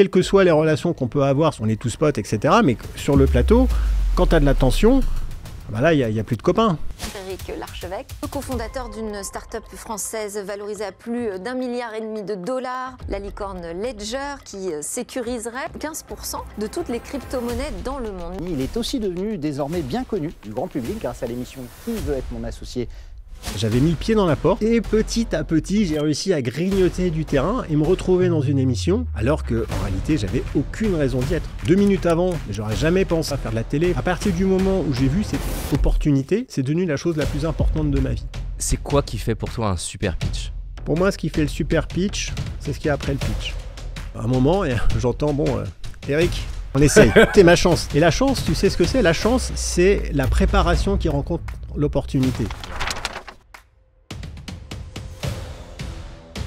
quelles que soient les relations qu'on peut avoir, on est tous potes, etc. Mais sur le plateau, quand tu as de la tension, bah là, il n'y a, plus de copains. Frédéric Larchevêque, cofondateur d'une start-up française valorisée à plus d'un milliard et demi de dollars, la licorne Ledger, qui sécuriserait 15% de toutes les crypto-monnaies dans le monde. Il est aussi devenu désormais bien connu du grand public grâce à l'émission Qui veut être mon associé j'avais mis le pied dans la porte et petit à petit j'ai réussi à grignoter du terrain et me retrouver dans une émission alors que en réalité j'avais aucune raison d'y être. Deux minutes avant, j'aurais jamais pensé à faire de la télé. À partir du moment où j'ai vu cette opportunité, c'est devenu la chose la plus importante de ma vie. C'est quoi qui fait pour toi un super pitch Pour moi ce qui fait le super pitch, c'est ce qu'il y a après le pitch. un moment, j'entends bon, euh, Eric, on essaye. T'es ma chance. Et la chance, tu sais ce que c'est La chance, c'est la préparation qui rencontre l'opportunité.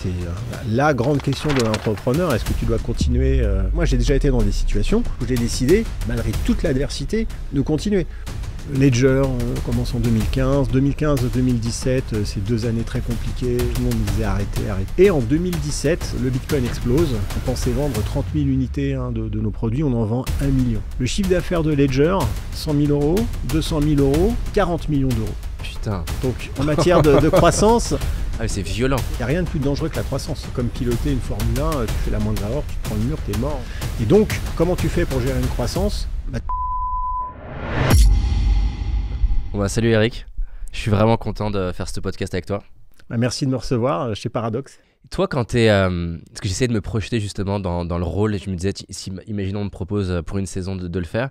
Euh, la grande question de l'entrepreneur. Est-ce que tu dois continuer euh, Moi, j'ai déjà été dans des situations où j'ai décidé, malgré toute l'adversité, de continuer. Ledger euh, commence en 2015, 2015-2017, c'est deux années très compliquées, tout le monde nous disait arrêtez, arrêtez. Et en 2017, le Bitcoin explose, on pensait vendre 30 000 unités hein, de, de, nos produits, on en vend 1 million. Le chiffre d'affaires de Ledger, 100 000 euros, 200 000 euros, 40 millions d'euros. Putain. Donc en matière de, croissance. Ah, c'est violent. Il n'y a rien de plus dangereux que la croissance. Comme piloter une Formule 1, euh, tu fais la moindre erreur, tu prends le mur, t'es mort. Et donc, comment tu fais pour gérer une croissance bah, Bon bah, salut Eric. Je suis vraiment content de faire ce podcast avec toi. Bah, merci de me recevoir euh, chez Paradox. Toi, quand tu es. Euh, parce que j'essayais de me projeter justement dans, le rôle et je me disais, si, imaginons on me propose pour une saison de le faire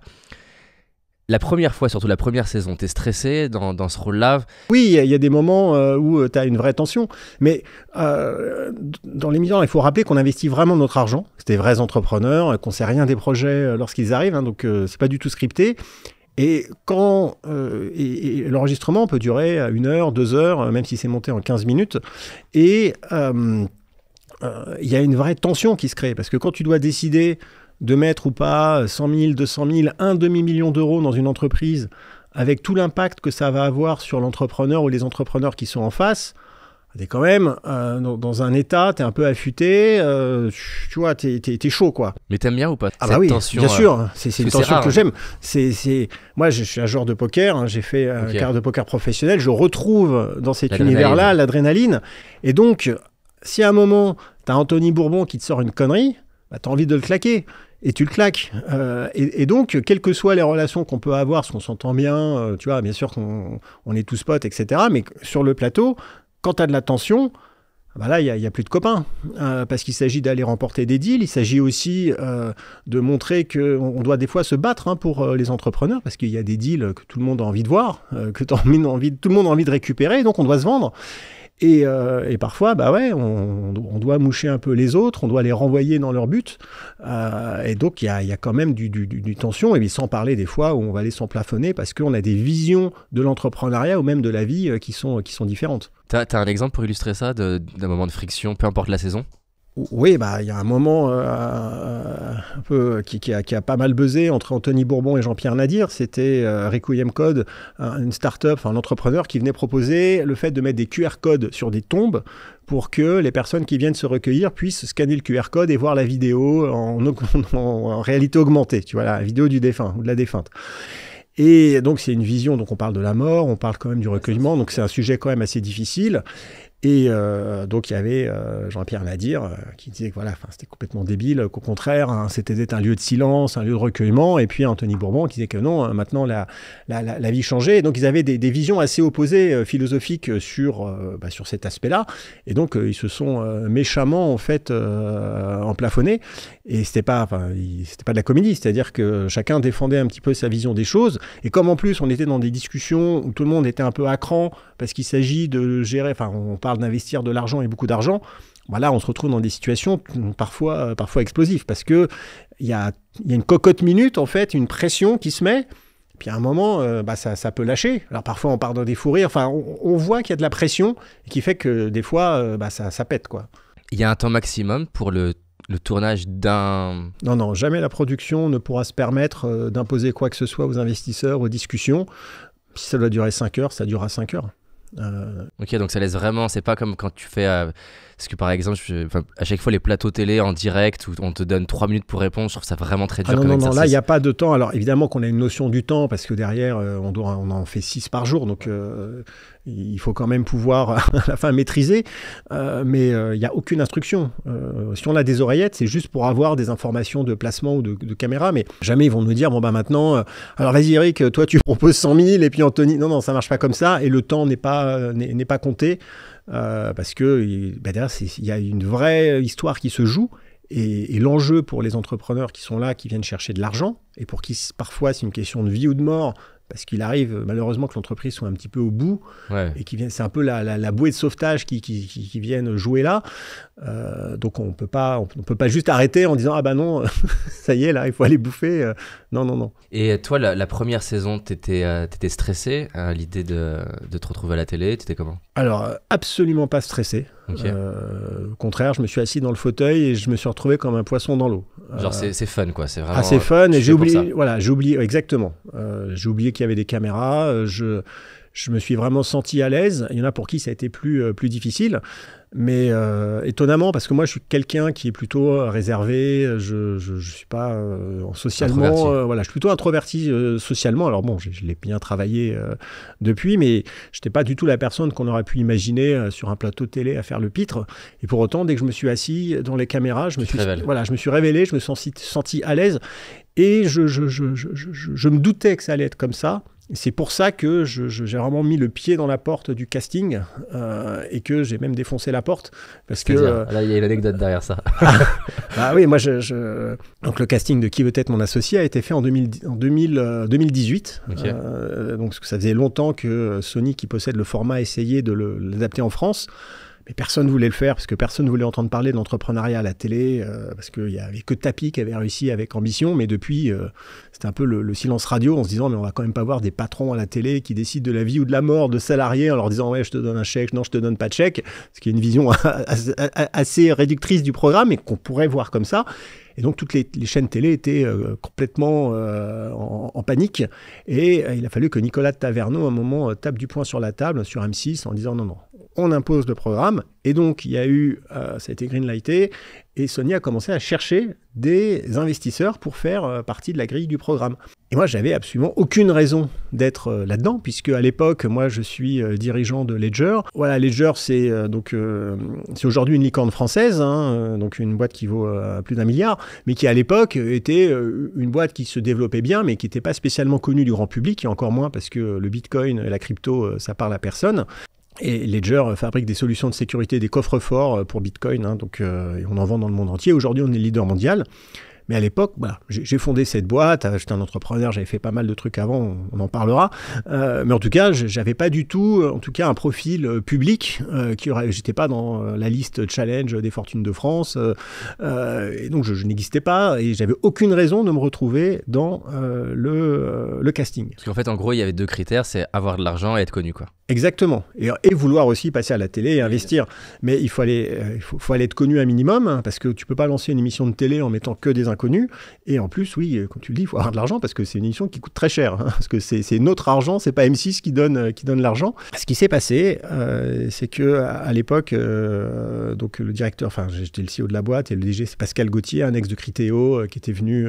la première fois, surtout la première saison, tu es stressé dans, dans ce rôle-là Oui, il y a des moments euh, où euh, tu as une vraie tension. Mais euh, dans l'émission, il faut rappeler qu'on investit vraiment notre argent. C'est des vrais entrepreneurs, euh, qu'on sait rien des projets lorsqu'ils arrivent, hein, donc c'est pas du tout scripté. Et quand l'enregistrement peut durer une heure, deux heures, même si c'est monté en 15 minutes, et il y a une vraie tension qui se crée parce que quand tu dois décider de mettre ou pas 100 000, 200 000, un demi-million d'euros dans une entreprise, avec tout l'impact que ça va avoir sur l'entrepreneur ou les entrepreneurs qui sont en face, t'es quand même euh, dans, un état, t'es un peu affûté, euh, tu vois, t'es, es, chaud quoi. Mais t'aimes bien ou pas Ah bah oui, bien euh, sûr, c'est, une tension que hein. j'aime. C'est, moi, je suis un joueur de poker, hein, j'ai fait un quart de poker professionnel, je retrouve dans cet univers-là l'adrénaline. Et donc, si à un moment, t'as Anthony Bourbon qui te sort une connerie, bah, t'as envie de le claquer et tu le claques. Euh, et, donc, quelles que soient les relations qu'on peut avoir, si on s'entend bien, euh, tu vois, bien sûr qu'on est tous potes, etc. Mais sur le plateau, quand tu as de la tension, bah là, il n'y a, plus de copains, euh, parce qu'il s'agit d'aller remporter des deals, il s'agit aussi de montrer qu'on doit des fois se battre hein, pour les entrepreneurs, parce qu'il y a des deals que tout le monde a envie de voir, que envie, tout le monde a envie de récupérer, donc on doit se vendre. Euh, et, parfois, bah ouais, on, doit moucher un peu les autres, on doit les renvoyer dans leur but. Euh, et donc, il y a, quand même du, tension. Et puis, sans parler des fois où on va s'en plafonner parce qu'on a des visions de l'entrepreneuriat ou même de la vie euh, qui sont, qui sont différentes. Tu as, un exemple pour illustrer ça d'un moment de friction, peu importe la saison oui, bah, il y a un moment euh, euh, peu qui, qui, a, pas mal buzzé entre Anthony Bourbon et Jean-Pierre Nadir. C'était euh, Requiem Code, une start-up, un entrepreneur qui venait proposer le fait de mettre des QR codes sur des tombes pour que les personnes qui viennent se recueillir puissent scanner le QR code et voir la vidéo en, en, réalité augmentée, tu vois, la vidéo du défunt ou de la défunte. Et donc c'est une vision, donc on parle de la mort, on parle quand même du recueillement, donc c'est un sujet quand même assez difficile. Et euh, donc il y avait euh, Jean-Pierre Nadir euh, qui disait que voilà, c'était complètement débile, qu'au contraire, hein, c'était un lieu de silence, un lieu de recueillement. Et puis Anthony Bourbon qui disait que non, hein, maintenant la, la, la, vie changeait. donc ils avaient des, des visions assez opposées philosophiques sur, bah, sur cet aspect-là. Et donc ils se sont méchamment en fait emplafonnés. Et c'était pas, c'était pas de la comédie, c'est-à-dire que chacun défendait un petit peu sa vision des choses. Et comme en plus on était dans des discussions où tout le monde était un peu à cran parce qu'il s'agit de gérer, enfin on parle d'investir de l'argent et beaucoup d'argent, voilà, on se retrouve dans des situations hum, parfois, euh, parfois explosives, parce qu'il y a, y a une cocotte minute, en fait, une pression qui se met, puis à un moment, euh, bah, ça, peut lâcher. Alors parfois, on part dans des fous rires, enfin, on, voit qu'il y a de la pression, qui fait que des fois, euh, bah, ça, pète, quoi. Il y a un temps maximum pour le tournage d'un... Non, non, jamais la production ne pourra se permettre d'imposer quoi que ce soit aux investisseurs, aux discussions. Si ça doit durer 5 heures, ça durera 5 heures. Euh, ok, donc ça laisse vraiment, c'est pas comme quand tu fais. ce euh, parce que par exemple, à chaque fois, les plateaux télé en direct où on te donne 3 minutes pour répondre, je trouve ça vraiment très ah dur. non, non, non, là, il n'y a pas de temps. Alors évidemment qu'on a une notion du temps parce que derrière, euh, on, doit, on en fait 6 par jour. Donc il faut quand même pouvoir à la fin maîtriser, euh, mais euh, il n'y a aucune instruction. Euh, si on a des oreillettes, c'est juste pour avoir des informations de placement ou de, caméra, mais jamais ils vont nous dire, bon ben maintenant, alors vas-y Eric, toi tu proposes 100 000 et puis Anthony, non, non, ça marche pas comme ça, et le temps n'est pas, n'est pas compté, parce que ben, il y a une vraie histoire qui se joue, et l'enjeu pour les entrepreneurs qui sont là, qui viennent chercher de l'argent, et pour qui parfois c'est une question de vie ou de mort, parce qu'il arrive malheureusement que l'entreprise soit un petit peu au bout et qui vient c'est un peu la, bouée de sauvetage qui, qui, jouer là euh, donc on peut pas, on, peut pas juste arrêter en disant ah bah non, ça y est là, il faut aller bouffer. Euh. non non non. Et toi, la, première saison, t'étais euh, étais stressé à hein, l'idée de, te retrouver à la télé. T'étais comment Alors absolument pas stressé. au contraire, je me suis assis dans le fauteuil et je me suis retrouvé comme un poisson dans l'eau. Genre c'est fun quoi, c'est vraiment. Ah c'est fun et j'ai oublié, voilà, j'ai oublié exactement. j'ai oublié qu'il y avait des caméras. je je me suis vraiment senti à l'aise. Il y en a pour qui ça a été plus, plus difficile. Mais euh, étonnamment, parce que moi, je suis quelqu'un qui est plutôt euh, réservé. Je ne suis pas euh, socialement. voilà, je suis plutôt introverti socialement. Alors bon, je, l'ai bien travaillé depuis, mais je n'étais pas du tout la personne qu'on aurait pu imaginer sur un plateau télé à faire le pitre. Et pour autant, dès que je me suis assis dans les caméras, je me suis voilà, je me suis révélé, je me suis senti à l'aise. Et je, je, me doutais que ça allait être comme ça. C'est pour ça que j'ai vraiment mis le pied dans la porte du casting euh, et que j'ai même défoncé la porte parce que là il y a une anecdote derrière ça. ah oui, moi donc le casting de qui veut être mon associé a été fait en, en 2000, 2018. Euh, euh, donc ça faisait longtemps que Sony qui possède le format essayait de l'adapter en France. Mais personne ne voulait le faire parce que personne ne voulait entendre parler d'entrepreneuriat à la télé, euh, parce qu'il n'y avait que Tapi qui avait réussi avec ambition. Mais depuis, euh, c'était un peu le, silence radio en se disant, mais on va quand même pas voir des patrons à la télé qui décident de la vie ou de la mort de salariés en leur disant, ouais, je te donne un chèque, non, je te donne pas de chèque. Ce qui est une vision assez réductrice du programme et qu'on pourrait voir comme ça. Et donc toutes les, chaînes télé étaient euh, complètement en, panique. Et il a fallu que Nicolas Taverneau, à un moment, tape du poing sur la table, sur M6, en disant non, non, on impose le programme. Et donc, il y a eu, euh, ça a été greenlighté, et Sony a commencé à chercher des investisseurs pour faire euh, partie de la grille du programme. Et moi, j'avais absolument aucune raison d'être euh, là-dedans, puisque à l'époque, moi, je suis dirigeant de Ledger. Voilà, Ledger, c'est donc c'est aujourd'hui une licorne française, hein, donc une boîte qui vaut plus d'un milliard, mais qui à l'époque était une boîte qui se développait bien, mais qui n'était pas spécialement connue du grand public, et encore moins parce que le Bitcoin et la crypto, ça parle à personne. Et Ledger euh, fabrique des solutions de sécurité des coffres forts euh, pour Bitcoin, hein, donc euh, on en vend dans le monde entier. Aujourd'hui, on est leader mondial. Mais à l'époque, bah, j'ai fondé cette boîte, j'étais un entrepreneur, j'avais fait pas mal de trucs avant, on en parlera. mais en tout cas, j'avais pas du tout, en tout cas, un profil public. qui aurait, j'étais pas dans la liste challenge des fortunes de France. et donc, je, n'existais pas et j'avais aucune raison de me retrouver dans le, le casting. Parce qu'en fait, en gros, il y avait deux critères, c'est avoir de l'argent et être connu, quoi. Exactement. Et, vouloir aussi passer à la télé et investir. Mais il faut aller, euh, il faut, aller être connu un minimum, hein, parce que tu peux pas lancer une émission de télé en mettant que des inconnus. Et en plus, oui, euh, comme tu le dis, il faut avoir de l'argent, parce que c'est une émission qui coûte très cher. Hein, parce que c'est notre argent, c'est pas M6 qui donne, euh, qui donne l'argent. Ce qui s'est passé, c'est que à, l'époque, donc le directeur, enfin j'étais le CEO de la boîte, et le DG, c'est Pascal Gauthier, un ex de Critéo, qui était venu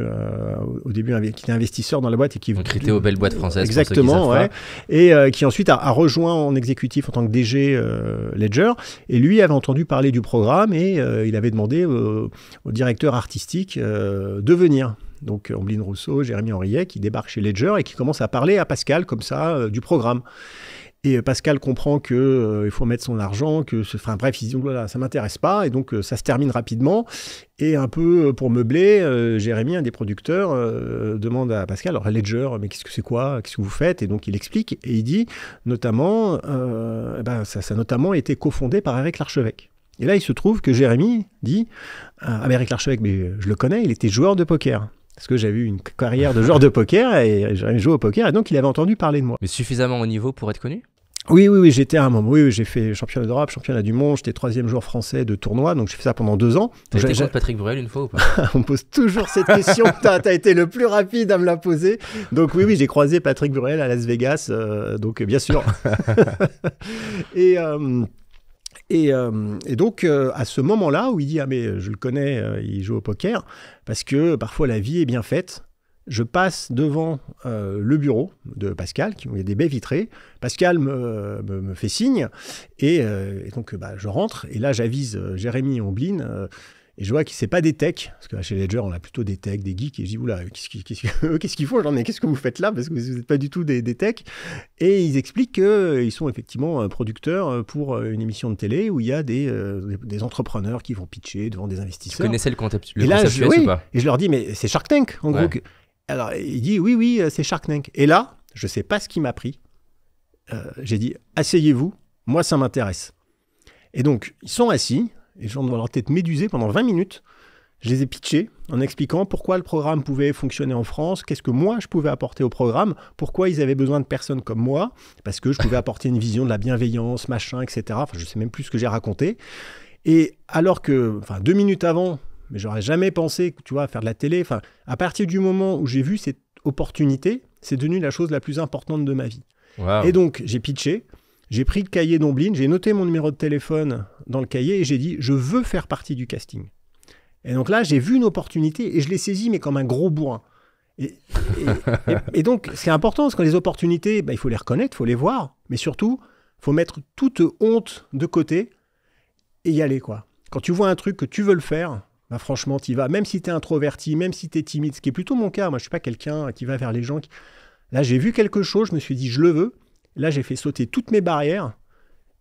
au début, qui était investisseur dans la boîte. et qui Critéo, belle boîte française. Exactement, ouais, Et qui ensuite a rejoint en exécutif en tant que DG euh, Ledger, et lui avait entendu parler du programme et euh, il avait demandé au, directeur artistique euh, de venir. Donc Ambline Rousseau, Jérémy Henriet, qui débarque chez Ledger et qui commence à parler à Pascal comme ça du programme. Et euh, Pascal comprend que euh, il faut mettre son argent, que ce, enfin bref, il dit voilà, oh ça m'intéresse pas, et donc euh, ça se termine rapidement. Et un peu pour meubler, Jérémy, un des producteurs, demande à Pascal, alors Ledger, mais qu'est-ce que c'est quoi, qu'est-ce que vous faites Et donc il explique et il dit notamment, eh ben, ça, a notamment été cofondé par Eric Larchevêque. Et là, il se trouve que Jérémy dit, ah, Eric Larchevêque, mais je le connais, il était joueur de poker parce que j'avais eu une carrière de joueur de poker et j'avais joué au poker et donc il avait entendu parler de moi. Mais suffisamment au niveau pour être connu oui, oui, oui, j'étais à un moment. Oui, j'ai fait championnat d'Europe, championnat du monde. J'étais troisième joueur français de tournoi, donc j'ai fait ça pendant deux ans. T'as été Patrick Bruel une fois ou pas On pose toujours cette question. T'as as été le plus rapide à me la poser. Donc oui, oui, j'ai croisé Patrick Bruel à Las Vegas. Euh, donc euh, bien sûr. et euh, et, donc, à ce moment-là où il dit Ah, mais je le connais, il joue au poker, parce que parfois la vie est bien faite, je passe devant euh, le bureau de Pascal, qui il y a des baies vitrées. Pascal me, fait signe, et, euh, donc bah, je rentre, et là j'avise euh, Jérémy Omblin, et je vois qu'il ne pas des techs, parce que chez Ledger on a plutôt des techs, des geeks, et je dis, oula, qu'est-ce qu'ils font J'en ai, qu'est-ce que vous faites là Parce que vous n'êtes pas du tout des, techs. Et ils expliquent qu'ils sont effectivement producteurs pour une émission de télé où il y a des, entrepreneurs qui vont pitcher devant des investisseurs. Tu connaissais le concept le et là, je, oui, Et je leur dis, mais c'est Shark Tank, en gros. Alors, il dit Oui, oui, euh, c'est Sharknank. » Et là, je ne sais pas ce qui m'a pris. Euh, j'ai dit Asseyez-vous, moi, ça m'intéresse. Et donc, ils sont assis, et les gens ont leur tête médusée pendant 20 minutes. Je les ai pitchés en expliquant pourquoi le programme pouvait fonctionner en France, qu'est-ce que moi je pouvais apporter au programme, pourquoi ils avaient besoin de personnes comme moi, parce que je pouvais apporter une vision de la bienveillance, machin, etc. Enfin, je sais même plus ce que j'ai raconté. Et alors que, enfin, deux minutes avant, mais j'aurais jamais pensé, tu vois, faire de la télé. Enfin, à partir du moment où j'ai vu cette opportunité, c'est devenu la chose la plus importante de ma vie. Et donc, j'ai pitché, j'ai pris le cahier d'Ombline, j'ai noté mon numéro de téléphone dans le cahier et j'ai dit, je veux faire partie du casting. Et donc là, j'ai vu une opportunité et je l'ai saisie, mais comme un gros bourrin. Et, et, donc, c'est important, parce que les opportunités, bah, il faut les reconnaître, il faut les voir, mais surtout, faut mettre toute honte de côté et y aller, quoi. Quand tu vois un truc que tu veux le faire, bah, franchement, tu vas. Même si tu es introverti, même si tu es timide, ce qui est plutôt mon cas. Moi, je suis pas quelqu'un qui va vers les gens. Là, j'ai vu quelque chose, je me suis dit, je le veux. Là, j'ai fait sauter toutes mes barrières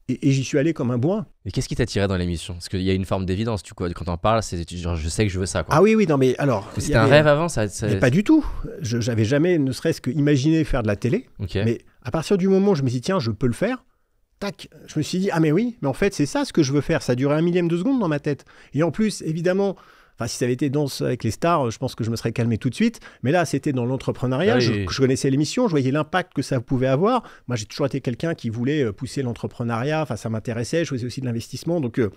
et, j'y suis allé comme un bois. Et qu'est-ce qui t'a tiré dans l'émission Parce qu'il y a une forme d'évidence, tu vois Quand en parles, c'est genre je sais que je veux ça. Ah oui, oui, non, mais alors. C'était un rêve avant, ça. pas du tout. je J'avais jamais, ne serait-ce que imaginer faire de la télé. Mais à partir du moment où je me suis dit tiens, je peux le faire, je me suis dit, ah mais oui, mais en fait c'est ça ce que je veux faire, ça durait un millième de seconde dans ma tête. Et en plus, évidemment, Enfin, si ça avait été Danse avec les stars, je pense que je me serais calmé tout de suite. Mais là, c'était dans l'entrepreneuriat. Je, connaissais l'émission, je voyais l'impact que ça pouvait avoir. Moi, j'ai toujours été quelqu'un qui voulait euh, pousser l'entrepreneuriat. Enfin, ça m'intéressait. Je faisais aussi de l'investissement. Donc, euh,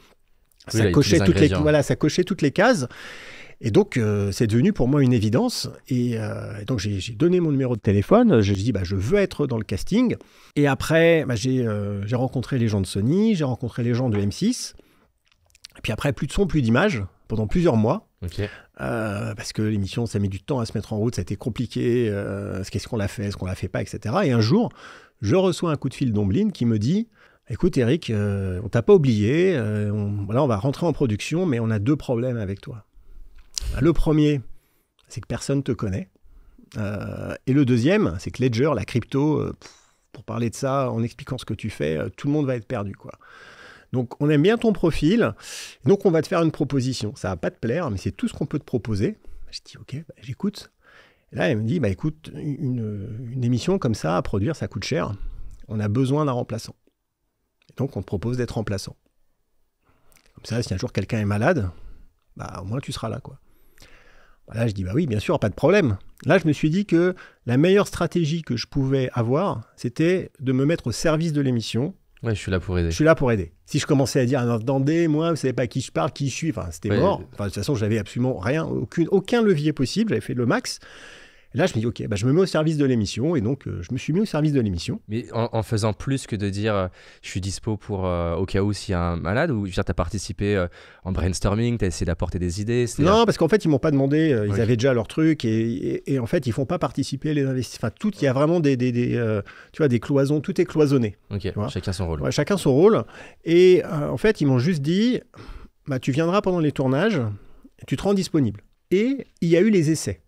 ça, cochait toutes les, hein. voilà, ça cochait toutes les cases. Et donc, euh, c'est devenu pour moi une évidence. Et, euh, donc, j'ai donné mon numéro de téléphone. Je dis, bah, je veux être dans le casting. Et après, bah, euh, j'ai rencontré les gens de Sony, j'ai rencontré les gens de M6. Et puis après, plus de son, plus d'image pendant plusieurs mois. parce que l'émission, ça met du temps à se mettre en route, ça a été compliqué. Qu'est-ce qu'on l'a fait, est ce qu'on l'a fait pas, etc. Et un jour, je reçois un coup de fil d'ombline qui me dit Écoute, Eric, on t'a pas oublié. on va rentrer en production, mais on a deux problèmes avec toi. Le premier, c'est que personne ne te connaît. Euh, et le deuxième, c'est que Ledger, la crypto, euh, pour parler de ça, en expliquant ce que tu fais, euh, tout le monde va être perdu. quoi. Donc on aime bien ton profil, donc on va te faire une proposition. Ça va pas te plaire, mais c'est tout ce qu'on peut te proposer. Je dis ok, bah, j'écoute. là, elle me dit, bah écoute, une, émission comme ça à produire, ça coûte cher. On a besoin d'un remplaçant. Et donc on te propose d'être remplaçant. Comme ça, si un jour quelqu'un est malade, bah au moins tu seras là, quoi. Là, je dis, bah oui, bien sûr, pas de problème. Là, je me suis dit que la meilleure stratégie que je pouvais avoir, c'était de me mettre au service de l'émission. Ouais, je suis là pour aider. Je suis là pour aider. Si je commençais à dire, attendez, ah, moi, vous savez pas qui je parle, qui je suis, enfin, c'était mort. Euh, enfin, de toute façon, j'avais absolument rien, aucune, aucun levier possible, j'avais fait le max là, je me OK, bah, je me mets au service de l'émission. Et donc, euh, je me suis mis au service de l'émission. Mais en, faisant plus que de dire, euh, je suis dispo pour euh, au cas où s'il y a un malade, ou tu as participé en brainstorming, tu as essayé d'apporter des idées Non, parce qu'en fait, ils m'ont pas demandé. ils avaient déjà leur truc. Et, en fait, ils font pas participer les investisseurs. Enfin, tout, il y a vraiment des, tu vois, des cloisons. Tout est cloisonné. OK, chacun son rôle. chacun son rôle. Et en fait, ils m'ont juste dit, bah, tu viendras pendant les tournages, tu te rends disponible. Et il y a eu les essais.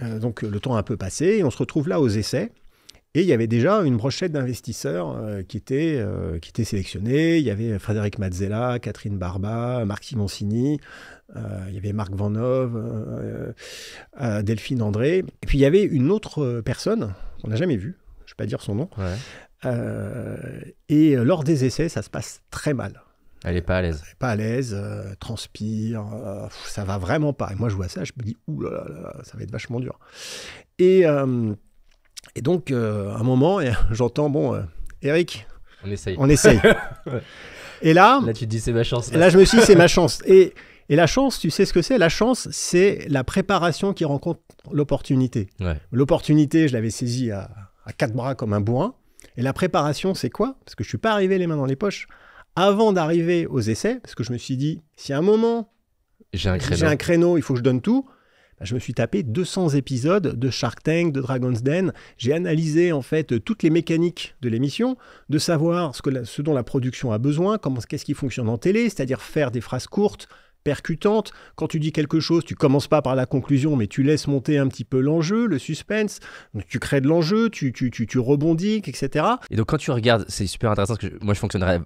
Euh, donc le temps a un peu passé, et on se retrouve là aux essais. Et il y avait déjà une brochette d'investisseurs euh, qui, était euh, sélectionnés. Il y avait Frédéric Mazzella, Catherine Barba, Marc Simoncini, il y avait Marc Vanhove, Delphine André. Et puis il y avait une autre personne qu'on n'a jamais vue, je ne vais pas dire son nom. et lors des essais, ça se passe très mal. Elle n'est pas à l'aise. Elle n'est pas à l'aise, euh, transpire, euh, ça va vraiment pas. Et moi, je vois ça, je me dis, ouh là là, ça va être vachement dur. Et, euh, et donc, un moment, j'entends, bon, Eric, on essaye. On essaye. et là, là, tu dis, c'est ma chance. Là. je me suis dit, c'est ma chance. Et, la chance, tu sais ce que c'est La chance, c'est la préparation qui rencontre l'opportunité. L'opportunité, je l'avais saisie à, quatre bras comme un bourrin. Et la préparation, c'est quoi Parce que je ne suis pas arrivé les mains dans les poches avant d'arriver aux essais, parce que je me suis dit, si à un moment j'ai un, créneau, il faut que je donne tout, bah, je me suis tapé 200 épisodes de Shark Tank, de Dragon's Den. J'ai analysé en fait toutes les mécaniques de l'émission, de savoir ce, que ce dont la production a besoin, comment, qu'est-ce qui fonctionne en télé, c'est-à-dire faire des phrases courtes, percutantes. Quand tu dis quelque chose, tu commences pas par la conclusion, mais tu laisses monter un petit peu l'enjeu, le suspense. tu crées de l'enjeu, tu, tu, tu, rebondis, etc. Et donc quand tu regardes, c'est super intéressant parce que moi je fonctionnerais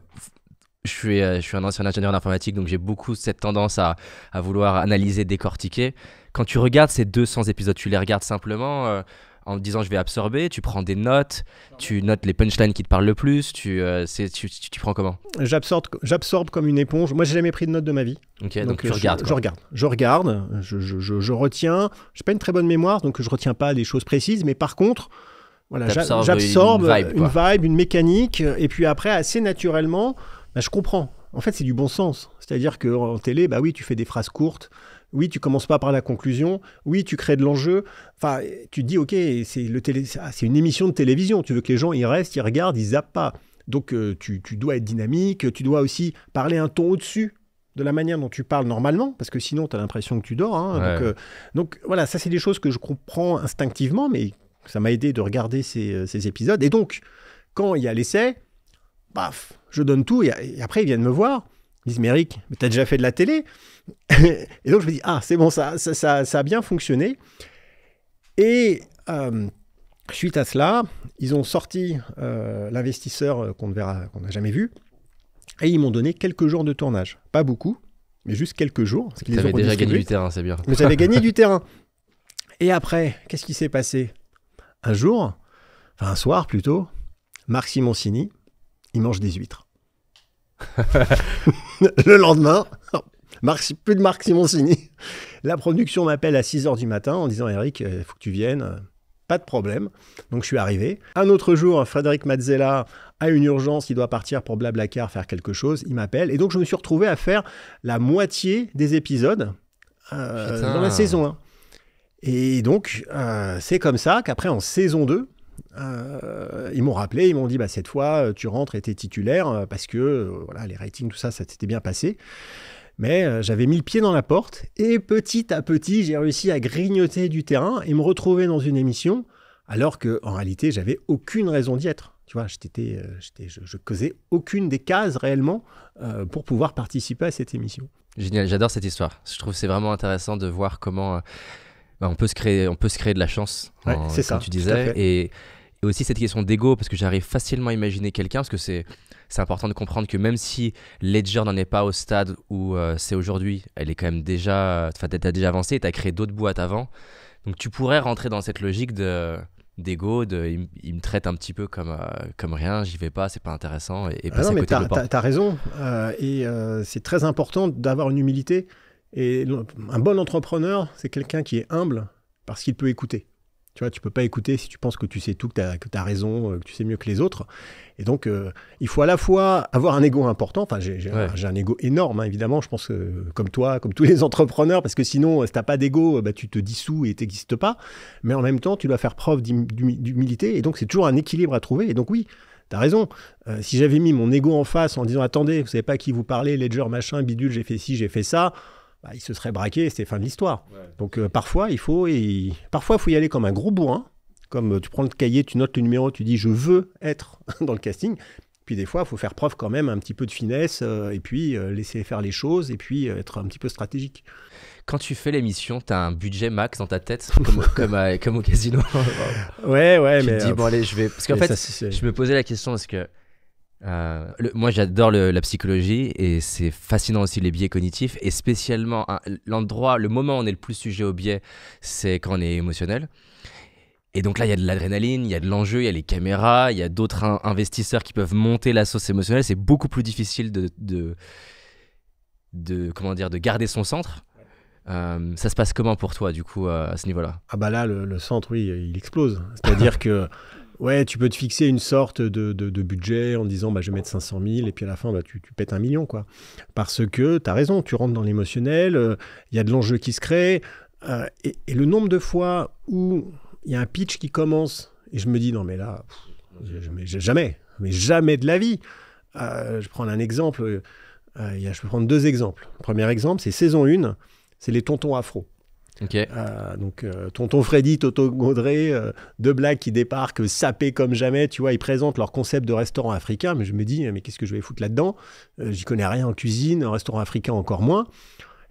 euh, je suis, un ancien ingénieur d'informatique, donc j'ai beaucoup cette tendance à, vouloir analyser, décortiquer. Quand tu regardes ces 200 épisodes, tu les regardes simplement euh, en disant je vais absorber, tu prends des notes, tu notes les punchlines qui te parlent le plus, euh, tu, tu, prends comment J'absorbe, j'absorbe comme une éponge. Moi, j'ai jamais pris de notes de ma vie. Ok, donc, je, Je regarde, je regarde, je, retiens. je, je retiens. pas une très bonne mémoire, donc je retiens pas des choses précises, mais par contre. Voilà, j'absorbe une, vibe, une mécanique, et puis après, assez naturellement, bah, je comprends. En fait, c'est du bon sens. C'est-à-dire qu'en télé, bah oui, tu fais des phrases courtes. Oui, tu commences pas par la conclusion. Oui, tu crées de l'enjeu. Enfin, tu te dis, OK, c'est le télé... Ah, c'est une émission de télévision. Tu veux que les gens, ils restent, ils regardent, ils zappent pas. Donc, euh, tu, dois être dynamique. Tu dois aussi parler un ton au-dessus de la manière dont tu parles normalement, parce que sinon, tu as l'impression que tu dors. Hein. Euh, donc, voilà, ça, c'est des choses que je comprends instinctivement, mais ça m'a aidé de regarder ces, euh, ces épisodes. Et donc, quand il y a l'essai, paf, je donne tout, et, après ils viennent me voir, ils disent, mais Eric, mais t'as déjà fait de la télé Et donc je me dis, ah, c'est bon, ça, ça, a bien fonctionné. Et euh, suite à cela, ils ont sorti euh, l'investisseur euh, qu'on n'a jamais vu, et ils m'ont donné quelques jours de tournage. Pas beaucoup, mais juste quelques jours. Vous déjà gagné du terrain, c'est bien. Mais j'avais gagné du terrain. Et après, qu'est-ce qui s'est passé Un jour, enfin un soir plutôt, Marc Simoncini, il mange des huîtres. le lendemain, plus de Marc Simoncini. La production m'appelle à 6h du matin en disant Eric, il euh, faut que tu viennes. Pas de problème. Donc je suis arrivé. Un autre jour, Frédéric Mazzella a une urgence, il doit partir pour Blablacar faire quelque chose. Il m'appelle. Et donc je me suis retrouvé à faire la moitié des épisodes euh, dans la saison 1. Et donc euh, c'est comme ça qu'après en saison 2, euh, ils m'ont rappelé, ils m'ont dit bah, cette fois, euh, tu rentres et titulaire euh, parce que voilà, les ratings, tout ça, ça s'était bien passé. Mais j'avais mis le pied dans la porte et petit à petit, j'ai réussi à grignoter du terrain et me retrouver dans une émission alors que en réalité, j'avais aucune raison d'y être. Tu vois, j'étais, je, je causais aucune des cases réellement pour pouvoir participer à cette émission. Génial, j'adore cette histoire. Je trouve c'est vraiment intéressant de voir comment bah, on, peut se créer, on peut se créer de la chance, hein, comme tu disais. Et, aussi cette question d'ego, parce que j'arrive facilement à imaginer quelqu'un, parce que c'est important de comprendre que même si Ledger n'en est pas au stade où euh, c'est aujourd'hui, elle est quand même déjà, enfin t'as déjà avancé, t'as créé d'autres boîtes avant, donc tu pourrais rentrer dans cette logique de d'ego, de, il, me traite un petit peu comme, euh, comme rien, j'y vais pas, c'est pas intéressant. Et, ah non, mais t'as raison. Euh, et c'est très important d'avoir une humilité et un bon entrepreneur, c'est quelqu'un qui est humble parce qu'il peut écouter. Tu vois, tu peux pas écouter si tu penses que tu sais tout, que tu as, raison, euh, que tu sais mieux que les autres. Et donc, euh, il faut à la fois avoir un ego important. Enfin, j'ai un ego énorme, hein, évidemment. Je pense que, euh, comme toi, comme tous les entrepreneurs, parce que sinon, si t'as pas d'ego, bah, tu te dissous et n'existes pas. Mais en même temps, tu dois faire preuve d'humilité. Et donc, c'est toujours un équilibre à trouver. Et donc, oui, tu as raison. si j'avais mis mon ego en face en disant attendez, vous savez pas à qui vous parlez, Ledger machin, bidule, j'ai fait ci, j'ai fait ça, bah, il se serait braqué c'est c'était fin de l'histoire. Donc euh, parfois, il faut, y... parfois, faut y aller comme un gros bourrin. Comme euh, tu prends le cahier, tu notes le numéro, tu dis je veux être dans le casting. Puis des fois, il faut faire preuve quand même un petit peu de finesse euh, et puis laisser faire les choses et puis être un petit peu stratégique. Quand tu fais l'émission, tu as un budget max dans ta tête, comme, comme au casino. ouais, ouais, tu mais. Te dis, bon, allez, je vais. Parce qu'en fait, je me posais la question parce que euh, moi, j'adore la psychologie et c'est fascinant aussi les biais cognitifs et spécialement hein, l'endroit, le moment où on est le plus sujet aux biais, c'est quand on est émotionnel. Et donc là, il y a de l'adrénaline, il y a de l'enjeu, il y a les caméras, il y a d'autres investisseurs qui peuvent monter la sauce émotionnelle. C'est beaucoup plus difficile de, de, comment dire, de garder son centre. Euh, ça se passe comment pour toi, du coup, euh, à, ce niveau-là Ah bah là, le, le, centre, oui, il explose. C'est-à-dire que Ouais, tu peux te fixer une sorte de, budget en disant bah, je vais mettre 500 000 et puis à la fin bah, tu, pètes un million. quoi. Parce que tu as raison, tu rentres dans l'émotionnel, il euh, y a de l'enjeu qui se crée. Euh, et, le nombre de fois où il y a un pitch qui commence et je me dis non mais là, jamais, jamais, mais jamais de la vie. Euh, je prends un exemple, euh, y a, je peux prendre deux exemples. premier exemple, c'est saison 1, c'est les tontons afro. Euh, donc, euh, Tonton Freddy, Toto Gaudré, euh, deux blagues qui débarquent sapés comme jamais. Tu vois, ils présentent leur concept de restaurant africain. Mais je me dis, mais qu'est-ce que je vais foutre là-dedans J'y connais rien en cuisine, en restaurant africain encore moins.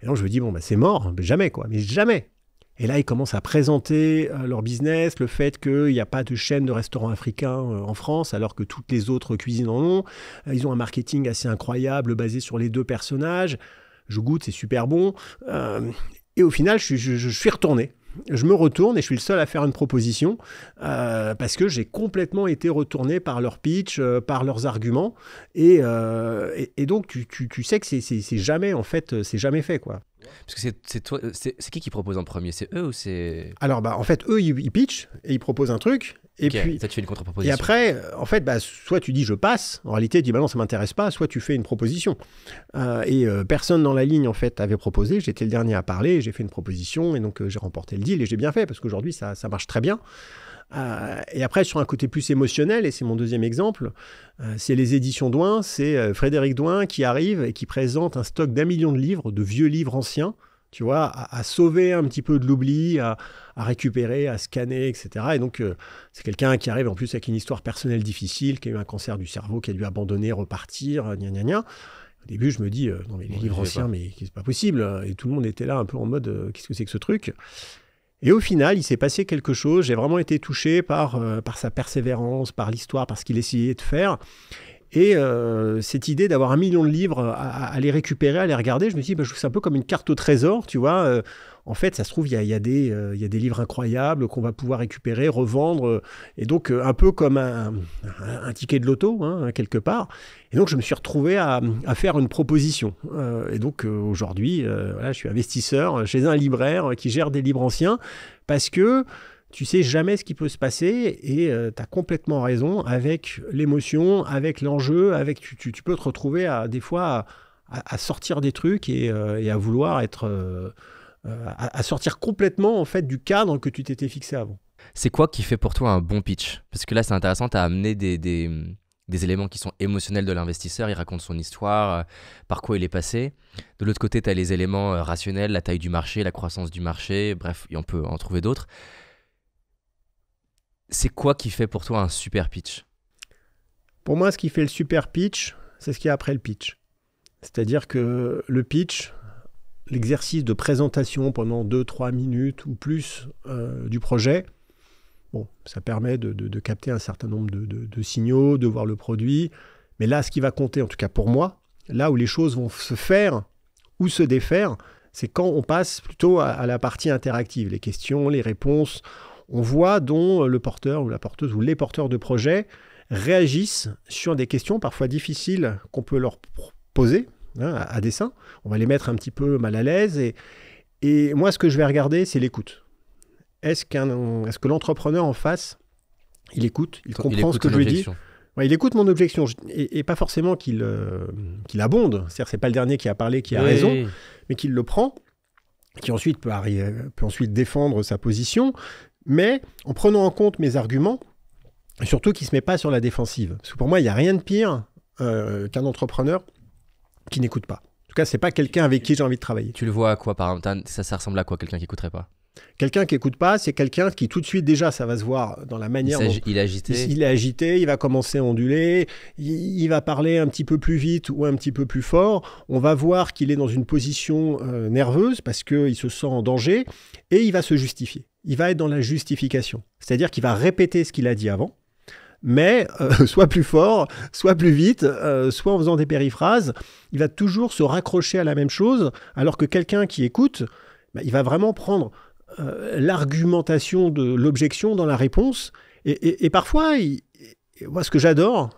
Et donc, je me dis, bon, bah, c'est mort. Mais jamais, quoi. Mais jamais. Et là, ils commencent à présenter leur business, le fait qu'il n'y a pas de chaîne de restaurants africains en France, alors que toutes les autres cuisines en ont. Ils ont un marketing assez incroyable basé sur les deux personnages je goûte, c'est super bon. Et au final, je, suis retourné je me retourne et je suis le seul à faire une proposition euh, parce que j'ai complètement été retourné par leur pitch, euh, par leurs arguments. Et, euh, et, donc, tu, sais que c'est jamais, en fait, c'est jamais fait, quoi. Parce que c'est qui qui propose en premier C'est eux ou c'est... Alors, bah, en fait, eux, ils, ils pitchent et ils proposent un truc. Et puis, ça, tu fais une contre-proposition. Et après, euh, en fait, bah, soit tu dis je passe, en réalité, tu dis bah non, ça m'intéresse pas, soit tu fais une proposition. Euh, et euh, personne dans la ligne, en fait, avait proposé. J'étais le dernier à parler, j'ai fait une proposition, et donc j'ai remporté le deal, et j'ai bien fait, parce qu'aujourd'hui, ça, ça, marche très bien. et après, sur un côté plus émotionnel, et c'est mon deuxième exemple, c'est les éditions Douin, c'est Frédéric Douin qui arrive et qui présente un stock d'un million de livres, de vieux livres anciens, tu vois, à, sauver un petit peu de l'oubli, à, récupérer, à scanner, etc. Et donc, euh, c'est quelqu'un qui arrive en plus avec une histoire personnelle difficile, qui a eu un cancer du cerveau, qui a dû abandonner, repartir, euh, gna gna gna. Au début, je me dis, euh, non, mais les livres anciens, mais c'est pas possible. Et tout le monde était là un peu en mode, qu'est-ce que c'est que ce truc et au final, il s'est passé quelque chose. J'ai vraiment été touché par, par sa persévérance, par l'histoire, par ce qu'il essayait de faire. Et euh, cette idée d'avoir un million de livres à, les récupérer, à les regarder, je me suis dit, bah, je trouve ça un peu comme une carte au trésor, tu vois. Euh. en fait, ça se trouve, euh, il y a, des livres incroyables qu'on va pouvoir récupérer, revendre. et donc, un peu comme un, ticket de loto, hein, quelque part. Et donc, je me suis retrouvé à, faire une proposition. et donc, aujourd'hui, je suis investisseur chez un libraire qui gère des livres anciens parce que tu sais jamais ce qui peut se passer et euh, tu as complètement raison avec l'émotion, avec l'enjeu, avec tu, peux te retrouver à, des fois à, sortir des trucs et, euh, à vouloir être euh, à, sortir complètement en fait du cadre que tu t'étais fixé avant. C'est quoi qui fait pour toi un bon pitch Parce que là c'est intéressant, tu as amené des, éléments qui sont émotionnels de l'investisseur, il raconte son histoire, par quoi il est passé. De l'autre côté, tu as les éléments rationnels, la taille du marché, la croissance du marché, bref, on peut en trouver d'autres. C'est quoi qui fait pour toi un super pitch Pour moi, ce qui fait le super pitch, c'est ce qui est après le pitch. C'est-à-dire que le pitch, l'exercice de présentation pendant 2-3 minutes ou plus euh, du projet, ça permet de, capter un certain nombre de, signaux, de voir le produit. Mais là, ce qui va compter, en tout cas pour moi, là où les choses vont se faire ou se défaire, c'est quand on passe plutôt à la partie interactive, les questions, les réponses on voit dont le porteur ou la porteuse ou les porteurs de projet réagissent sur des questions parfois difficiles qu'on peut leur poser hein, à, dessein. On va les mettre un petit peu mal à l'aise. Et, moi, ce que je vais regarder, c'est l'écoute. Est-ce, qu'un, est que l'entrepreneur en face, il écoute, il comprend ce que je lui dis il écoute mon objection et, pas forcément euh, qu'il abonde. C'est-à-dire c'est pas le dernier qui a parlé qui a raison, mais qu'il le prend, qui ensuite peut, peut ensuite défendre sa position, mais en prenant en compte mes arguments, surtout qu'il ne se met pas sur la défensive. Parce que pour moi, il n'y a rien de pire euh, qu'un entrepreneur qui n'écoute pas. En tout cas, c'est pas quelqu'un avec qui j'ai envie de travailler. Tu le vois à quoi, par exemple ça, ça ressemble à quoi, quelqu'un qui n'écouterait pas Quelqu'un qui n'écoute pas, c'est quelqu'un qui tout de suite déjà, ça va se voir dans la manière. Il, dont, il est agité. Il, est agité, il va commencer à onduler, il, va parler un petit peu plus vite ou un petit peu plus fort. On va voir qu'il est dans une position euh, nerveuse parce qu'il se sent en danger et il va se justifier il va être dans la justification. C'est-à-dire qu'il va répéter ce qu'il a dit avant, mais euh, soit plus fort, soit plus vite, euh, soit en faisant des périphrases. Il va toujours se raccrocher à la même chose, alors que quelqu'un qui écoute, bah, il va vraiment prendre euh, l'argumentation de l'objection dans la réponse. Et, parfois, moi, ce que j'adore,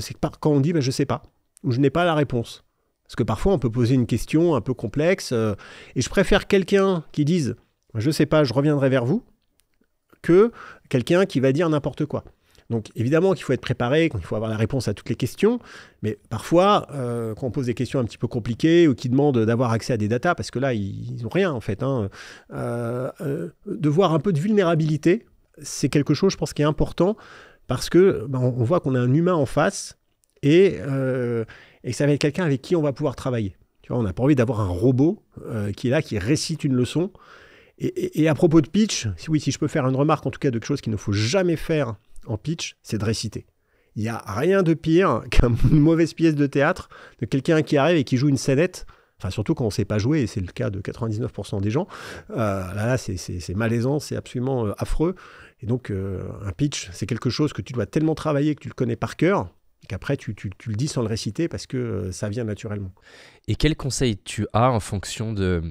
c'est quand on dit bah, je ne sais pas, ou je n'ai pas la réponse. Parce que parfois, on peut poser une question un peu complexe, et je préfère quelqu'un qui dise je ne sais pas, je reviendrai vers vous, que quelqu'un qui va dire n'importe quoi. Donc évidemment qu'il faut être préparé, qu'il faut avoir la réponse à toutes les questions, mais parfois euh, quand on pose des questions un petit peu compliquées ou qui demandent d'avoir accès à des datas, parce que là ils n'ont rien en fait, hein, euh, euh, de voir un peu de vulnérabilité, c'est quelque chose je pense qui est important parce que ben, on, voit qu'on a un humain en face et, et que ça va être quelqu'un avec qui on va pouvoir travailler. on n'a pas envie d'avoir un robot qui est là, qui récite une leçon. Et, à propos de pitch, si, oui, si je peux faire une remarque en tout cas de quelque chose qu'il ne faut jamais faire en pitch, c'est de réciter. Il n'y a rien de pire qu'une mauvaise pièce de théâtre de quelqu'un qui arrive et qui joue une scénette. Enfin, surtout quand on ne sait pas jouer, et c'est le cas de 99% des gens. Euh, là, c'est malaisant, c'est absolument euh, affreux. Et donc, euh, un pitch, c'est quelque chose que tu dois tellement travailler que tu le connais par cœur, qu'après, tu, tu, le dis sans le réciter parce que ça vient naturellement. Et quel conseil tu as en fonction de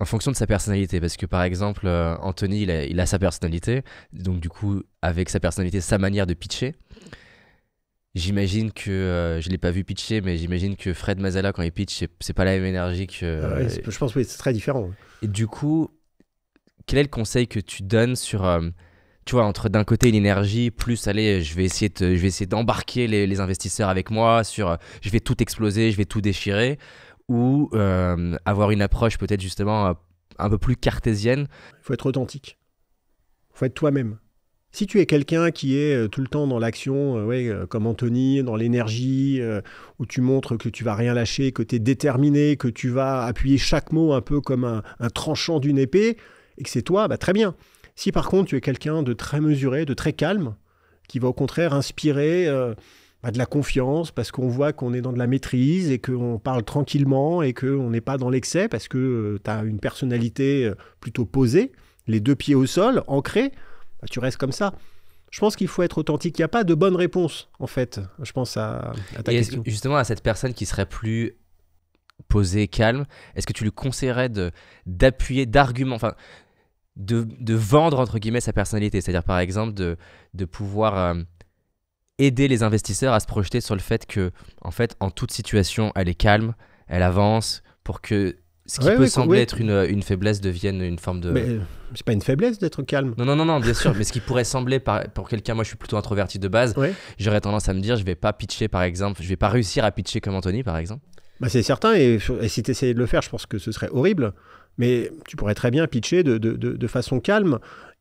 en fonction de sa personnalité. Parce que par exemple, euh, Anthony, il a, sa personnalité. Donc du coup, avec sa personnalité, sa manière de pitcher. J'imagine que, euh, je ne l'ai pas vu pitcher, mais j'imagine que Fred Mazala, quand il pitch, c'est pas la même énergie que... Ah je pense que oui, c'est très différent. Et du coup, quel est le conseil que tu donnes sur... Euh, tu vois, entre d'un côté une énergie, plus allez, je vais essayer, de, je vais essayer d'embarquer les, les, investisseurs avec moi, sur je vais tout exploser, je vais tout déchirer, ou euh, avoir une approche peut-être justement euh, un peu plus cartésienne. Il faut être authentique. Il faut être toi-même. Si tu es quelqu'un qui est euh, tout le temps dans l'action, ouais, comme Anthony, dans l'énergie, où tu montres que tu vas rien lâcher, que tu es déterminé, que tu vas appuyer chaque mot un peu comme un, tranchant d'une épée, et que c'est toi, bah, très bien. Si par contre tu es quelqu'un de très mesuré, de très calme, qui va au contraire inspirer... Bah, de la confiance, parce qu'on voit qu'on est dans de la maîtrise et qu'on parle tranquillement et qu'on n'est pas dans l'excès, parce que euh, tu as une personnalité euh, plutôt posée, les deux pieds au sol, ancrée. Bah, tu restes comme ça. Je pense qu'il faut être authentique. Il n'y a pas de bonne réponse, en fait, je pense à, Justement, à cette personne qui serait plus posée, calme, est-ce que tu lui conseillerais d'appuyer, d'arguments, enfin, de, vendre, entre guillemets, sa personnalité C'est-à-dire, par exemple, de, de pouvoir... Euh, aider les investisseurs à se projeter sur le fait que, en fait, en toute situation, elle est calme, elle avance pour que ce qui peut sembler être euh, une, faiblesse devienne une forme de. Mais euh, c'est pas une faiblesse d'être calme. Non, non, non, non bien sûr. mais ce qui pourrait sembler, pour quelqu'un, moi je suis plutôt introverti de base, j'aurais tendance à me dire je vais pas pitcher par exemple, je vais pas réussir à pitcher comme Anthony par exemple. Bah, c'est certain, et, si tu essayais de le faire, je pense que ce serait horrible. Mais tu pourrais très bien pitcher de, façon calme.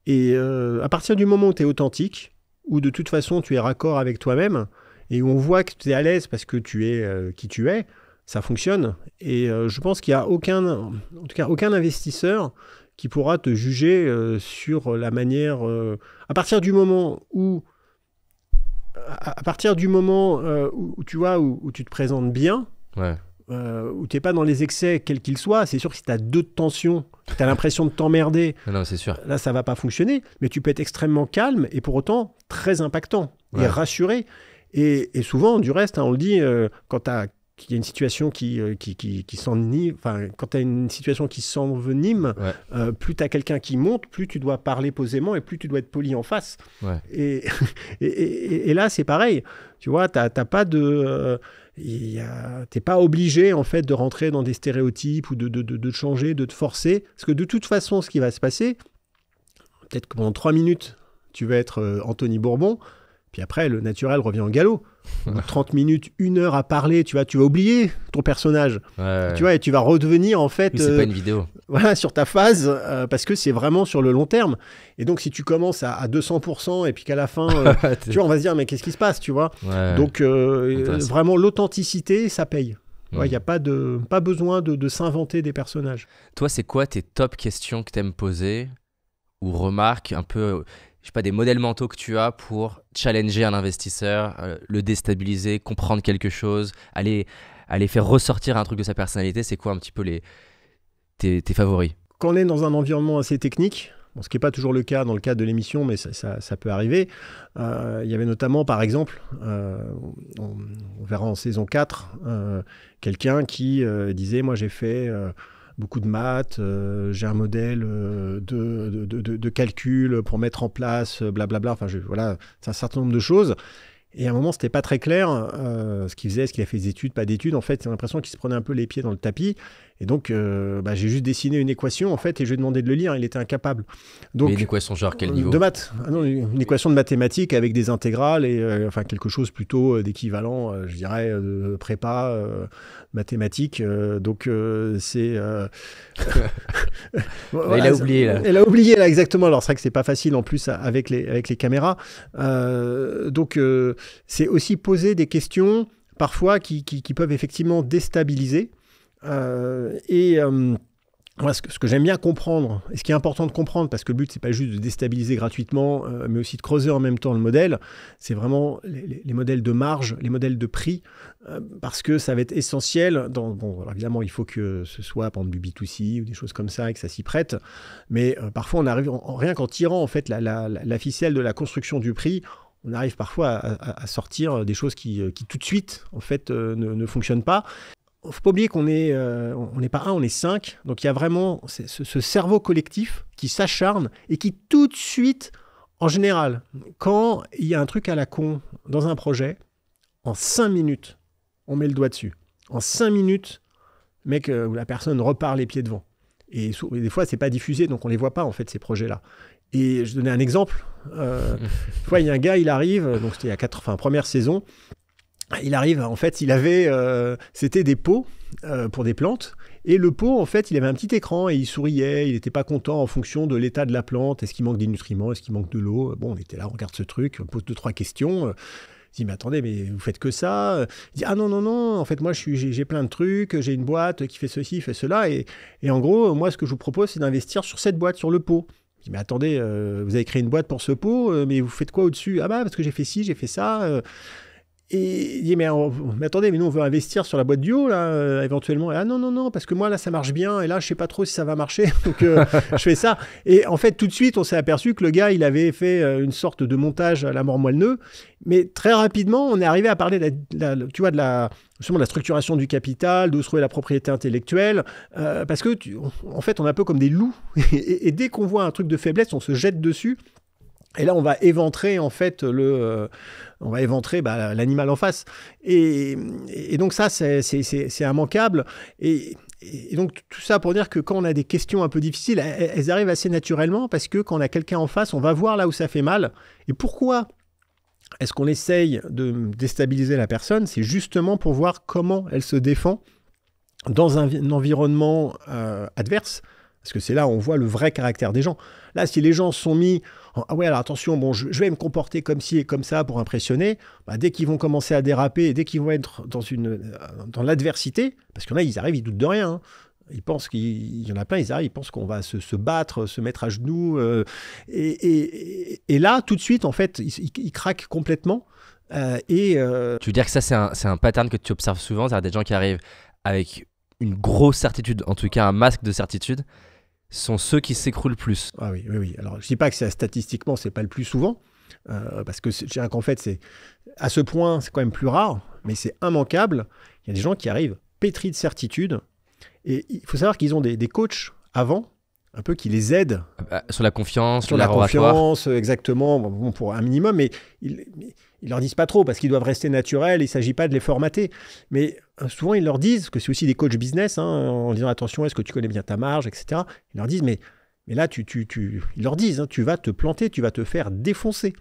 Et euh, à partir du moment où tu es authentique, où de toute façon tu es raccord avec toi-même et on voit que tu es à l'aise parce que tu es euh, qui tu es, ça fonctionne. Et euh, je pense qu'il n'y a aucun, en tout cas aucun investisseur qui pourra te juger euh, sur la manière. à partir du moment où, à, partir du moment où, tu vois où, tu te présentes bien. Euh, où tu n'es pas dans les excès, quels qu'il soit, c'est sûr que si as deux tensions, tu as l'impression de t'emmerder, non, c'est sûr. là ça va pas fonctionner, mais tu peux être extrêmement calme et pour autant très impactant et rassuré. Et, souvent, du reste, hein, on le dit, euh, quand qu'il y une situation qui, euh, qui, qui, enfin, quand tu as une situation qui s'envenime, plus tu as quelqu'un qui monte, plus tu dois parler posément et plus tu dois être poli en face. Et, et, là, c'est pareil. Tu vois, tu n'as pas de. Tu n'es pas obligé en fait de rentrer dans des stéréotypes ou de, de, de changer, de te forcer. Parce que de toute façon, ce qui va se passer, peut-être que pendant trois minutes, tu vas être euh, Anthony Bourbon, puis après, le naturel revient en galop. 30 minutes, une heure à parler, tu vas tu vas oublier ton personnage. Tu vois, et tu vas redevenir en fait. Euh, une vidéo. Voilà, sur ta phase, euh, parce que c'est vraiment sur le long terme. Et donc, si tu commences à, 200% et puis qu'à la fin, euh, tu on va se dire, mais qu'est-ce qui se passe, tu vois Donc, vraiment, l'authenticité, ça paye. Il n'y a pas, de, pas besoin de, de s'inventer des personnages. Toi, c'est quoi tes top questions que tu aimes poser ou remarques un peu pas, des modèles mentaux que tu as pour challenger un investisseur, euh, le déstabiliser, comprendre quelque chose, aller, aller faire ressortir un truc de sa personnalité C'est quoi un petit peu les, tes, favoris Quand on est dans un environnement assez technique, ce qui n'est pas toujours le cas dans le cadre de l'émission, mais ça, ça, peut arriver. Euh, il y avait notamment, par exemple, euh, on, verra en saison 4, quelqu'un qui disait, moi j'ai fait beaucoup de maths, euh, j'ai un modèle euh, de, de, de, calcul pour mettre en place, euh, blablabla. Enfin, je, voilà, c'est un certain nombre de choses. Et à un moment, c'était pas très clair ce qu'il faisait, est-ce qu'il a fait des études, pas d'études. En fait, j'ai l'impression qu'il se prenait un peu les pieds dans le tapis. Et donc, euh, bah, j'ai juste dessiné une équation, en fait, et je lui ai demandé de le lire. Il était incapable. Donc, Mais une équation genre quel euh, niveau De maths. Ah non, une équation de mathématiques avec des intégrales et euh, enfin quelque chose plutôt d'équivalent, je dirais, de prépa mathématique. donc, c'est... elle a oublié, là. Elle a oublié, là, exactement. Alors, c'est vrai que c'est pas facile, en plus, avec les, avec les caméras. donc, c'est aussi poser des questions parfois qui, qui, peuvent effectivement déstabiliser. Euh, et euh, ce que, j'aime bien comprendre, et ce qui est important de comprendre, parce que le but, c'est pas juste de déstabiliser gratuitement, euh, mais aussi de creuser en même temps le modèle, c'est vraiment les, modèles de marge, les modèles de prix, parce que ça va être essentiel. Dans, bon, évidemment, il faut que ce soit, par exemple, du B2C ou des choses comme ça, et que ça s'y prête, mais parfois, on arrive, rien qu'en tirant, en fait, la, ficelle de la construction du prix, on arrive parfois à, sortir des choses qui, qui, tout de suite, en fait, ne, ne fonctionnent pas faut pas oublier qu'on euh, n'est on pas un, on est cinq. Donc il y a vraiment ce, cerveau collectif qui s'acharne et qui tout de suite, en général, quand il y a un truc à la con dans un projet, en cinq minutes, on met le doigt dessus. En cinq minutes, mec euh, la personne repart les pieds devant. Et, des fois, c'est pas diffusé, donc on les voit pas en fait ces projets-là. Et je donnais un exemple. Euh, fois, il y a un gars, il arrive, donc c'était la quatre, enfin première saison il arrive, en fait, il avait, euh, c'était des pots euh, pour des plantes. Et le pot, en fait, il avait un petit écran et il souriait, il n'était pas content en fonction de l'état de la plante. Est-ce qu'il manque des nutriments Est-ce qu'il manque de l'eau Bon, on était là, on regarde ce truc, on pose deux, trois questions. Il dit, mais attendez, mais vous faites que ça Il dit, ah non, non, non, en fait, moi, j'ai plein de trucs, j'ai une boîte qui fait ceci, fait cela. Et, en gros, moi, ce que je vous propose, c'est d'investir sur cette boîte, sur le pot Il dit, mais attendez, euh, vous avez créé une boîte pour ce pot, mais vous faites quoi au-dessus Ah bah parce que j'ai fait ci, j'ai fait ça. Et il dit, mais, attendez, mais nous, on veut investir sur la boîte du là, euh, éventuellement. ah non, non, non, parce que moi, là, ça marche bien, et là, je sais pas trop si ça va marcher, donc euh, je fais ça. Et en fait, tout de suite, on s'est aperçu que le gars, il avait fait euh, une sorte de montage à la mort moelle mais très rapidement, on est arrivé à parler, de la, tu vois, de la, de la structuration du capital, d'où se trouvait la propriété intellectuelle, parce que, en fait, on est un peu comme des loups, et dès qu'on voit un truc de faiblesse, on se jette dessus, et là, on va éventrer en fait le, euh, on va éventrer bah, l'animal en face. Et, donc ça, c'est immanquable. Et, donc tout ça pour dire que quand on a des questions un peu difficiles, elles, arrivent assez naturellement parce que quand on a quelqu'un en face, on va voir là où ça fait mal. Et pourquoi est-ce qu'on essaye de déstabiliser la personne C'est justement pour voir comment elle se défend dans un, environnement euh, adverse. Parce que c'est là où on voit le vrai caractère des gens. Là, si les gens sont mis ah ouais, alors attention, bon, je, vais me comporter comme ci et comme ça pour impressionner, bah, dès qu'ils vont commencer à déraper, dès qu'ils vont être dans, une, euh, dans l'adversité, parce qu'il y en a, ils arrivent, ils doutent de rien. Hein. Ils pensent qu'il y en a plein, ils arrivent, ils pensent qu'on va se, battre, se mettre à genoux. Euh, et, et, là, tout de suite, en fait, ils, craquent complètement. Euh, et, Tu veux dire que ça, c'est un, un, pattern que tu observes souvent, c'est-à-dire des gens qui arrivent avec une grosse certitude, en tout cas un masque de certitude, sont ceux qui s'écroulent le plus. Ah oui, oui, oui. Alors, je dis pas que statistiquement, statistiquement, c'est pas le plus souvent, euh, parce que j'ai dirais qu'en fait, c'est à ce point, c'est quand même plus rare, mais c'est immanquable. Il y a des gens qui arrivent pétris de certitude, et il faut savoir qu'ils ont des, des coachs avant un peu qui les aident. Ah bah, sur la confiance, sur la confiance, euh, exactement, pour un minimum, mais ils, ne leur disent pas trop parce qu'ils doivent rester naturels, il ne s'agit pas de les formater. Mais euh, souvent ils leur disent, que c'est aussi des coachs business, hein, en disant attention, est-ce que tu connais bien ta marge, etc. Ils leur disent, mais, mais là, tu, ils leur disent, hein, tu vas te planter, tu vas te faire défoncer.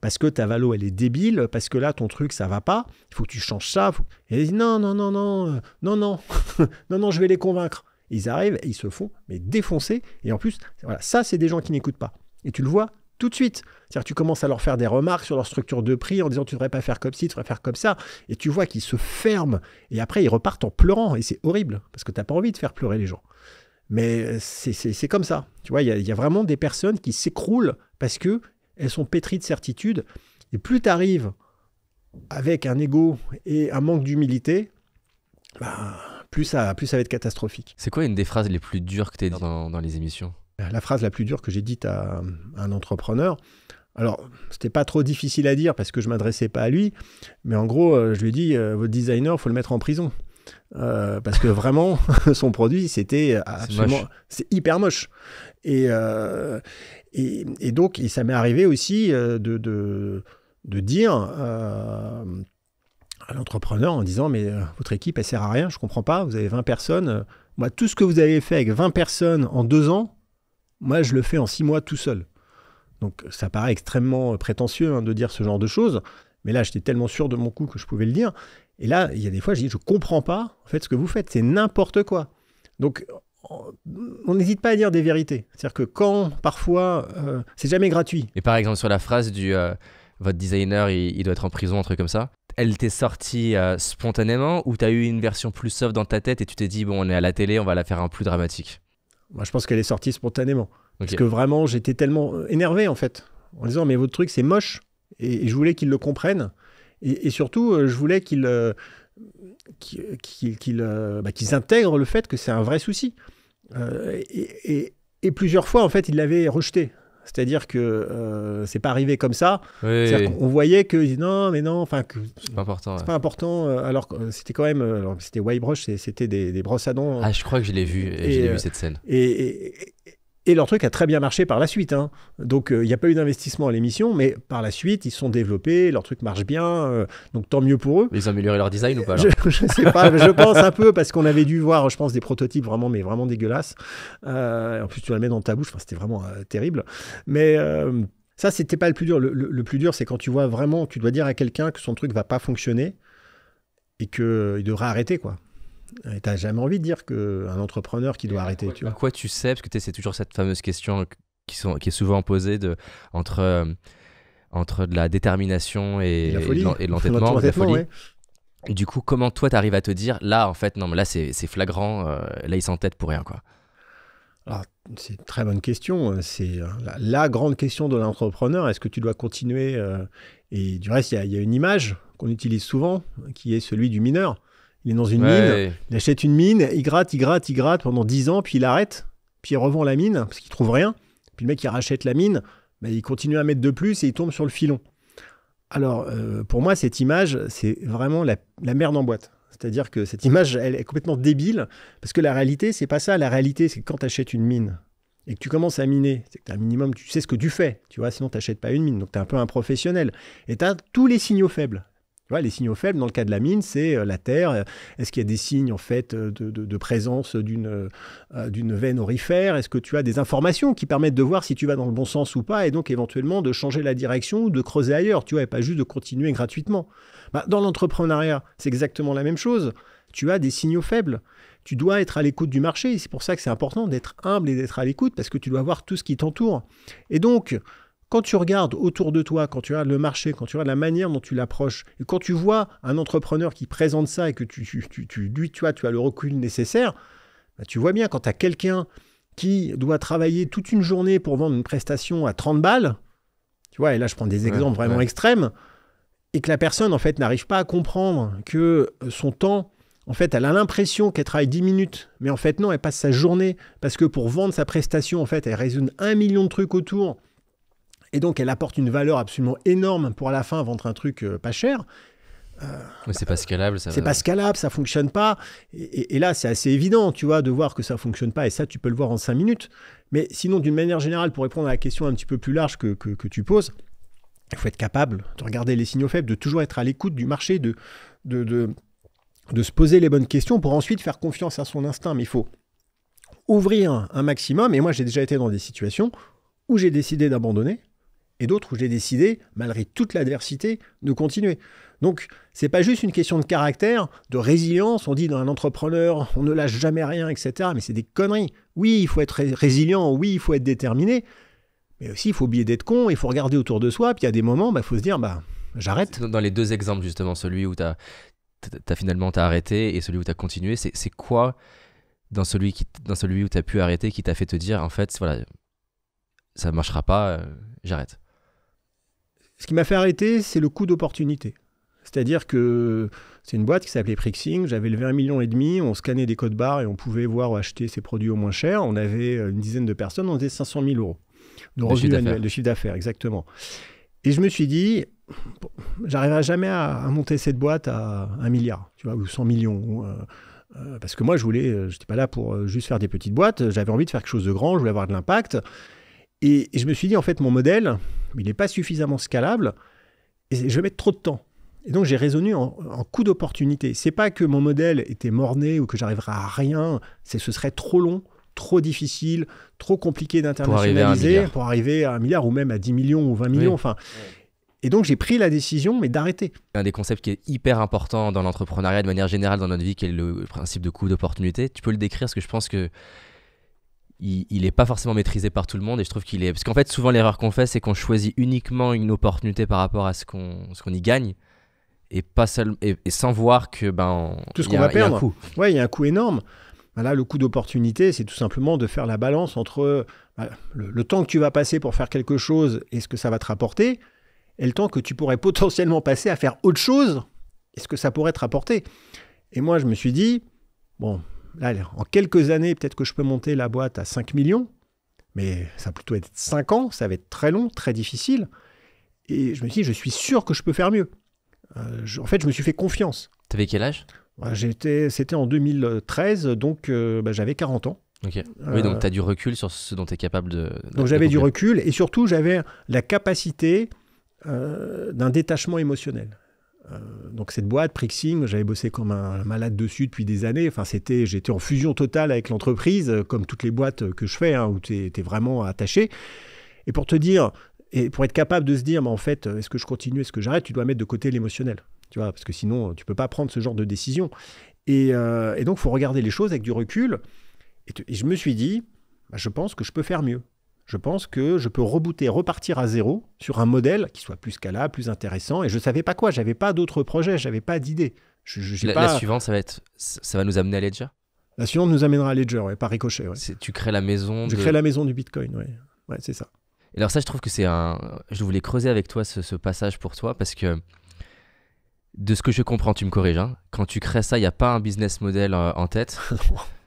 Parce que ta valo, elle est débile, parce que là, ton truc, ça va pas, il faut que tu changes ça. Et non, non, non, non, euh, non, non, non, non, je vais les convaincre. Ils arrivent, ils se font, mais défoncer. Et en plus, voilà, ça, c'est des gens qui n'écoutent pas. Et tu le vois, tout de suite. C'est-à-dire tu commences à leur faire des remarques sur leur structure de prix en disant tu devrais pas faire comme ci, tu devrais faire comme ça. Et tu vois qu'ils se ferment et après ils repartent en pleurant. Et c'est horrible parce que tu n'as pas envie de faire pleurer les gens. Mais euh, c'est comme ça. Tu vois, il y, a vraiment des personnes qui s'écroulent parce que elles sont pétries de certitude. Et plus tu arrives avec un ego et un manque d'humilité, bah, plus, ça, plus ça va être catastrophique. C'est quoi une des phrases les plus dures que tu as dans les émissions la phrase la plus dure que j'ai dite à, un entrepreneur. Alors, c'était pas trop difficile à dire parce que je m'adressais pas à lui, mais en gros, euh, je lui ai dit euh, votre designer, faut le mettre en prison. Euh, parce que vraiment, son produit, c'était absolument. C'est hyper moche. Et, et, donc, ça m'est arrivé aussi de, de, dire. à l'entrepreneur en disant mais votre équipe elle sert à rien je comprends pas vous avez 20 personnes moi tout ce que vous avez fait avec 20 personnes en deux ans moi, je le fais en six mois tout seul. Donc, ça paraît extrêmement euh, prétentieux hein, de dire ce genre de choses. Mais là, j'étais tellement sûr de mon coup que je pouvais le dire. Et là, il y a des fois, je dis, je comprends pas, en ce que vous faites. C'est n'importe quoi. Donc, on n'hésite pas à dire des vérités. C'est-à-dire que quand, parfois, euh, c'est jamais gratuit. Et par exemple, sur la phrase du euh, votre designer, il, doit être en prison, un truc comme ça, elle t'est sortie spontanément ou t'as eu une version plus soft dans ta tête et tu t'es dit, bon, on est à la télé, on va la faire un plus dramatique moi, je pense qu'elle est sortie spontanément. Parce que vraiment, j'étais tellement énervé, en fait, en disant, mais votre truc, c'est moche. Et, je voulais qu'ils le comprennent. Et, surtout, euh, je voulais euh, euh, bah, qu'ils intègrent le fait que c'est un vrai souci. et, plusieurs fois, en fait, ils l'avaient rejeté. C'est-à-dire que euh, c'est pas arrivé comme ça. On voyait que non, mais non, enfin, c'est pas important. pas important. Euh, alors euh, c'était quand même, c'était Whitebrush, c'était des, des, brosses à dents. Hein. Ah, je crois que je l'ai vu. J'ai vu cette scène. et, leur truc a très bien marché par la suite. Hein. Donc il euh, n'y a pas eu d'investissement à l'émission, mais par la suite, ils se sont développés, leur truc marche bien, euh, donc tant mieux pour eux. Ils ont amélioré leur design ou pas Je ne sais pas, je pense un peu, parce qu'on avait dû voir, je pense, des prototypes vraiment, mais vraiment dégueulasses. Euh, en plus, tu la mets dans ta bouche, c'était vraiment terrible. Mais. ça, c'était pas le plus dur. Le, plus dur, c'est quand tu vois vraiment, tu dois dire à quelqu'un que son truc va pas fonctionner et qu'il devrait arrêter, quoi. Tu n'as jamais envie de dire qu'un entrepreneur qui doit arrêter. Quoi, tu quoi tu sais Parce que c'est toujours cette fameuse question qui, sont, qui est souvent posée de, entre, euh, entre de la détermination et, et, l'entêtement, la folie. Du coup, comment toi tu arrives à te dire là, en fait, non, mais là c'est flagrant, euh, là il s'entête pour rien, quoi ah, c'est une très bonne question. C'est euh, la, grande question de l'entrepreneur. Est-ce que tu dois continuer Et du reste, il y, y, a une image qu'on utilise souvent, qui est celui du mineur. Il est dans une mine, il achète une mine, il gratte, il gratte, il gratte pendant 10 ans, puis il arrête, puis il revend la mine parce qu'il trouve rien. Puis le mec, il rachète la mine, mais il continue à mettre de plus et il tombe sur le filon. Alors, euh, pour moi, cette image, c'est vraiment la, merde en boîte. C'est-à-dire que cette image, elle est complètement débile, parce que la réalité, c'est pas ça. La réalité, c'est que quand tu achètes une mine et que tu commences à miner, c'est que tu as un minimum, tu sais ce que tu fais, tu vois, sinon tu n'achètes pas une mine, donc tu es un peu un professionnel. Et tu as tous les signaux faibles les signaux faibles, dans le cas de la mine, c'est euh, la Terre. Est-ce qu'il y a des signes en fait euh, de, présence d'une euh, veine aurifère Est-ce que tu as des informations qui permettent de voir si tu vas dans le bon sens ou pas, et donc éventuellement de changer la direction ou de creuser ailleurs, tu vois, et pas juste de continuer gratuitement. Bah, dans l'entrepreneuriat, c'est exactement la même chose. Tu as des signaux faibles. Tu dois être à l'écoute du marché. C'est pour ça que c'est important d'être humble et d'être à l'écoute parce que tu dois voir tout ce qui t'entoure. Et donc, quand tu regardes autour de toi, quand tu regardes le marché, quand tu regardes la manière dont tu l'approches, et quand tu vois un entrepreneur qui présente ça et que tu, tu as, le recul nécessaire, bah, tu vois bien quand tu as quelqu'un qui doit travailler toute une journée pour vendre une prestation à 30 balles, tu vois, et là je prends des exemples vraiment extrêmes, et que la personne en fait n'arrive pas à comprendre que euh, son temps, en fait, elle a l'impression qu'elle travaille 10 minutes, mais en fait non, elle passe sa journée, parce que pour vendre sa prestation, en fait, elle résume un million de trucs autour, et donc elle apporte une valeur absolument énorme pour à la fin vendre un truc euh, pas cher. Euh, Mais c'est pas scalable, ça. C'est pas scalable, ça fonctionne pas. Et, là, c'est assez évident, tu vois, de voir que ça fonctionne pas. Et ça, tu peux le voir en cinq minutes. Mais sinon, d'une manière générale, pour répondre à la question un petit peu plus large que, que, tu poses, il faut être capable de regarder les signaux faibles, de toujours être à l'écoute du marché, de, de, de, de, se poser les bonnes questions pour ensuite faire confiance à son instinct. Mais il faut ouvrir un maximum. Et moi, j'ai déjà été dans des situations où j'ai décidé d'abandonner et d'autres où j'ai décidé, malgré toute l'adversité, de continuer. Donc, c'est pas juste une question de caractère, de résilience. On dit dans un entrepreneur, on ne lâche jamais rien, etc. Mais c'est des conneries. Oui, il faut être résilient. Oui, il faut être déterminé. Mais aussi, il faut oublier d'être con. Il faut regarder autour de soi. Puis, il y a des moments, il bah, faut se dire, bah, j'arrête. Dans les deux exemples, justement, celui où tu as, as, finalement as arrêté et celui où tu as continué, c'est quoi dans celui, qui, dans celui où tu as pu arrêter qui t'a fait te dire, en fait, voilà, ça ne marchera pas, euh, j'arrête ce qui m'a fait arrêter, c'est le coût d'opportunité. C'est-à-dire que c'est une boîte qui s'appelait Prixing, j'avais levé un million et demi, on scannait des codes barres et on pouvait voir où acheter ses produits au moins cher. On avait euh, une dizaine de personnes, on faisait 500 000 euros de chiffre d'affaires, exactement. Et je me suis dit, j'arriverai jamais à, monter cette boîte à un milliard, tu vois, ou 100 millions. Euh, euh, parce que moi, je voulais, j'étais pas là pour juste faire des petites boîtes, j'avais envie de faire quelque chose de grand, je voulais avoir de l'impact. et je me suis dit, en fait, mon modèle, mais il n'est pas suffisamment scalable, et je vais mettre trop de temps. Et donc j'ai raisonné en, en coût d'opportunité. C'est pas que mon modèle était morné ou que j'arriverai à rien, c'est ce serait trop long, trop difficile, trop compliqué d'internationaliser pour, arriver à un milliard ou même à 10 millions ou 20 millions. Enfin, et donc j'ai pris la décision, mais d'arrêter. Un des concepts qui est hyper important dans l'entrepreneuriat de manière générale dans notre vie, qui est le principe de coût d'opportunité. Tu peux le décrire parce que je pense que il n'est pas forcément maîtrisé par tout le monde et je trouve qu'il est parce qu'en fait souvent l'erreur qu'on fait c'est qu'on choisit uniquement une opportunité par rapport à ce qu'on y gagne et pas seul et, sans voir que ben tout ce qu'on va perdre. Y a un coût. Ouais, il y a un coût énorme. Ben là, le coût d'opportunité, c'est tout simplement de faire la balance entre ben, le, temps que tu vas passer pour faire quelque chose et ce que ça va te rapporter, et le temps que tu pourrais potentiellement passer à faire autre chose et ce que ça pourrait te rapporter. Et moi, je me suis dit, bon, en quelques années, peut-être que je peux monter la boîte à 5 millions, mais ça va plutôt être 5 ans, ça va être très long, très difficile. Et je me suis dit, je suis sûr que je peux faire mieux. Euh, en fait, je me suis fait confiance. avais quel âge C'était en 2013, donc euh, bah, j'avais 40 ans. Euh, oui, donc tu as du recul sur ce dont tu es capable de... de donc j'avais du recul et surtout j'avais la capacité d'un détachement émotionnel. Euh, donc cette boîte, Prixing, j'avais bossé comme un malade dessus depuis des années. Enfin, c'était, j'étais en fusion totale avec l'entreprise, euh, comme toutes les boîtes euh, que je fais, hein, où tu es, vraiment attaché. Et pour te dire, et pour être capable de se dire, mais en fait, est-ce que je continue, est-ce que j'arrête, tu dois mettre de côté l'émotionnel. Tu vois, parce que sinon, tu peux pas prendre ce genre de décision. Et, euh, et donc, faut regarder les choses avec du recul. Et, je me suis dit, bah, je pense que je peux faire mieux je pense que je peux rebooter, repartir à zéro sur un modèle qui soit plus scalable, plus intéressant. Et je ne savais pas quoi, j'avais pas d'autres projets, je n'avais pas d'idées. Je, la, suivante, ça va, être, ça va nous amener à Ledger La suivante nous amènera à Ledger, pas par ricochet. Tu crées la maison. Je crée la maison du Bitcoin, oui. c'est ça. Et alors, ça, je trouve que c'est un. Je voulais creuser avec toi ce, passage pour toi parce que. De ce que je comprends, tu me corriges. Hein. quand tu crées ça, il n'y a pas un business model euh, en tête.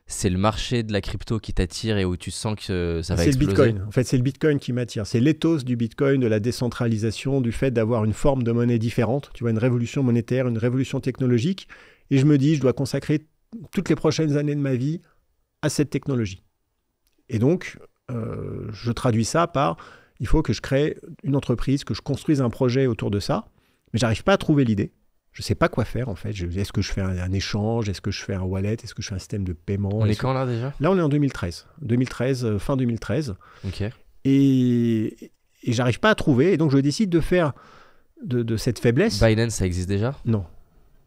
c'est le marché de la crypto qui t'attire et où tu sens que ça va exploser le Bitcoin. En fait, c'est le Bitcoin qui m'attire. C'est l'éthos du Bitcoin, de la décentralisation, du fait d'avoir une forme de monnaie différente. Tu vois, une révolution monétaire, une révolution technologique. Et je me dis, je dois consacrer toutes les prochaines années de ma vie à cette technologie. Et donc, euh, je traduis ça par, il faut que je crée une entreprise, que je construise un projet autour de ça. Mais j'arrive pas à trouver l'idée. Je ne sais pas quoi faire en fait. Est-ce que je fais un, échange Est-ce que je fais un wallet Est-ce que je fais un système de paiement On est quand là déjà Là, on est en 2013. 2013, euh, fin 2013. Ok. Et, et j'arrive pas à trouver. Et donc, je décide de faire de, cette faiblesse. Binance, ça existe déjà Non.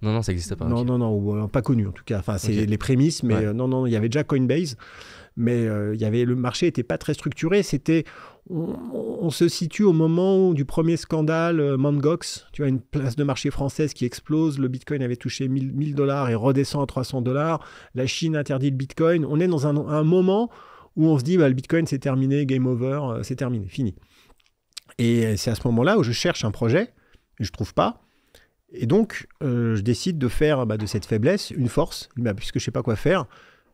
Non, non, ça n'existe pas. Non, non, non, euh, pas connu en tout cas. Enfin, c'est les prémices, mais euh, non, non, il y avait déjà Coinbase, mais il y avait le marché n'était pas très structuré. C'était, on, se situe au moment du premier scandale euh, tu as une place de marché française qui explose, le Bitcoin avait touché 1000 dollars et redescend à 300 dollars, la Chine interdit le Bitcoin, on est dans un, moment où on se dit bah, le Bitcoin c'est terminé, game over, euh, c'est terminé, fini. Et euh, c'est à ce moment-là où je cherche un projet, et je ne trouve pas, et donc je décide de faire bah, de cette faiblesse une force, puisque je ne sais pas quoi faire,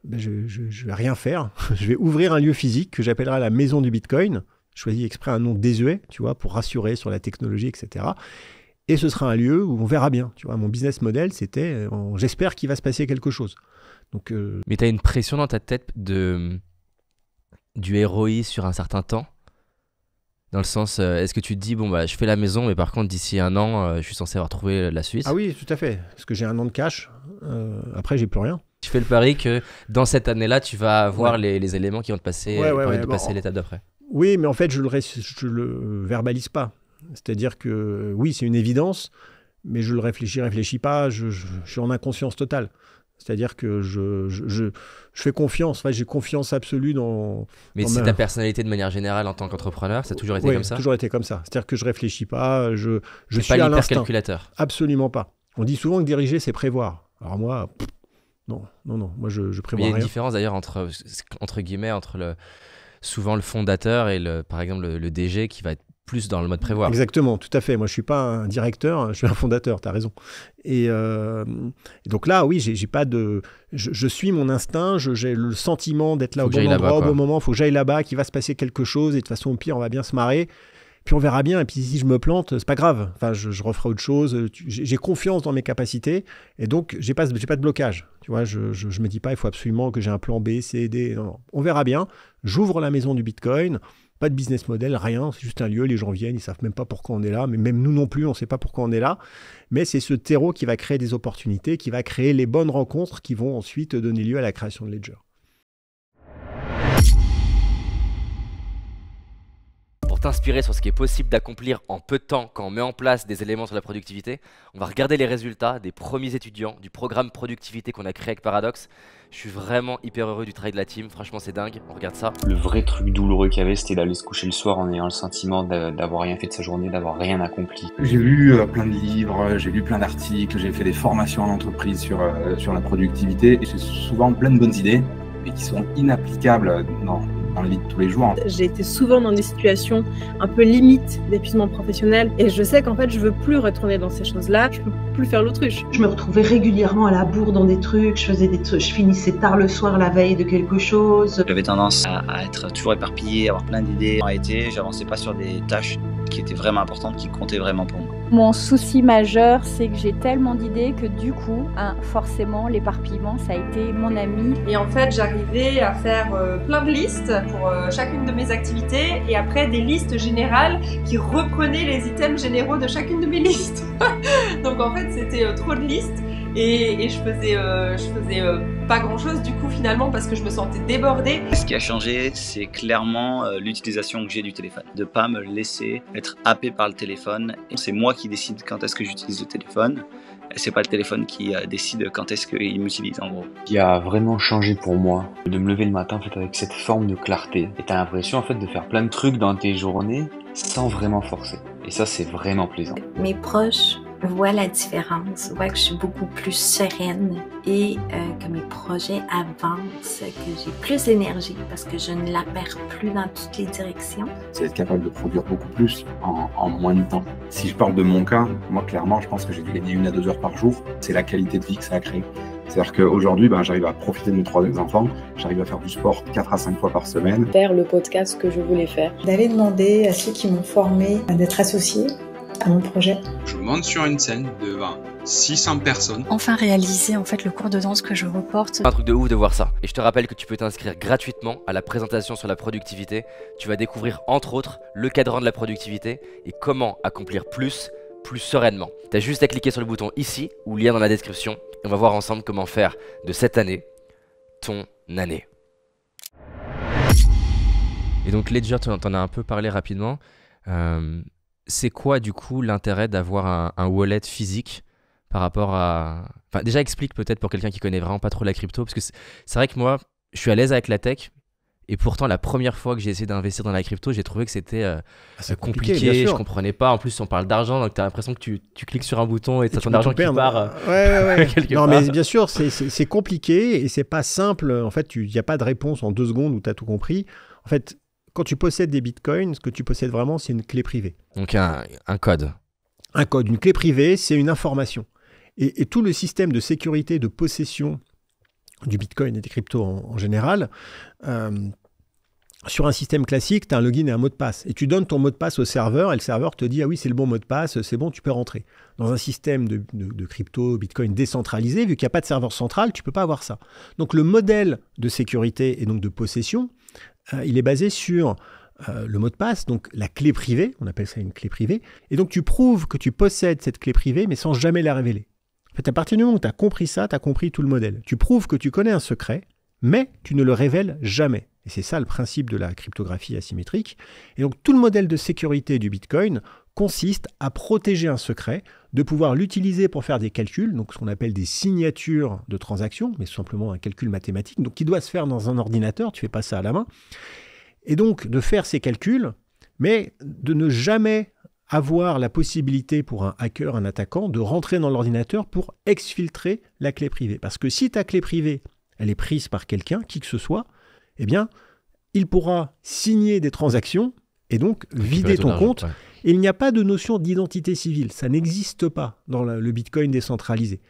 bah, je, ne je, vais rien faire. je vais ouvrir un lieu physique que j'appellerai la maison du Bitcoin choisi exprès un nom désuet, tu vois, pour rassurer sur la technologie, etc. Et ce sera un lieu où on verra bien. Tu vois, mon business model, c'était euh, j'espère qu'il va se passer quelque chose. Donc, euh, Mais tu as une pression dans ta tête de du ROI sur un certain temps dans le sens, euh, est-ce que tu te dis, bon, bah, je fais la maison, mais par contre, d'ici un an, je suis censé avoir trouvé la Suisse Ah oui, tout à fait. Parce que j'ai un an de cash. après, j'ai plus rien. Tu fais le pari que dans cette année-là, tu vas avoir les, éléments qui vont te passer passer l'étape d'après. Oui, mais en fait, je ne le, verbalise pas. C'est-à-dire que oui, c'est une évidence, mais je le réfléchis, réfléchis pas, je, suis en inconscience totale. C'est-à-dire que je, fais confiance, enfin, j'ai confiance absolue dans. Mais c'est ta personnalité de manière générale en tant qu'entrepreneur, ça a toujours été comme ça toujours été comme ça. C'est-à-dire que je réfléchis pas, je, je suis pas à calculateur. Absolument pas. On dit souvent que diriger, c'est prévoir. Alors moi, non, non, non, moi je, je prévois. rien. il y a une différence d'ailleurs entre, entre guillemets, entre le souvent le fondateur et le, par exemple le, DG qui va être plus dans le mode prévoir. Exactement, tout à fait. Moi, je suis pas un directeur, hein, je suis un fondateur, tu as raison. Euh, et, donc là, oui, j'ai pas de. Je, suis mon instinct, j'ai le sentiment d'être là au bon endroit, au bon moment, faut que j'aille là-bas, qu'il va se passer quelque chose, et de toute façon, au pire, on va bien se marrer puis on verra bien. Et puis si je me plante, c'est pas grave. Enfin, je, je referai autre chose. J'ai confiance dans mes capacités et donc j'ai pas, pas de blocage. Tu vois, je, je, me dis pas, il faut absolument que j'ai un plan B, C, D. On verra bien. J'ouvre la maison du Bitcoin. Pas de business model, rien. C'est juste un lieu. Les gens viennent, ils savent même pas pourquoi on est là, mais même nous non plus, on sait pas pourquoi on est là. Mais c'est ce terreau qui va créer des opportunités, qui va créer les bonnes rencontres, qui vont ensuite donner lieu à la création de Ledger inspiré sur ce qui est possible d'accomplir en peu de temps quand on met en place des éléments sur la productivité. On va regarder les résultats des premiers étudiants du programme productivité qu'on a créé avec Paradox. Je suis vraiment hyper heureux du travail de la team. Franchement, c'est dingue. On regarde ça. Le vrai truc douloureux qu'il y avait, c'était d'aller se coucher le soir en ayant le sentiment d'avoir rien fait de sa journée, d'avoir rien accompli. J'ai lu euh, plein de livres, j'ai lu plein d'articles, j'ai fait des formations en entreprise sur, euh, sur la productivité. Et j'ai souvent plein de bonnes idées, mais qui sont inapplicables dans dans tous les jours. J'ai été souvent dans des situations un peu limites d'épuisement professionnel et je sais qu'en fait je veux plus retourner dans ces choses-là, je peux plus faire l'autruche. Je me retrouvais régulièrement à la bourre dans des trucs, je faisais des je finissais tard le soir la veille de quelque chose. J'avais tendance à, être toujours éparpillé, avoir plein d'idées. En réalité, j'avançais pas sur des tâches qui étaient vraiment importantes, qui comptaient vraiment pour moi. Mon souci majeur, c'est que j'ai tellement d'idées que du coup, hein, forcément, l'éparpillement, ça a été mon ami. Et en fait, j'arrivais à faire euh, plein de listes pour euh, chacune de mes activités et après des listes générales qui reprenaient les items généraux de chacune de mes listes. Donc en fait, c'était euh, trop de listes et, je faisais, euh, je faisais euh, pas grand chose du coup finalement parce que je me sentais débordée. Ce qui a changé, c'est clairement euh, l'utilisation que j'ai du téléphone. De pas me laisser être happé par le téléphone. C'est moi qui décide quand est-ce que j'utilise le téléphone. C'est pas le téléphone qui décide quand est-ce qu'il m'utilise en gros. Ce qui a vraiment changé pour moi, de me lever le matin en fait avec cette forme de clarté. Et t'as l'impression en fait de faire plein de trucs dans tes journées sans vraiment forcer. Et ça c'est vraiment plaisant. Mes proches vois la différence, vois que je suis beaucoup plus sereine et euh, que mes projets avancent, que j'ai plus d'énergie parce que je ne la perds plus dans toutes les directions. C'est être capable de produire beaucoup plus en, moins de temps. Si je parle de mon cas, moi clairement, je pense que j'ai dû une à deux heures par jour. C'est la qualité de vie que ça a créé. C'est-à-dire qu'aujourd'hui, ben, j'arrive à profiter de mes trois enfants, j'arrive à faire du sport quatre à cinq fois par semaine. Faire le podcast que je voulais faire. D'aller demander à ceux qui m'ont formé euh, d'être associés mon projet. Je monte sur une scène devant 600 personnes. Enfin réaliser en fait le cours de danse que je reporte. Un truc de ouf de voir ça. Et je te rappelle que tu peux t'inscrire gratuitement à la présentation sur la productivité. Tu vas découvrir entre autres le cadran de la productivité et comment accomplir plus, plus sereinement. Tu as juste à cliquer sur le bouton ici ou lien dans la description. Et on va voir ensemble comment faire de cette année ton année. Et donc Ledger, tu en as un peu parlé rapidement. Euh, c'est quoi du coup l'intérêt d'avoir un, wallet physique par rapport à... Enfin, déjà explique peut-être pour quelqu'un qui connaît vraiment pas trop la crypto, parce que c'est vrai que moi, je suis à l'aise avec la tech, et pourtant la première fois que j'ai essayé d'investir dans la crypto, j'ai trouvé que c'était euh, ah, compliqué, Je je comprenais pas. En plus, on parle d'argent, donc tu as l'impression que tu, cliques sur un bouton et t'as ton argent qui part. Euh, non, mais bien sûr, c'est compliqué et c'est pas simple. En fait, il n'y a pas de réponse en deux secondes où as tout compris. En fait, quand tu possèdes des bitcoins, ce que tu possèdes vraiment, c'est une clé privée. Donc un, code. Un code, une clé privée, c'est une information. Et, tout le système de sécurité, de possession du bitcoin et des cryptos en, général, euh, sur un système classique, tu as un login et un mot de passe. Et tu donnes ton mot de passe au serveur et le serveur te dit Ah oui, c'est le bon mot de passe, c'est bon, tu peux rentrer. Dans un système de, de crypto, Bitcoin décentralisé, vu qu'il n'y a pas de serveur central, tu ne peux pas avoir ça. Donc le modèle de sécurité et donc de possession, euh, il est basé sur euh, le mot de passe, donc la clé privée, on appelle ça une clé privée, et donc tu prouves que tu possèdes cette clé privée, mais sans jamais la révéler. En fait, à partir du moment où tu as compris ça, tu as compris tout le modèle. Tu prouves que tu connais un secret, mais tu ne le révèles jamais. Et c'est ça le principe de la cryptographie asymétrique. Et donc tout le modèle de sécurité du Bitcoin consiste à protéger un secret de pouvoir l'utiliser pour faire des calculs, donc ce qu'on appelle des signatures de transactions, mais simplement un calcul mathématique, donc qui doit se faire dans un ordinateur, tu fais pas ça à la main, et donc de faire ces calculs, mais de ne jamais avoir la possibilité pour un hacker, un attaquant, de rentrer dans l'ordinateur pour exfiltrer la clé privée. Parce que si ta clé privée, elle est prise par quelqu'un, qui que ce soit, eh bien, il pourra signer des transactions et donc, vider ton compte. Il n'y a pas de notion d'identité civile, ça n'existe pas dans le Bitcoin décentralisé.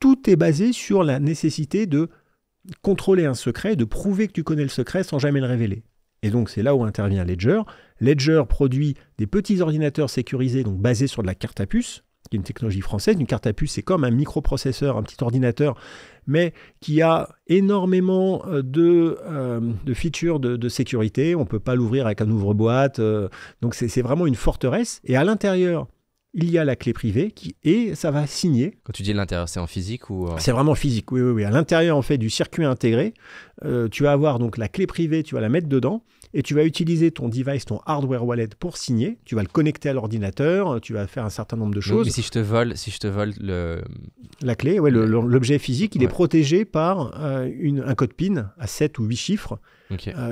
Tout est basé sur la nécessité de contrôler un secret, de prouver que tu connais le secret sans jamais le révéler. Et donc c'est là où intervient Ledger. Ledger produit des petits ordinateurs sécurisés, donc basés sur de la carte à puce, une technologie française. Une carte à puce, c'est comme un microprocesseur, un petit ordinateur, mais qui a énormément euh, de, euh, de features de, sécurité. On ne peut pas l'ouvrir avec un ouvre-boîte. Euh, donc c'est vraiment une forteresse. Et à l'intérieur il y a la clé privée qui, et ça va signer. Quand tu dis l'intérieur, c'est en physique ou euh, C'est vraiment physique, oui, oui, À l'intérieur, en fait, du circuit intégré, euh, tu vas avoir donc la clé privée, tu vas la mettre dedans, et tu vas utiliser ton device, ton hardware wallet pour signer. Tu vas le connecter à l'ordinateur, euh, tu vas faire un certain nombre de choses. si je te vole, si je te vole la clé, ouais, l'objet physique, il est protégé par un code PIN à 7 ou 8 chiffres,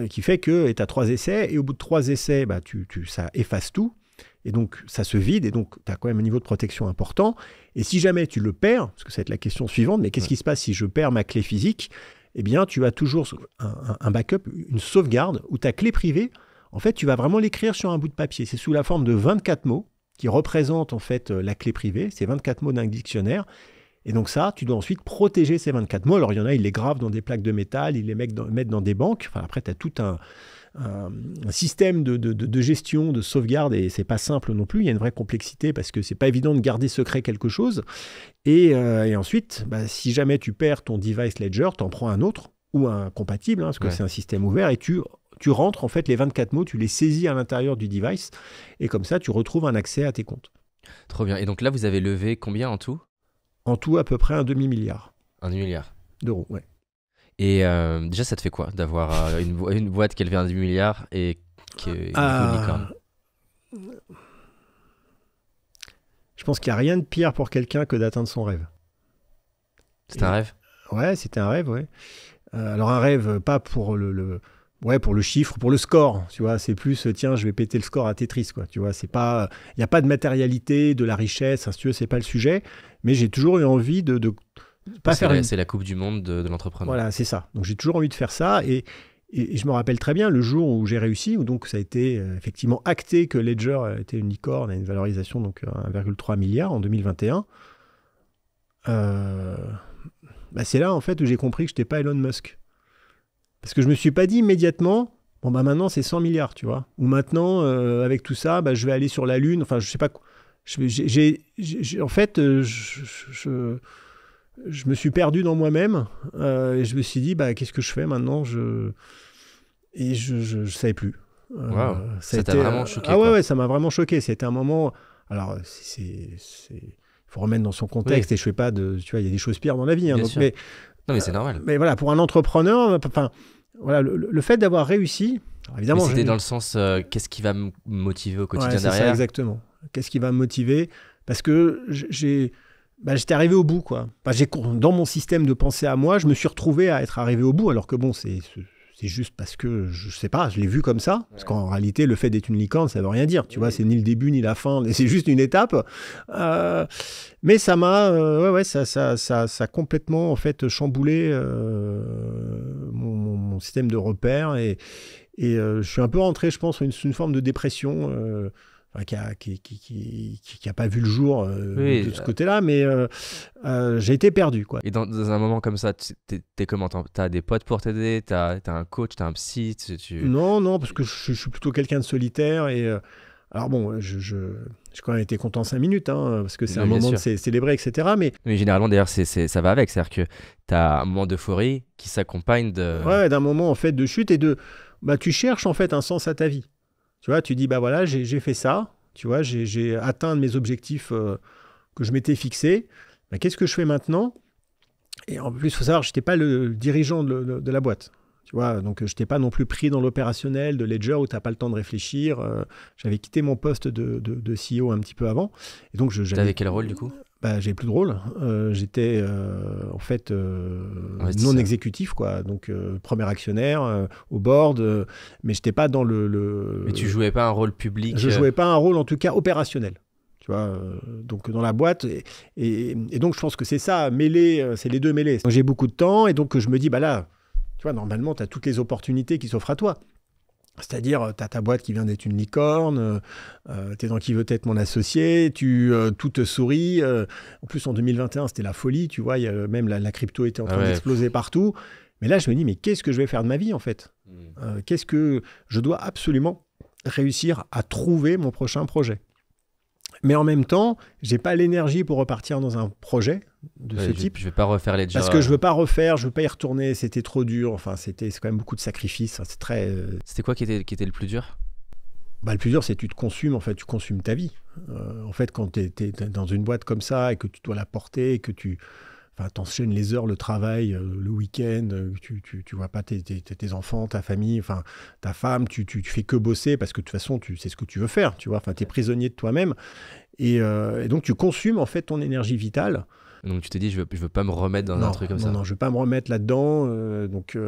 qui fait que tu as trois essais, et au bout de trois essais, bah, tu, tu, ça efface tout. Et donc, ça se vide, et donc, tu as quand même un niveau de protection important. Et si jamais tu le perds, parce que ça va être la question suivante, mais qu'est-ce qui se passe si je perds ma clé physique Eh bien, tu as toujours un, backup, une sauvegarde, où ta clé privée, en fait, tu vas vraiment l'écrire sur un bout de papier. C'est sous la forme de 24 mots qui représentent, en fait, euh, la clé privée. C'est 24 mots d'un dictionnaire. Et donc ça, tu dois ensuite protéger ces 24 mots. Alors il y en a, ils les gravent dans des plaques de métal, ils les mettent dans, dans des banques. Enfin, après, tu as tout un, un, système de, gestion, de sauvegarde, et c'est pas simple non plus. Il y a une vraie complexité parce que c'est pas évident de garder secret quelque chose. Et, euh, et ensuite, bah, si jamais tu perds ton device ledger, t'en prends un autre ou un compatible, hein, parce que c'est un système ouvert, et tu tu rentres en fait les 24 mots, tu les saisis à l'intérieur du device, et comme ça, tu retrouves un accès à tes comptes. Trop bien. Et donc là, vous avez levé combien en tout En tout, à peu près un demi-milliard. Un demi-milliard. D'euros, ouais. Et euh, déjà, ça te fait quoi d'avoir euh, une, boîte qui est du milliard milliards et qui est une ah. Je pense qu'il n'y a rien de pire pour quelqu'un que d'atteindre son rêve. C'est un rêve Ouais, c'était un rêve, ouais. Euh, alors, un rêve, pas pour le, Ouais, pour le chiffre, pour le score, tu vois, c'est plus tiens, je vais péter le score à Tetris quoi, tu vois, c'est pas il n'y a pas de matérialité, de la richesse, hein, si tu c'est pas le sujet, mais j'ai toujours eu envie de, c'est la Coupe du Monde de, de l'entrepreneur. Voilà, c'est ça. Donc j'ai toujours envie de faire ça. Et, je me rappelle très bien le jour où j'ai réussi, où donc ça a été euh, effectivement acté que Ledger était une licorne à une valorisation donc 1,3 euh, milliard en 2021. Euh, bah, c'est là en fait où j'ai compris que je n'étais pas Elon Musk. Parce que je me suis pas dit immédiatement, bon bah maintenant c'est 100 milliards, tu vois. Ou maintenant, avec tout ça, bah, je vais aller sur la Lune. Enfin, je sais pas. J'ai, en fait, je je me suis perdu dans moi-même euh, et je me suis dit bah qu'est-ce que je fais maintenant je et je, ne savais plus euh, ça, t'a vraiment euh, choqué ah ouais, ça m'a vraiment choqué c'était un moment alors c'est faut remettre dans son contexte et je fais pas de tu vois il y a des choses pires dans la vie hein, donc, mais non mais c'est normal mais voilà pour un entrepreneur voilà le, fait d'avoir réussi évidemment c'était dans le sens euh, qu'est-ce qui va me motiver au quotidien ouais, derrière ça, exactement qu'est-ce qui va me motiver parce que j'ai bah, j'étais arrivé au bout. Quoi. Bah, dans mon système de pensée à moi, je me suis retrouvé à être arrivé au bout, alors que bon, c'est juste parce que, je sais pas, je l'ai vu comme ça. Parce qu'en réalité, le fait d'être une licorne, ça veut rien dire. Tu vois, c'est ni le début ni la fin, c'est juste une étape. Euh, mais ça m'a euh, ouais, ouais, ça, ça, ça, ça, complètement en fait, chamboulé euh, mon, système de repères. Et, et je suis un peu rentré, je pense, une, une forme de dépression euh, qui n'a a pas vu le jour euh, de ce euh, côté-là, mais j'ai été perdu. Quoi. Et dans, un moment comme ça, tu es comment T'as des potes pour t'aider Tu as un coach as un psy Non, non, parce que je, suis plutôt quelqu'un de solitaire et. Alors bon, je, je, j'ai quand même été content 5 minutes, hein, parce que c'est un moment de célébrer, etc. Mais, mais généralement, d'ailleurs, ça va avec. C'est-à-dire que tu as un moment d'euphorie qui s'accompagne de... d'un moment, en fait, de chute et de... Bah, tu cherches, en fait, un sens à ta vie. Tu vois, tu dis, bah voilà, j'ai fait ça, tu vois, j'ai atteint mes objectifs euh, que je m'étais fixés. Qu'est-ce que je fais maintenant Et en plus, il faut savoir, je n'étais pas le dirigeant de, la boîte. Tu vois, donc euh, je n'étais pas non plus pris dans l'opérationnel de Ledger où tu n'as pas le temps de réfléchir. Euh, j'avais quitté mon poste de, CEO un petit peu avant. Et donc, je, quel rôle du coup bah, j'ai plus de rôle. Euh, j'étais euh, en fait euh, non exécutif, quoi. Donc premier actionnaire au board, mais n'étais pas dans le, Mais tu jouais pas un rôle public. Je jouais pas un rôle, en tout cas opérationnel. Tu vois, donc dans la boîte et, donc je pense que c'est ça mêlé, c'est les deux mêlés. J'ai beaucoup de temps et donc je me dis bah là, tu vois, normalement tu as toutes les opportunités qui s'offrent à toi. C'est-à-dire, euh, tu as ta boîte qui vient d'être une licorne, euh, euh, tu es dans qui veut être mon associé, tu, tout te sourit. en plus, en 2021, c'était la folie, tu vois, même la, crypto était en ah train d'exploser partout. Mais là, je me dis, mais qu'est-ce que je vais faire de ma vie, en fait hmm. Qu'est-ce que je dois absolument réussir à trouver mon prochain projet mais en même temps, je n'ai pas l'énergie pour repartir dans un projet de ce type. Je vais pas refaire les jobs. Parce que je ne veux pas refaire, je veux pas y retourner. C'était trop dur. Enfin, c'était c'est quand même beaucoup de sacrifices. Hein, c'est très. Euh, c'était quoi qui était qui était le plus dur bah, le plus dur, c'est tu te consumes, en fait, tu consumes ta vie. Euh, en fait, quand tu es, dans une boîte comme ça et que tu dois la porter et que tu, Enfin, t'enchaînes les heures, le travail, euh, le week-end, euh, tu, tu, tu, vois pas tes, tes, tes, enfants, ta famille, enfin, ta femme, tu, tu, tu, fais que bosser parce que de toute façon, tu c'est ce que tu veux faire, tu vois. Enfin, t'es prisonnier de toi-même. Euh, et, donc, tu consumes en fait ton énergie vitale. Donc, tu te dis, je veux, je veux pas me remettre dans un truc comme ça. Non, je veux pas me remettre là-dedans. donc,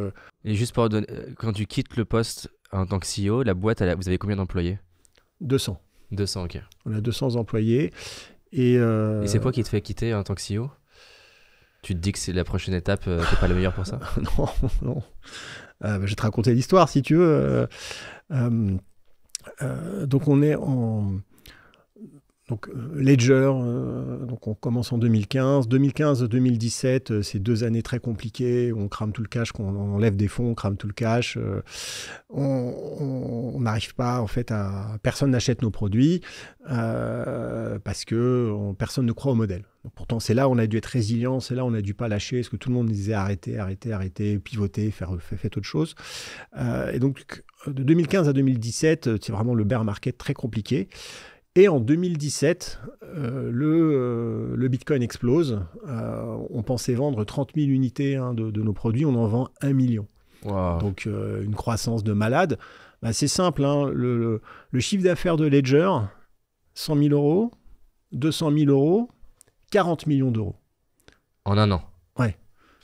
Et juste pour donner, quand tu quittes le poste en tant que CEO, la boîte, vous avez combien d'employés 200. 200, ok. On a 200 employés. Et, et c'est quoi qui te fait quitter en tant que CEO tu te dis que c'est la prochaine étape, euh, t'es pas le meilleur pour ça Non, non. Euh, bah, je vais te raconter l'histoire si tu veux. Euh, donc on est en, donc euh, Ledger, euh, donc on commence en 2015. 2015-2017, euh, c'est deux années très compliquées. On crame tout le cash, on enlève des fonds, on crame tout le cash. on n'arrive pas, en fait, à... Personne n'achète nos produits parce que personne ne croit au modèle. pourtant, c'est là où on a dû être résilient, c'est là où on a dû pas lâcher, parce que tout le monde disait arrêter, arrêter, arrêter, pivoter, faire, autre chose. et donc, de 2015 à 2017, c'est vraiment le bear market très compliqué. Et en 2017, euh, euh, le, Bitcoin explose. Euh, on pensait vendre 30 000 unités hein, de, nos produits, on en vend 1 million. Donc une croissance de malade. Bah, c'est simple, hein. le, le, chiffre d'affaires de Ledger, 100 000 euros, 200 000 euros, 40 millions d'euros. En un an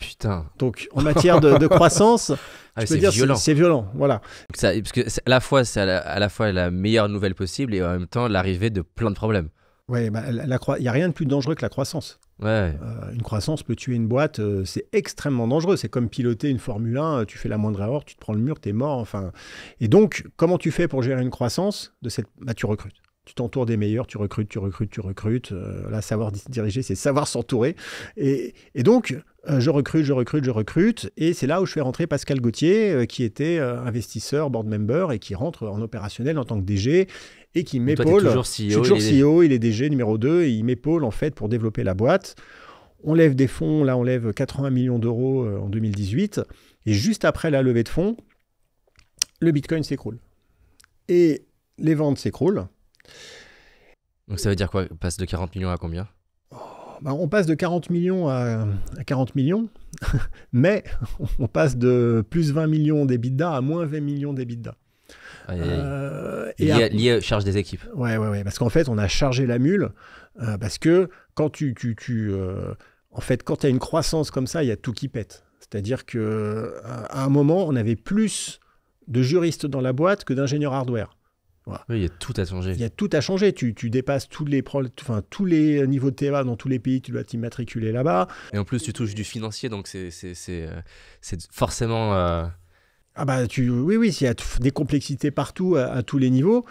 Putain. Donc en matière de, croissance, ah dire c'est violent. Voilà. parce que la fois c'est à la, fois la meilleure nouvelle possible et en même temps l'arrivée de plein de problèmes. Oui, bah, il n'y a rien de plus dangereux que la croissance. Euh, une croissance peut tuer une boîte, euh, c'est extrêmement dangereux. C'est comme piloter une Formule 1, euh, tu fais la moindre erreur, tu te prends le mur, tu es mort. Enfin. Et donc, comment tu fais pour gérer une croissance de cette... Bah, tu recrutes tu t'entoures des meilleurs, tu recrutes, tu recrutes, tu recrutes. Euh, là, savoir diriger, c'est savoir s'entourer. Et, donc, euh, je recrute, je recrute, je recrute. Et c'est là où je fais rentrer Pascal Gauthier, euh, qui était euh, investisseur, board member, et qui rentre en opérationnel en tant que DG, et qui m'épaule. Toujours e toujours CEO, il est e DG numéro 2, et il m'épaule en fait pour développer la boîte. On lève des fonds, là on lève 80 millions d'euros en 2018, et juste après la levée de fonds, le Bitcoin s'écroule. Et les ventes s'écroulent donc ça veut dire quoi bah, On passe de 40 millions à combien On passe de 40 millions à, 40 millions, mais on passe de plus 20 millions d'EBITDA à moins 20 millions d'EBITDA. Euh, et a charge des équipes. Ouais, ouais, Parce qu'en fait, on a chargé la mule euh, parce que quand tu, tu, euh, en fait, quand tu as une croissance comme ça, il y a tout qui pète. C'est-à-dire que euh, à un moment, on avait plus de juristes dans la boîte que d'ingénieurs hardware il y a tout à changer. Il y a tout à changer. Tu, tu dépasses tous les, enfin, tous les niveaux de TVA dans tous les pays, tu dois t'immatriculer là-bas. Et en plus, tu touches du financier, donc c'est euh, forcément. Euh, ah bah tu, oui, oui, il y a des complexités partout, à, à tous les niveaux.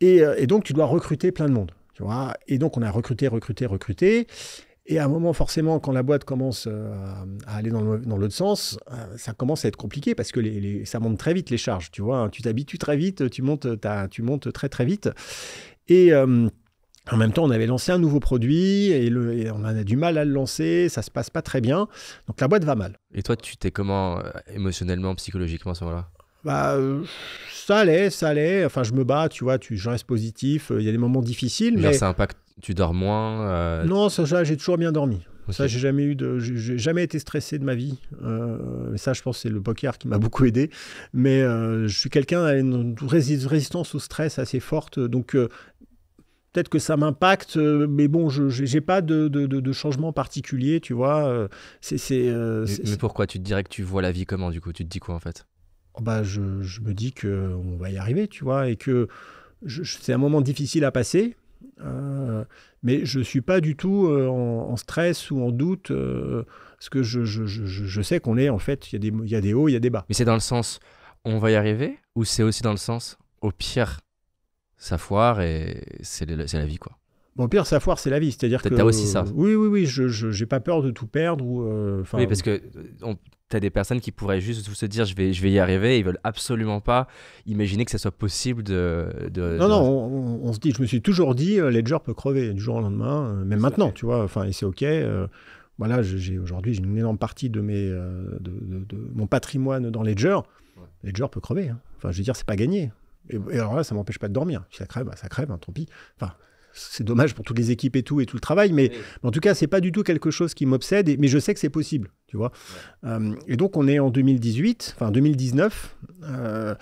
Et, euh, et, donc, tu dois recruter plein de monde. Tu vois et donc, on a recruté, recruté, recruté. Et à un moment, forcément, quand la boîte commence euh, à, aller dans, l'autre sens, euh, ça commence à être compliqué parce que les, ça monte très vite les charges. Tu vois, hein. tu t'habitues très vite, tu montes, tu montes très très vite. Et euh, en même temps, on avait lancé un nouveau produit et, on a du mal à le lancer, ça se passe pas très bien. Donc la boîte va mal. Et toi, tu t'es comment émotionnellement, psychologiquement à ce moment-là bah, ça allait, ça allait. Enfin, je me bats, tu vois, tu, je reste positif. Il y a des moments difficiles. mais... Ça impacte tu dors moins euh, Non, ça, j'ai toujours bien dormi. Je Ça, j'ai jamais eu de, j'ai jamais été stressé de ma vie. Euh, mais ça, je pense, c'est le poker qui m'a beaucoup aidé. Mais euh, je suis quelqu'un avec une résistance au stress assez forte, donc peut-être que ça m'impacte, mais bon, je n'ai pas de, changement particulier, tu vois. C'est, mais, pourquoi tu te dirais que tu vois la vie comment du coup Tu te dis quoi en fait oh, bah, je, je, me dis que on va y arriver, tu vois, et que c'est un moment difficile à passer, euh, mais je suis pas du tout euh, en, stress ou en doute, euh, parce que je, sais qu'on est, en fait, il y, y, a des hauts, il y a des bas. Mais c'est dans le sens, on va y arriver, ou c'est aussi dans le sens, au pire, ça foire et c'est la vie, quoi. Bon, pire, sa foire, c'est la vie. C'est-à-dire que. T'as aussi ça. oui, oui, oui. Je n'ai pas peur de tout perdre. Ou, euh, oui, parce que euh, t'as des personnes qui pourraient juste se dire je vais, je vais y arriver. ils veulent absolument pas imaginer que ça soit possible de. non, non, on, se dit, je me suis toujours dit, euh, Ledger peut crever du jour au lendemain, même maintenant, tu vois. Enfin, et c'est OK. voilà, j'ai, aujourd'hui, j'ai une énorme partie de, mes, de, mon patrimoine dans Ledger. Ledger peut crever. Hein. Enfin, je veux dire, c'est pas gagné. Et, alors là, ça m'empêche pas de dormir. Si ça crève, bah, ça crève, hein, tant pis. Enfin, c'est dommage pour toutes les équipes et tout, et tout le travail, mais, en tout cas, c'est pas du tout quelque chose qui m'obsède, mais je sais que c'est possible, tu vois. Euh, et donc, on est en 2018, enfin 2019. Euh,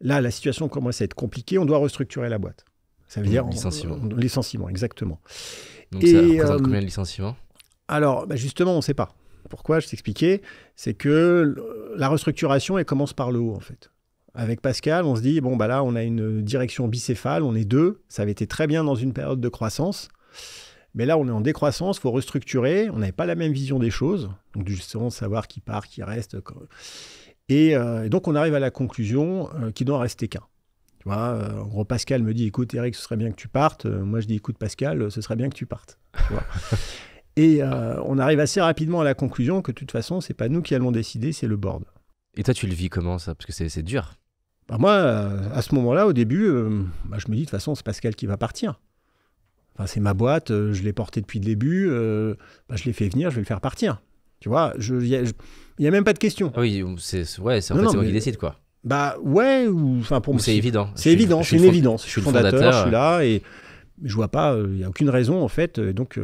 là, la situation commence à être compliquée, on doit restructurer la boîte. Ça veut mmh, dire. Licenciement. licenciement, exactement. Donc, ça représente euh, combien de licenciements Alors, bah, justement, on ne sait pas. Pourquoi Je t'expliquais, c'est que la restructuration, elle commence par le haut, en fait avec Pascal, on se dit, bon, bah là, on a une direction bicéphale, on est deux, ça avait été très bien dans une période de croissance. Mais là, on est en décroissance, il faut restructurer, on n'avait pas la même vision des choses, donc justement savoir qui part, qui reste. Euh, et, donc, on arrive à la conclusion euh, qu'il doit en rester qu'un. Tu vois, euh, en gros, Pascal me dit, écoute, Eric, ce serait bien que tu partes. Moi, je dis, écoute, Pascal, ce serait bien que tu partes. et on arrive assez rapidement à la conclusion que, de toute façon, c'est pas nous qui allons décider, c'est le board. Et toi, tu le vis comment ça Parce que c'est dur. Bah, moi, euh, à ce moment-là, au début, euh, bah, je me dis, de toute façon, c'est Pascal qui va partir. c'est ma boîte, euh, je l'ai portée depuis le début, bah, je l'ai fait venir, je vais le faire partir. Tu vois, il n'y a, même pas de question. Ah oui, c'est ouais, en fait, moi qui décide, quoi. Bah ouais, ou enfin pour C'est évident. C'est évident, c'est une évidence. Je suis le fondateur, je suis là et je vois pas, il n'y a aucune raison en fait. donc,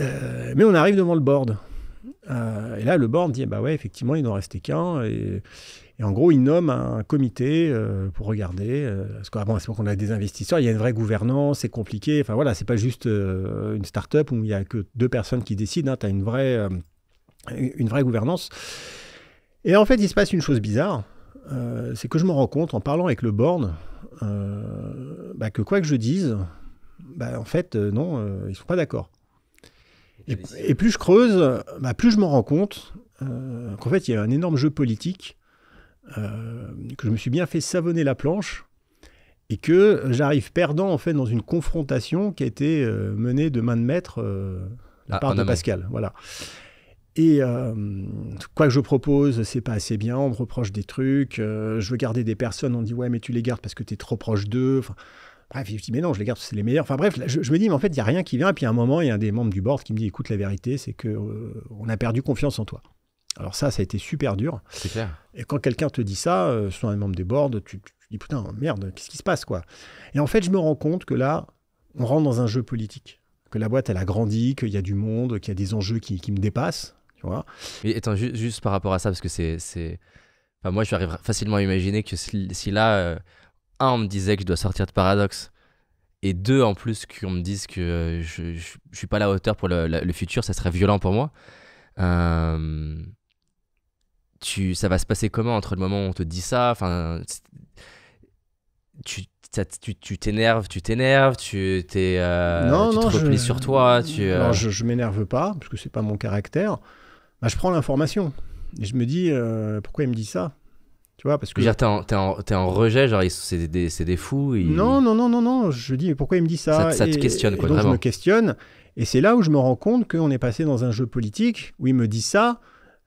mais on arrive devant le board. et là, le board dit, eh bah ouais, effectivement, il n'en restait qu'un. Et, et en gros, il nomme un comité euh, pour regarder. Euh, parce qu'avant, c'est qu'on a des investisseurs, il y a une vraie gouvernance, c'est compliqué. Enfin voilà, c'est pas juste euh, une start-up où il n'y a que deux personnes qui décident. Hein. tu as une vraie, une vraie gouvernance. Et en fait, il se passe une chose bizarre. c'est que je me rends compte en parlant avec le Born, bah, que quoi que je dise, bah, en fait, non, ils ne sont pas d'accord. Et, plus je creuse, bah, plus je m'en rends compte qu'en fait, il y a un énorme jeu politique euh, que je me suis bien fait savonner la planche et que j'arrive perdant en fait dans une confrontation qui a été euh, menée de main de maître par euh, la ah, part de Pascal. Voilà. Et quoi que je propose, c'est pas assez bien, on me reproche des trucs, je veux garder des personnes, on dit ouais mais tu les gardes parce que tu es trop proche d'eux. Enfin, bref, je dis mais non, je les garde c'est les meilleurs. Enfin bref, je, me dis mais en fait il n'y a rien qui vient. Et puis à un moment, il y a un des membres du board qui me dit écoute la vérité, c'est que on a perdu confiance en toi. Alors ça, ça a été super dur. Et quand quelqu'un te dit ça, euh, soit un membre des boards, tu, tu, dis putain, merde, qu'est-ce qui se passe quoi Et en fait, je me rends compte que là, on rentre dans un jeu politique. Que la boîte, elle a grandi, qu'il y a du monde, qu'il y a des enjeux qui, me dépassent. Tu vois Et attends, juste par rapport à ça, parce que c'est. Enfin, moi, je arrivé facilement à imaginer que si, là, euh, un, on me disait que je dois sortir de paradoxe et deux, en plus, qu'on me dise que euh, je, ne suis pas à la hauteur pour le, le futur, ça serait violent pour moi. Euh tu, ça va se passer comment entre le moment où on te dit ça Enfin, tu, tu, t'énerves, tu t'énerves, tu t'es, euh, non, non, te replies sur toi. Tu, euh, non, je, je, m'énerve pas parce que c'est pas mon caractère. Bah, je prends l'information et je me dis euh, pourquoi il me dit ça. Tu vois, parce que. Je veux dire, en, en, en rejet, genre, c'est des, c'est des fous. Non, non, non, non, non. Je dis, mais pourquoi il me dit ça Ça, te questionne, quoi, vraiment. Je me questionne. Et c'est là où je me rends compte qu'on est passé dans un jeu politique où il me dit ça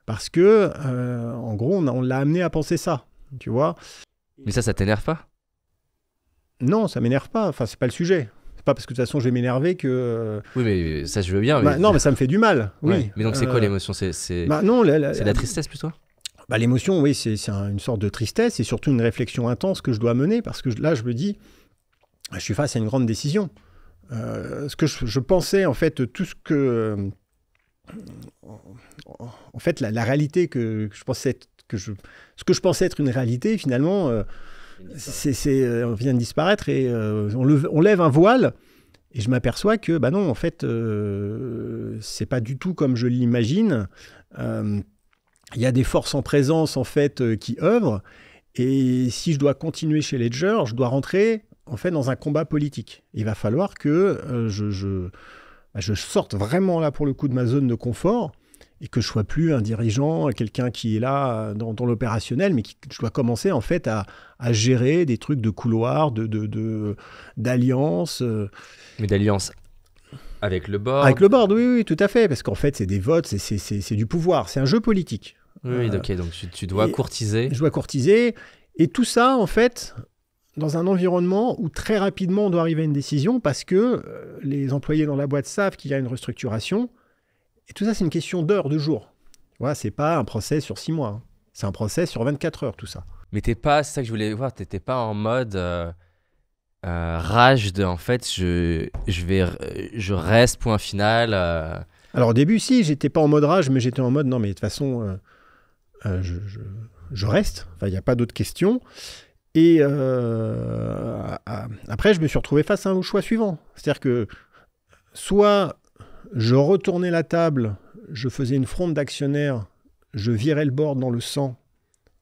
parce que, euh, en gros, on, l'a amené à penser ça, tu vois. Mais ça, ça t'énerve pas Non, ça m'énerve pas. Enfin, c'est pas le sujet. C'est pas parce que de toute façon je vais m'énerver que. Oui, mais ça, je veux bien. Bah, non, mais ça me fait du mal. Oui. Mais donc, c'est quoi euh, l'émotion C'est c'est bah, la, la tristesse plutôt bah, L'émotion, oui, c'est une sorte de tristesse et surtout une réflexion intense que je dois mener parce que là, je me dis, je suis face à une grande décision. Euh, ce que je, pensais, en fait, tout ce que en fait, la, réalité que, je pensais que je, ce que je pensais être une réalité, finalement, euh, c'est, euh, vient de disparaître et euh, on, lève un voile et je m'aperçois que, bah non, en fait, c'est pas du tout comme je l'imagine. Il y a des forces en présence, en fait, qui œuvrent. Et si je dois continuer chez Ledger, je dois rentrer, en fait, dans un combat politique. Il va falloir que je bah, je sorte vraiment là pour le coup de ma zone de confort et que je sois plus un dirigeant, quelqu'un qui est là euh, dans, l'opérationnel, mais que je dois commencer en fait à, gérer des trucs de couloir, de d'alliance. De, euh. mais d'alliance avec le board. Avec le board, oui, oui, tout à fait, parce qu'en fait c'est des votes, c'est du pouvoir, c'est un jeu politique. Oui, euh, ok, donc tu, tu dois courtiser. Je dois courtiser. Et tout ça, en fait, dans un environnement où très rapidement on doit arriver à une décision parce que euh, les employés dans la boîte savent qu'il y a une restructuration. Et tout ça, c'est une question d'heures, de jours. Voilà, c'est pas un procès sur six mois. Hein. C'est un procès sur 24 heures, tout ça. Mais t'es pas, c'est ça que je voulais voir, t'étais pas en mode euh, euh, rage de en fait, je, je, vais, je reste, point final. Alors au début, si, j'étais pas en mode rage, mais j'étais en mode non, mais de toute façon, je, je, je, reste. Enfin, il n'y a pas d'autre question. Et euh, après, je me suis retrouvé face à un choix suivant. C'est-à-dire que soit je retournais la table, je faisais une fronde d'actionnaires, je virais le board dans le sang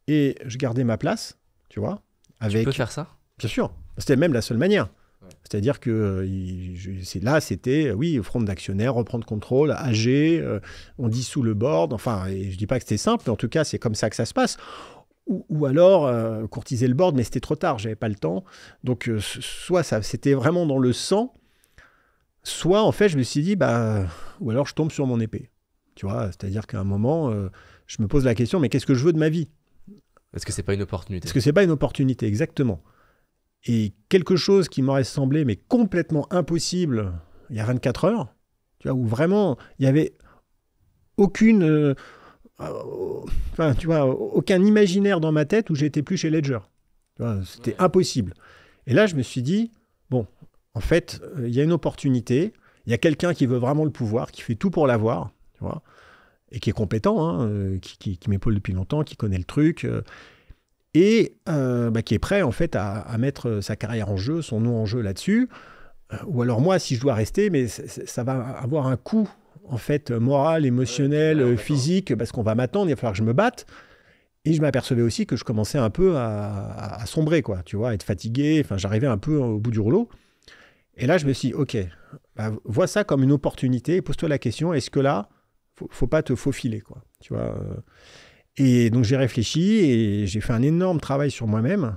et je gardais ma place, tu vois. Avec... Tu peux faire ça Bien sûr. C'était même la seule manière. C'est-à-dire que euh, là, c'était, euh, oui, fronde d'actionnaires, reprendre contrôle, AG, on dissout le board. Enfin, je ne dis pas que c'était simple, mais en tout cas, c'est comme ça que ça se passe. Ou, alors euh, courtiser le board, mais c'était trop tard, j'avais pas le temps. Donc, euh, soit ça, c'était vraiment dans le sang, soit en fait, je me suis dit, bah, ou alors je tombe sur mon épée. Tu vois, c'est-à-dire qu'à un moment, euh, je me pose la question, mais qu'est-ce que je veux de ma vie Est-ce que c'est pas une opportunité Est-ce que c'est pas une opportunité, exactement Et quelque chose qui m'aurait semblé, mais complètement impossible il y a 24 heures, tu vois, où vraiment, il y avait aucune enfin, tu vois, aucun imaginaire dans ma tête où j'étais plus chez Ledger. C'était impossible. Et là, je me suis dit, bon, en fait, euh, il y a une opportunité, il y a quelqu'un qui veut vraiment le pouvoir, qui fait tout pour l'avoir, tu et qui est compétent, hein, euh, qui, m'épaule depuis longtemps, qui connaît le truc, euh, et bah, qui est prêt, en fait, à, mettre sa carrière en jeu, son nom en jeu là-dessus. Ou alors moi, si je dois rester, mais ça va avoir un coût en fait, euh, morale, émotionnelle, euh, physique, parce qu'on va m'attendre, il va falloir que je me batte. Et je m'apercevais aussi que je commençais un peu à, sombrer, quoi, tu vois, à être fatigué. Enfin, j'arrivais un peu au bout du rouleau. Et là, je me suis dit, OK, bah, vois ça comme une opportunité pose-toi la question, est-ce que là, faut, pas te faufiler, quoi, tu vois euh. Et donc j'ai réfléchi et j'ai fait un énorme travail sur moi-même.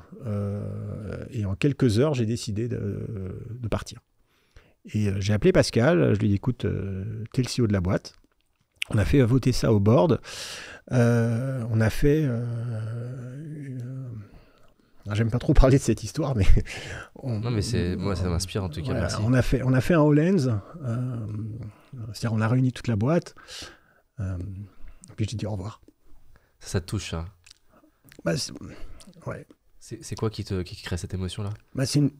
et en quelques heures, j'ai décidé de partir. Et euh, j'ai appelé Pascal, je lui ai dit écoute, euh, t'es le CEO de la boîte. On a fait voter ça au board. Euh, on a fait. J'aime pas trop parler de cette histoire, mais. non, mais c'est moi, ça m'inspire en tout cas. On a fait, on a fait un Hollands. C'est-à-dire, on a réuni toute la boîte. puis j'ai dit au revoir. Ça, te touche, ça. Hein. Bah, ouais. C'est quoi qui te qui crée cette émotion là bah, C'est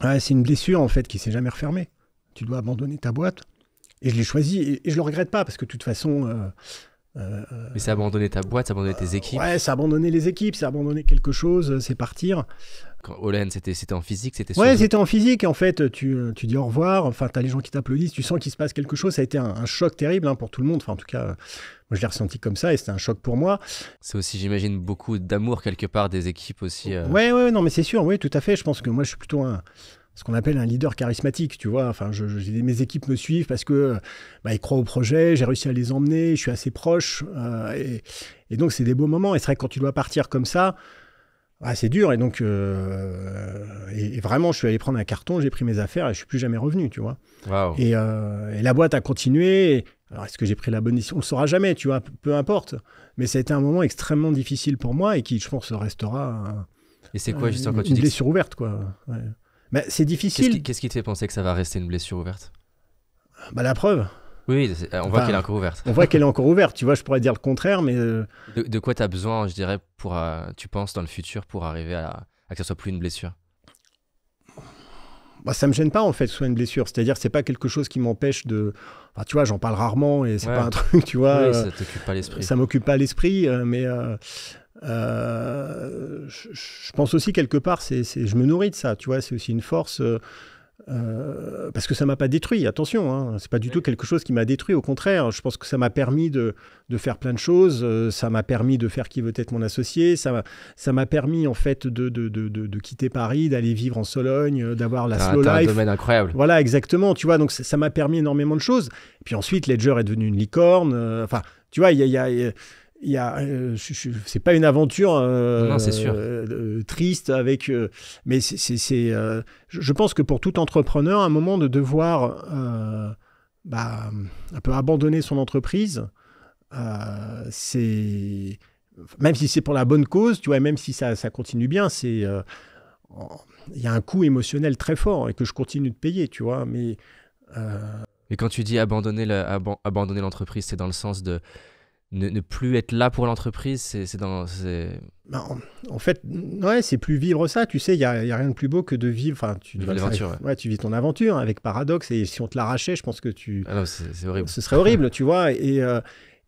Ah, c'est une blessure en fait qui s'est jamais refermée. Tu dois abandonner ta boîte. Et je l'ai choisi et, je je le regrette pas parce que de toute façon. Euh, euh, Mais c'est abandonner ta boîte, c'est abandonner tes euh, équipes. ouais, c'est abandonner les équipes, c'est abandonner quelque chose, c'est partir. Quand Olen, c'était, c'était en physique, c'était Ouais, c'était en physique. En fait, tu, tu dis au revoir. Enfin, tu as les gens qui t'applaudissent. Tu sens qu'il se passe quelque chose. Ça a été un, choc terrible hein, pour tout le monde. Enfin, en tout cas, moi, je l'ai ressenti comme ça et c'était un choc pour moi. C'est aussi, j'imagine, beaucoup d'amour quelque part des équipes aussi. Euh. Ouais, ouais, non, mais c'est sûr. Oui, tout à fait. Je pense que moi, je suis plutôt un ce qu'on appelle un leader charismatique, tu vois. Enfin, je, mes équipes me suivent parce que bah, ils croient au projet, j'ai réussi à les emmener, je suis assez proche. Euh, et, et, donc, c'est des beaux moments. Et c'est vrai que quand tu dois partir comme ça, ah, c'est dur. Et donc, euh, et, vraiment, je suis allé prendre un carton, j'ai pris mes affaires et je suis plus jamais revenu, tu vois. Euh, et, la boîte a continué. alors, est-ce que j'ai pris la bonne décision On le saura jamais, tu vois, peu importe. Mais ça a été un moment extrêmement difficile pour moi et qui, je pense, restera. Et c'est quoi, justement, quand tu dis. Une blessure ouverte, quoi. Ouais. c'est difficile. Qu'est-ce qui, -ce qui te fait penser que ça va rester une blessure ouverte bah, La preuve. Oui, euh, on voit qu'elle est encore ouverte. On voit qu'elle est encore ouverte, tu vois, je pourrais dire le contraire, mais... Euh, de, quoi tu as besoin, je dirais, pour, euh, tu penses, dans le futur, pour arriver à, que ne soit plus une blessure bah, ça me gêne pas en fait, soit une blessure. C'est-à-dire, c'est pas quelque chose qui m'empêche de. Enfin, tu vois, j'en parle rarement et c'est pas un truc, tu vois. ça t'occupe pas l'esprit. Ça m'occupe pas l'esprit, mais je pense aussi quelque part, c'est, je me nourris de ça, tu vois, c'est aussi une force. Euh, parce que ça m'a pas détruit, attention, hein, c'est pas du tout quelque chose qui m'a détruit, au contraire, je pense que ça m'a permis de, faire plein de choses, euh, ça m'a permis de faire qui veut être mon associé, ça m'a permis en fait de, de, quitter Paris, d'aller vivre en Sologne, euh, d'avoir la slow life. un domaine incroyable. Voilà, exactement, tu vois, donc ça m'a permis énormément de choses. puis ensuite, Ledger est devenu une licorne, enfin, tu vois, il y a il y a euh, c'est pas une aventure hein, euh, sûr. Euh, triste avec mais c'est je pense que pour tout entrepreneur un moment de devoir bah, un peu abandonner son entreprise c'est même si c'est pour la bonne cause tu vois même si ça, ça continue bien c'est il y a un coût émotionnel très fort et que je continue de payer tu vois mais et quand tu dis abandonner abandonner l'entreprise c'est dans le sens de ne, plus être là pour l'entreprise, c'est dans. Ben, en, fait, ouais, c'est plus vivre ça. Tu sais, il n'y a, rien de plus beau que de vivre. Enfin, tu, tu vis ton aventure avec paradoxe. Et si on te l'arrachait, je pense que tu. Ah horrible. Ce serait horrible, tu vois. Euh,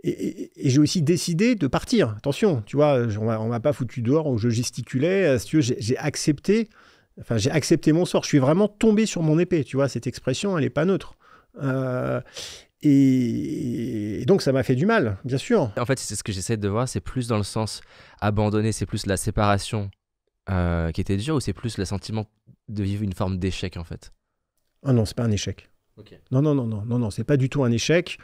et. j'ai aussi décidé de partir. Attention, tu vois, on m'a pas foutu dehors où je gesticulais. Euh, si j'ai accepté, enfin, j'ai accepté mon sort. Je suis vraiment tombé sur mon épée. Tu vois, cette expression, elle n'est pas neutre. Euh, et, donc ça m'a fait du mal, bien sûr. En fait, c'est ce que j'essaie de voir, c'est plus dans le sens abandonné, c'est plus la séparation euh, qui était dure ou c'est plus le sentiment de vivre une forme d'échec en fait Ah non, c'est pas un échec. Non, non, non, non, non, non, c'est pas du tout un échec.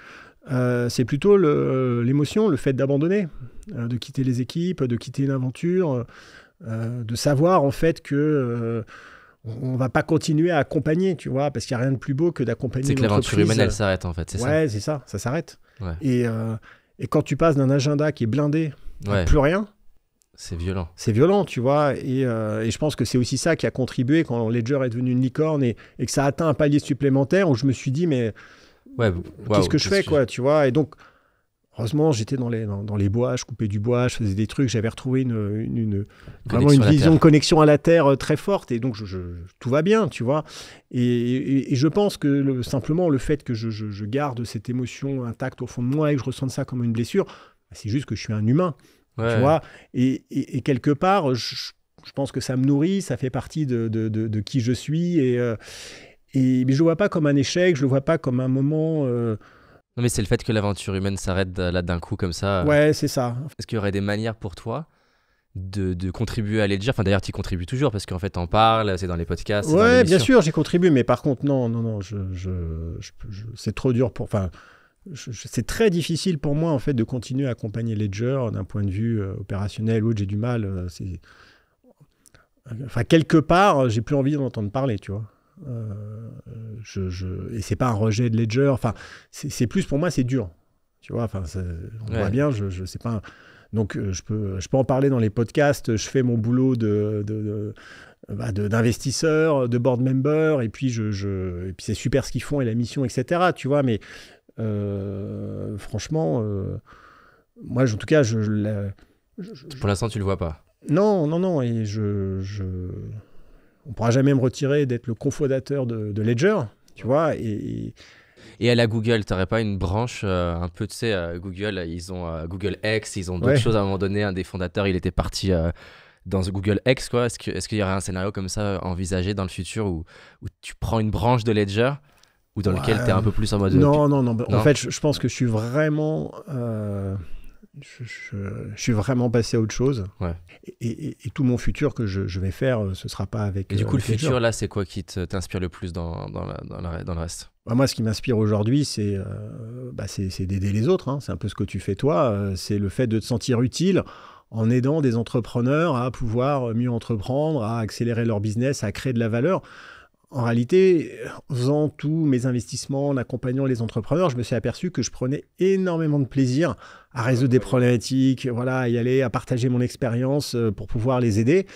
Euh, c'est plutôt l'émotion, le, fait d'abandonner, euh, de quitter les équipes, de quitter l'aventure, de savoir en fait que on va pas continuer à accompagner, tu vois, parce qu'il n'y a rien de plus beau que d'accompagner. C'est que l'aventure humaine, elle s'arrête en fait, c'est ça Ouais, c'est ça, ça s'arrête. Euh, et, quand tu passes d'un agenda qui est blindé à plus rien. C'est violent. C'est violent, tu vois. Euh, et, je pense que c'est aussi ça qui a contribué quand Ledger est devenu une licorne et, que ça a atteint un palier supplémentaire où je me suis dit, mais ouais qu'est-ce que je fais, quoi, tu vois. Et donc, Heureusement, j'étais dans les, dans, les bois, je coupais du bois, je faisais des trucs, j'avais retrouvé une, une, vraiment une vision, de connexion à la terre euh, très forte, et donc je, tout va bien, tu vois. Et, je pense que simplement le fait que je, garde cette émotion intacte au fond de moi et que je ressente ça comme une blessure, bah, c'est juste que je suis un humain, tu vois. Et, quelque part, je, pense que ça me nourrit, ça fait partie de, qui je suis, et, euh, et je le vois pas comme un échec, je le vois pas comme un moment. Euh, non, mais c'est le fait que l'aventure humaine s'arrête là d'un coup comme ça. Euh. Ouais, c'est ça. Est-ce qu'il y aurait des manières pour toi de, contribuer à Ledger Enfin, d'ailleurs, tu y contribues toujours parce qu'en fait, t'en parles, c'est dans les podcasts. Ouais, bien sûr, j'y contribue, mais par contre, non, non, non, je, je, c'est trop dur pour. Enfin, c'est très difficile pour moi, en fait, de continuer à accompagner Ledger d'un point de vue euh, opérationnel ou j'ai du mal. Euh, enfin, quelque part, j'ai plus envie d'entendre parler, tu vois. Euh, je, Et c'est pas un rejet de Ledger. Enfin, c'est plus pour moi, c'est dur. Tu vois, enfin, on voit bien, je, je sais pas. Donc, euh, je peux, je peux en parler dans les podcasts. Je fais mon boulot de, de, de bah, board member et puis, je, et puis c'est super ce qu'ils font et la mission, etc. Tu vois, mais euh, franchement, moi, en tout cas, je. Pour l'instant, tu le vois pas. Non, non, non, et je on ne pourra jamais me retirer d'être le cofondateur de, de, Ledger, tu vois. Et, et à la Google, tu n'aurais pas une branche euh, un peu, tu sais, euh, Google, ils ont euh, Google X, ils ont d'autres choses à un moment donné. Un des fondateurs, il était parti dans Google X, quoi. Est-ce qu'il y aurait un scénario comme ça envisagé dans le futur où, où tu prends une branche de Ledger ou dans lequel tu es un peu plus en mode. Non, non, bah, non, En fait, je, je, pense que je suis vraiment je, suis vraiment passé à autre chose. Ouais. Et, tout mon futur que je, vais faire, euh, ce sera pas avec. Et du euh, coup, le futur, là, c'est quoi qui t'inspire le plus dans, dans, dans, le reste bah, moi, ce qui m'inspire aujourd'hui, c'est euh, bah, d'aider les autres. Hein. C'est un peu ce que tu fais toi. Euh, c'est le fait de te sentir utile en aidant des entrepreneurs à pouvoir mieux entreprendre, à accélérer leur business, à créer de la valeur en réalité, en faisant tous mes investissements, en accompagnant les entrepreneurs, je me suis aperçu que je prenais énormément de plaisir à résoudre des problématiques, voilà, à y aller, à partager mon expérience euh, pour pouvoir les aider.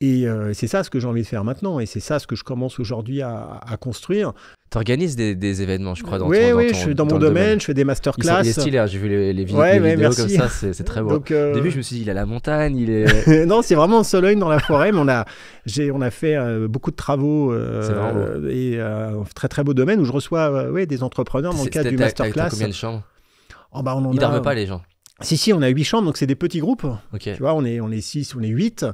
Et euh, c'est ça ce que j'ai envie de faire maintenant. Et c'est ça ce que je commence aujourd'hui à, construire. T'organises des, des événements, je crois, dans oui, Oui, je suis dans, mon domaine, je fais des masterclass. Il, est stylé, hein, j'ai vu les, vidéos comme ça, c'est très beau. Euh, Au début, je me suis dit, il est à la montagne, il est... non, c'est vraiment en dans la forêt, mais on a, on a fait euh, beaucoup de travaux euh, et un très très beau domaine où je reçois ouais, des entrepreneurs dans le cadre du masterclass. combien de chambres oh, bah, on en Ils pas, les gens si, si, on a huit chambres, donc c'est des petits groupes. Tu vois, on est, on est six, on est huit.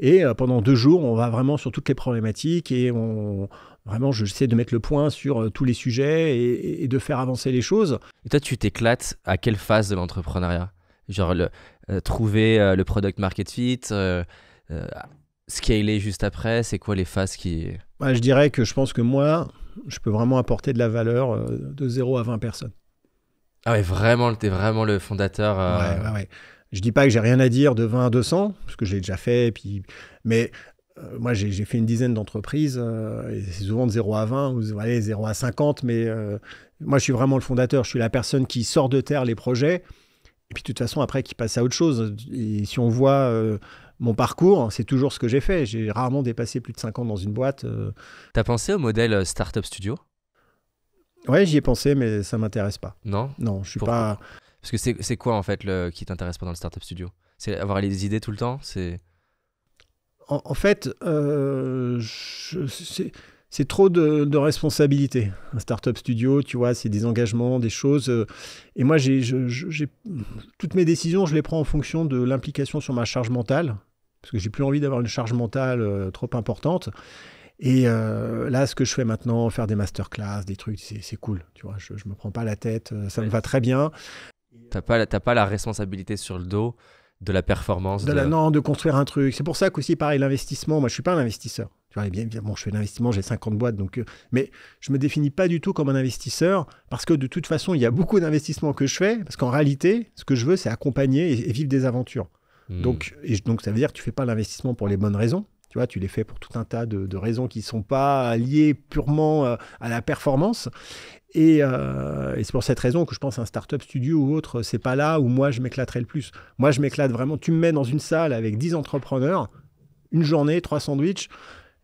Et pendant deux jours, on va vraiment sur toutes les problématiques et on, Vraiment, j'essaie de mettre le point sur euh, tous les sujets et, de faire avancer les choses. Et toi, tu t'éclates à quelle phase de l'entrepreneuriat Genre le, euh, trouver euh, le product market fit, scaler juste après, c'est quoi les phases qui... Bah, je dirais que je pense que moi, je peux vraiment apporter de la valeur de 0 à 20 personnes. Ah ouais, vraiment, t'es vraiment le fondateur. Ouais, ouais, Je dis pas que j'ai rien à dire de 20 à 200, parce que j'ai déjà fait, puis... mais euh, moi, j'ai fait une dizaine d'entreprises, euh, et c'est souvent de 0 à 20 ou allez, 0 à 50, mais euh, moi, je suis vraiment le fondateur. Je suis la personne qui sort de terre les projets, et puis de toute façon, après, qui passe à autre chose. Et si on voit mon parcours, c'est toujours ce que j'ai fait. J'ai rarement dépassé plus de 5 ans dans une boîte. T'as pensé au modèle Startup Studio Ouais, j'y ai pensé, mais ça m'intéresse pas. Non Non, je suis pas. Parce que c'est quoi, en fait, le... qui t'intéresse pas dans le Startup Studio C'est avoir les idées tout le temps c'est en, fait, euh, c'est trop de, responsabilités. responsabilité. Un startup studio, tu vois, c'est des engagements, des choses. Euh, et moi, j'ai toutes mes décisions, je les prends en fonction de l'implication sur ma charge mentale, parce que j'ai plus envie d'avoir une charge mentale euh, trop importante. Et là, ce que je fais maintenant, faire des masterclass, des trucs, c'est cool. Tu vois, je, ne me prends pas la tête, ça me va très bien. T'as pas, pas la responsabilité sur le dos de la performance. De, non, de construire un truc. C'est pour ça qu'aussi, pareil, l'investissement, moi, je suis pas un investisseur. Tu vois, bien, bon, je fais l'investissement, j'ai 50 boîtes, donc, euh, mais je me définis pas du tout comme un investisseur parce que de toute façon, il y a beaucoup d'investissements que je fais parce qu'en réalité, ce que je veux, c'est accompagner et, vivre des aventures. Hmm. Donc, et, donc, ça veut dire que tu fais pas l'investissement pour les bonnes raisons. Tu vois, tu les fais pour tout un tas de, raisons qui ne sont pas liées purement euh, à la performance. Euh, et, c'est pour cette raison que je pense à un startup studio ou autre, c'est pas là où moi je m'éclaterais le plus. Moi je m'éclate vraiment. Tu me mets dans une salle avec 10 entrepreneurs, une journée, trois sandwichs,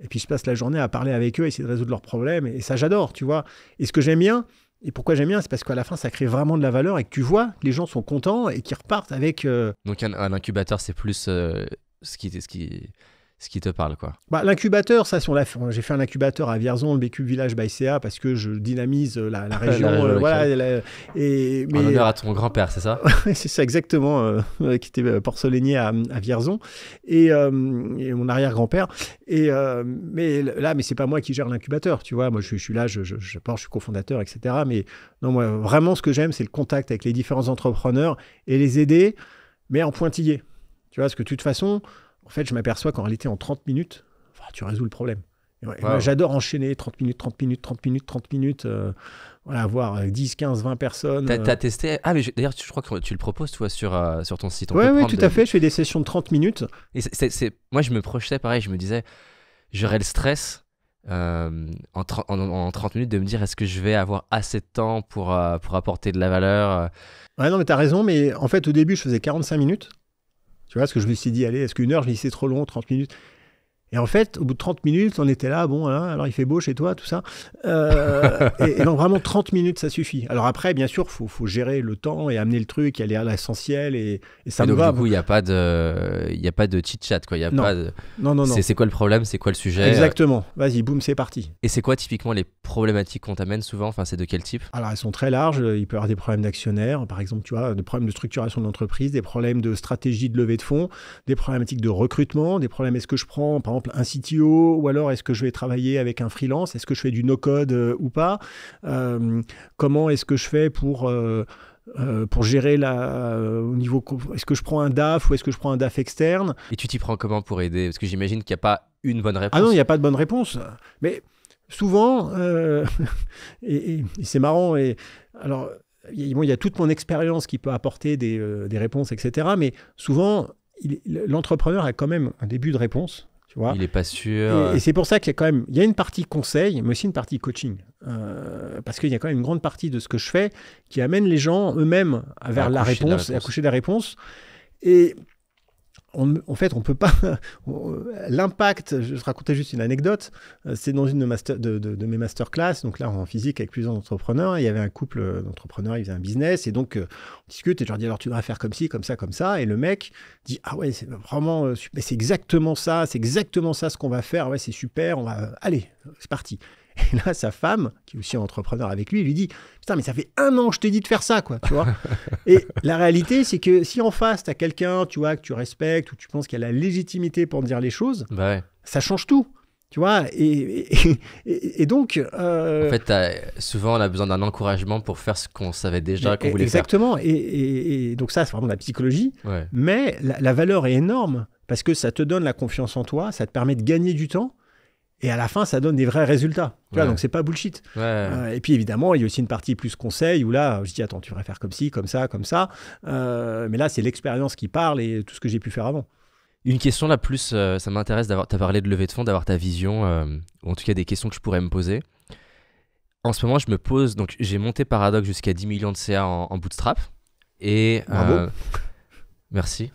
et puis je passe la journée à parler avec eux, essayer de résoudre leurs problèmes. Et, ça j'adore, tu vois. Et ce que j'aime bien, et pourquoi j'aime bien, c'est parce qu'à la fin, ça crée vraiment de la valeur et que tu vois les gens sont contents et qu'ils repartent avec. Euh, Donc, un, incubateur, c'est plus euh, ce qui. Ce qui ce qui te parle quoi bah, L'incubateur, ça, j'ai fait un incubateur à Vierzon, le BQ Village by CA, parce que je dynamise euh, la, région. Euh, voilà, et, En honneur à ton grand-père, c'est ça C'est ça, exactement, euh, qui était porcelainier à, Vierzon, et, mon arrière-grand-père. mais là, mais c'est pas moi qui gère l'incubateur, tu vois. Moi, je, suis là, je, je, pense, je suis cofondateur, etc. Mais non, moi, vraiment, ce que j'aime, c'est le contact avec les différents entrepreneurs et les aider, mais en pointillé. Tu vois, parce que de toute façon, en fait, je m'aperçois qu'en réalité, en 30 minutes, enfin, tu résous le problème. j'adore enchaîner 30 minutes, 30 minutes, 30 minutes, 30 minutes, avoir 10, 15, 20 personnes. T'as euh. as testé Ah, mais d'ailleurs, je crois que tu le proposes, toi, sur, euh, sur ton site. Oui, oui, tout à fait. Je fais des sessions de 30 minutes. Et Moi, je me projetais pareil. Je me disais, j'aurais le stress. Euh, en, 30 minutes de me dire est-ce que je vais avoir assez de temps pour, pour apporter de la valeur Oui, non, mais tu as raison, mais en fait, au début, je faisais 45 minutes. Tu vois, ce que je me suis dit, allez, est-ce qu'une heure, je me c'est trop long, 30 minutes. Et en fait, au bout de 30 minutes, on était là, bon, alors il fait beau chez toi, tout ça. Euh, et, donc vraiment 30 minutes, ça suffit. Alors après, bien sûr, faut, faut gérer le temps et amener le truc, aller à l'essentiel et, ça me va. Du coup, il n'y a pas de, il a pas de chit chat quoi. non. non, non, C'est quoi le problème, c'est quoi le sujet Exactement. Vas-y, boum, c'est parti. Et c'est quoi typiquement les problématiques qu'on t'amène souvent Enfin, c'est de quel type Alors elles sont très larges. Il peut y avoir des problèmes d'actionnaires, par exemple, tu vois, des problèmes de structuration d'entreprise, des problèmes de stratégie de levée de fonds, des problématiques de recrutement, des problèmes est-ce que je prends par exemple un CTO ou alors est-ce que je vais travailler avec un freelance Est-ce que je fais du no-code euh, ou pas euh, Comment est-ce que je fais pour... Euh, pour gérer la, au niveau. Est-ce que je prends un DAF ou est-ce que je prends un DAF externe Et tu t'y prends comment pour aider Parce que j'imagine qu'il n'y a pas une bonne réponse. Ah non, il n'y a pas de bonne réponse. Mais souvent, et, c'est marrant, et alors, il y a toute mon expérience qui peut apporter des réponses, etc. Mais souvent, l'entrepreneur a quand même un début de réponse il n'est pas sûr. Et, c'est pour ça qu'il y a quand même il y a une partie conseil, mais aussi une partie coaching. Euh, parce qu'il y a quand même une grande partie de ce que je fais qui amène les gens eux-mêmes vers la réponse, la à de la réponse. Et en fait, on peut pas. L'impact, je te racontais juste une anecdote. Euh, c'est dans une de, master, de, mes masterclass, donc là en physique avec plusieurs entrepreneurs. Il y avait un couple euh, d'entrepreneurs, ils faisaient un business et donc euh, on discute et je leur dis alors tu devrais faire comme ci, comme ça, comme ça. Et le mec dit ah ouais, c'est vraiment, mais c'est exactement ça, c'est exactement ça ce qu'on va faire. Ouais, c'est super, on va. Allez, c'est parti. Et là, sa femme, qui est aussi entrepreneur avec lui, lui dit Putain, mais ça fait un an que je t'ai dit de faire ça, quoi. vois et la réalité, c'est que si en face, tu as quelqu'un, tu vois, que tu respectes ou tu penses qu'il a la légitimité pour dire les choses, bah ça change tout. Tu vois et, donc. Euh, en fait, souvent, on a besoin d'un encouragement pour faire ce qu'on savait déjà qu'on voulait faire. Exactement. Et, donc, ça, c'est vraiment la psychologie. Mais la valeur est énorme parce que ça te donne la confiance en toi, ça te permet de gagner du temps et à la fin, ça donne des vrais résultats. Tu vois, donc c'est pas bullshit. Euh, et puis évidemment, il y a aussi une partie plus conseil où là, je dis attends, tu devrais faire comme ci, comme ça, comme ça. Euh, mais là, c'est l'expérience qui parle et tout ce que j'ai pu faire avant. Une question là plus, euh, ça m'intéresse d'avoir, as parlé de levée de fonds, d'avoir ta vision, ou en tout cas des questions que je pourrais me poser. En ce moment, je me pose, donc j'ai monté Paradox jusqu'à 10 millions de CA en, bootstrap. Et Bravo. Merci.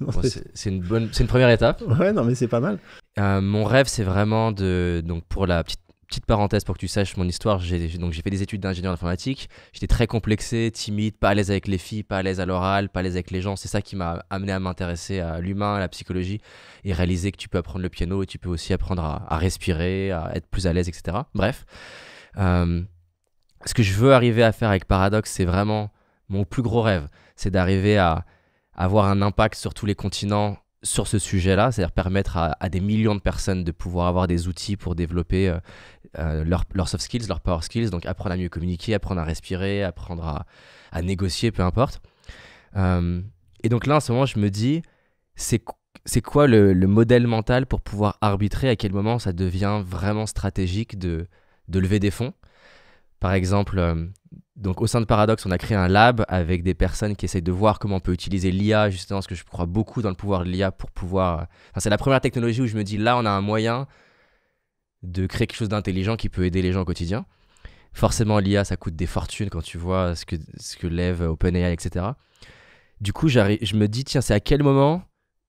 c'est une bonne, c'est une première étape. Ouais, non, mais c'est pas mal. Euh, mon rêve, c'est vraiment de, donc pour la petite petite parenthèse pour que tu saches mon histoire, j'ai donc j'ai fait des études d'ingénieur informatique. J'étais très complexé, timide, pas à l'aise avec les filles, pas à l'aise à l'oral, pas à l'aise avec les gens. C'est ça qui m'a amené à m'intéresser à l'humain, à la psychologie et réaliser que tu peux apprendre le piano et tu peux aussi apprendre à, respirer, à être plus à l'aise, etc. Bref, euh, ce que je veux arriver à faire avec Paradox, c'est vraiment mon plus gros rêve, c'est d'arriver à avoir un impact sur tous les continents sur ce sujet-là, c'est-à-dire permettre à, des millions de personnes de pouvoir avoir des outils pour développer euh, euh, leurs soft skills, leurs power skills, donc apprendre à mieux communiquer, apprendre à respirer, apprendre à, négocier, peu importe. Euh, et donc là, en ce moment, je me dis, c'est quoi le, modèle mental pour pouvoir arbitrer à quel moment ça devient vraiment stratégique de lever des fonds Par exemple, donc au sein de Paradox, on a créé un lab avec des personnes qui essayent de voir comment on peut utiliser l'IA, justement, parce que je crois beaucoup dans le pouvoir de l'IA pour pouvoir... Euh, c'est la première technologie où je me dis, là, on a un moyen de créer quelque chose d'intelligent qui peut aider les gens au quotidien. Forcément, l'IA, ça coûte des fortunes quand tu vois ce que, ce que lève OpenAI, etc. Du coup, je me dis, tiens, c'est à quel moment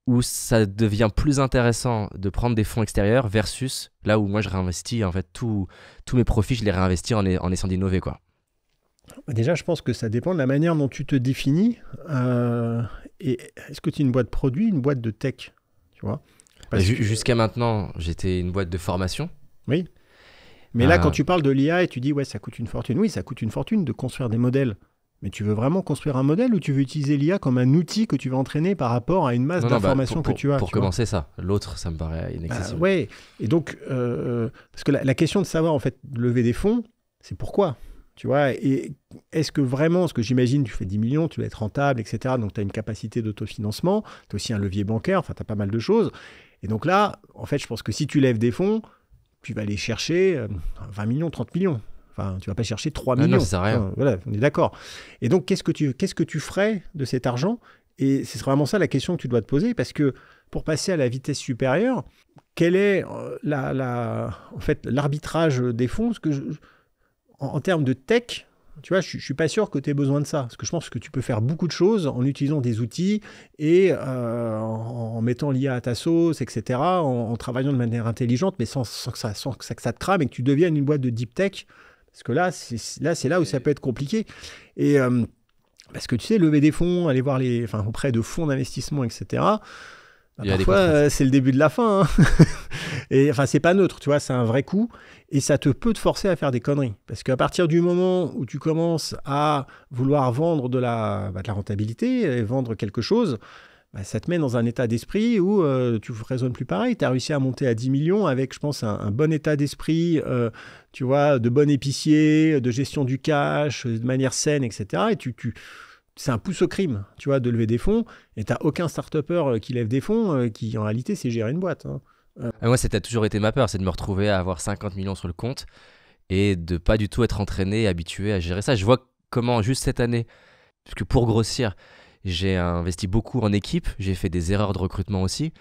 où ça devient plus intéressant de prendre des fonds extérieurs versus là où moi je réinvestis en fait tous mes profits, je les réinvestis en, en essayant d'innover quoi. Bah, déjà, je pense que ça dépend de la manière dont tu te définis. Euh, et est-ce que tu es une boîte produit, une boîte de tech Tu vois bah, Jusqu'à maintenant, j'étais une boîte de formation. Oui. Mais là, quand euh. tu parles de l'IA et tu dis, ouais, ça coûte une fortune. Oui, ça coûte une fortune de construire des modèles. Mais tu veux vraiment construire un modèle ou tu veux utiliser l'IA comme un outil que tu vas entraîner par rapport à une masse bah, d'informations que tu as Pour commencer ça, l'autre, ça me paraît inaccessible. Oui, et donc, euh, parce que la, la question de savoir en fait lever des fonds, c'est pourquoi tu vois, et est-ce que vraiment, ce que j'imagine, tu fais 10 millions, tu vas être rentable, etc. Donc, tu as une capacité d'autofinancement, tu as aussi un levier bancaire, enfin, tu as pas mal de choses. Et donc là, en fait, je pense que si tu lèves des fonds, tu vas aller chercher 20 euh, millions, 30 millions. Enfin, tu vas pas chercher 3 ah millions. Non, ça sert à rien. voilà, on est d'accord. Et donc, qu'est-ce que tu qu'est-ce que tu ferais de cet argent Et c'est vraiment ça la question que tu dois te poser, parce que pour passer à la vitesse supérieure, quel est euh, la, en fait l'arbitrage des fonds que en, termes de tech, tu vois, je, ne suis pas sûr que tu aies besoin de ça. Parce que je pense que tu peux faire beaucoup de choses en utilisant des outils et euh, en, mettant l'IA à ta sauce, etc., en, travaillant de manière intelligente, mais sans, que ça, ça, te crame et que tu deviennes une boîte de deep tech. Parce que là, c'est là, où ça peut être compliqué. Et euh, parce que tu sais, lever des fonds, aller voir les, enfin, auprès de fonds d'investissement, etc. Bah, parfois, euh, c'est le début de la fin. Hein. et enfin, c'est pas neutre, tu vois, c'est un vrai coup. Et ça te peut te forcer à faire des conneries. Parce qu'à partir du moment où tu commences à vouloir vendre de la, bah, rentabilité et vendre quelque chose, bah, ça te met dans un état d'esprit où euh, tu ne raisonnes plus pareil. Tu as réussi à monter à 10 millions avec, je pense, un, bon état d'esprit, euh, tu vois, de bon épicier, de gestion du cash, de manière saine, etc. Et tu, tu, c'est un pouce au crime, tu vois, de lever des fonds. Et t'as aucun start euh, qui lève des fonds, euh, qui en réalité, c'est gérer une boîte. Hein. Ah, moi, ça Moi, toujours été ma peur, c'est de me retrouver à avoir 50 millions sur le compte et de pas du tout être entraîné, habitué à gérer ça. Je vois comment, juste cette année, parce que pour grossir, j'ai investi beaucoup en équipe, j'ai fait des erreurs de recrutement aussi.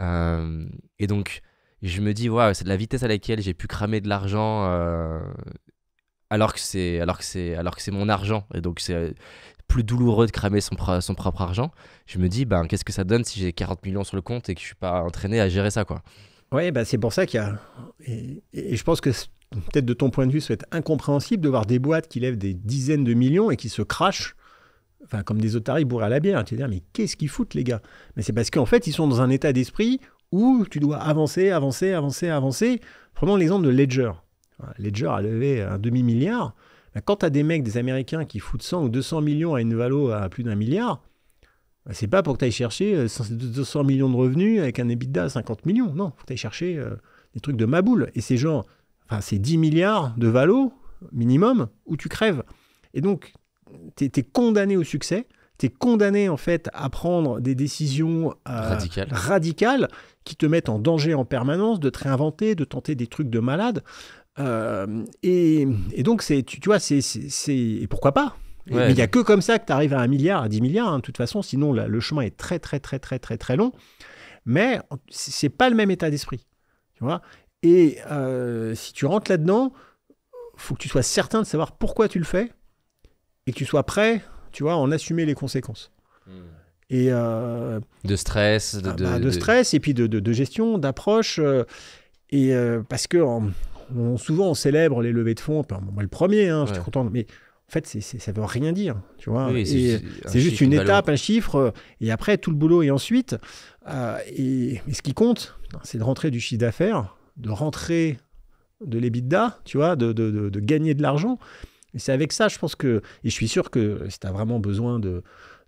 Euh, et donc, je me dis, c'est de la vitesse à laquelle j'ai pu cramer de l'argent. alors que c'est alors que c'est alors que c'est mon argent et donc c'est plus douloureux de cramer son, propre argent, je me dis, ben, qu'est-ce que ça donne si j'ai 40 millions sur le compte et que je ne suis pas entraîné à gérer ça, quoi. Oui, bah c'est pour ça qu'il y a. Et, je pense que peut-être de ton point de vue, ça va être incompréhensible de voir des boîtes qui lèvent des dizaines de millions et qui se crachent, enfin, comme des otaries bourrés à la bière. Hein, tu vas dire, mais qu'est-ce qu'ils foutent, les gars Mais c'est parce qu'en fait, ils sont dans un état d'esprit où tu dois avancer, avancer, avancer, avancer. Prenons l'exemple de Ledger. Ledger a levé un demi-milliard. Bah, quand tu as des mecs, des Américains qui foutent 100 ou 200 millions à une valo à plus d'un milliard, bah, c'est pas pour que tu ailles chercher 200 euh, millions de revenus avec un EBITDA à 50 millions. Non, faut que tu ailles chercher euh, des trucs de maboule. Et ces gens, enfin, c'est 10 milliards de valo minimum où tu crèves. Et donc, tu es, condamné au succès. Tu es condamné en fait à prendre des décisions euh, radicales qui te mettent en danger en permanence, de te réinventer, de tenter des trucs de malade. Euh, et, donc, c'est, tu, vois, c'est, et pourquoi pas Mais il n'y a que comme ça que tu arrives à un milliard, à 10 milliards, hein, de toute façon, sinon là, le chemin est très, très, très, très, très, très long. Mais c'est pas le même état d'esprit. Tu vois Et euh, si tu rentres là-dedans, faut que tu sois certain de savoir pourquoi tu le fais et que tu sois prêt, tu vois, à en assumer les conséquences. Hmm. Et euh, de stress, ah bah, de, de, stress et puis de, de gestion, d'approche. et parce que souvent on célèbre les levées de fonds, moi le premier, hein, suis content, mais en fait, c'est, ne ça veut rien dire, tu vois. c'est, juste une étape, un chiffre, et après tout le boulot euh, et ensuite. et, ce qui compte, c'est de rentrer du chiffre d'affaires, de rentrer de l'EBITDA, tu vois, de, gagner de l'argent. Et c'est avec ça, je pense que, et je suis sûr que si tu as vraiment besoin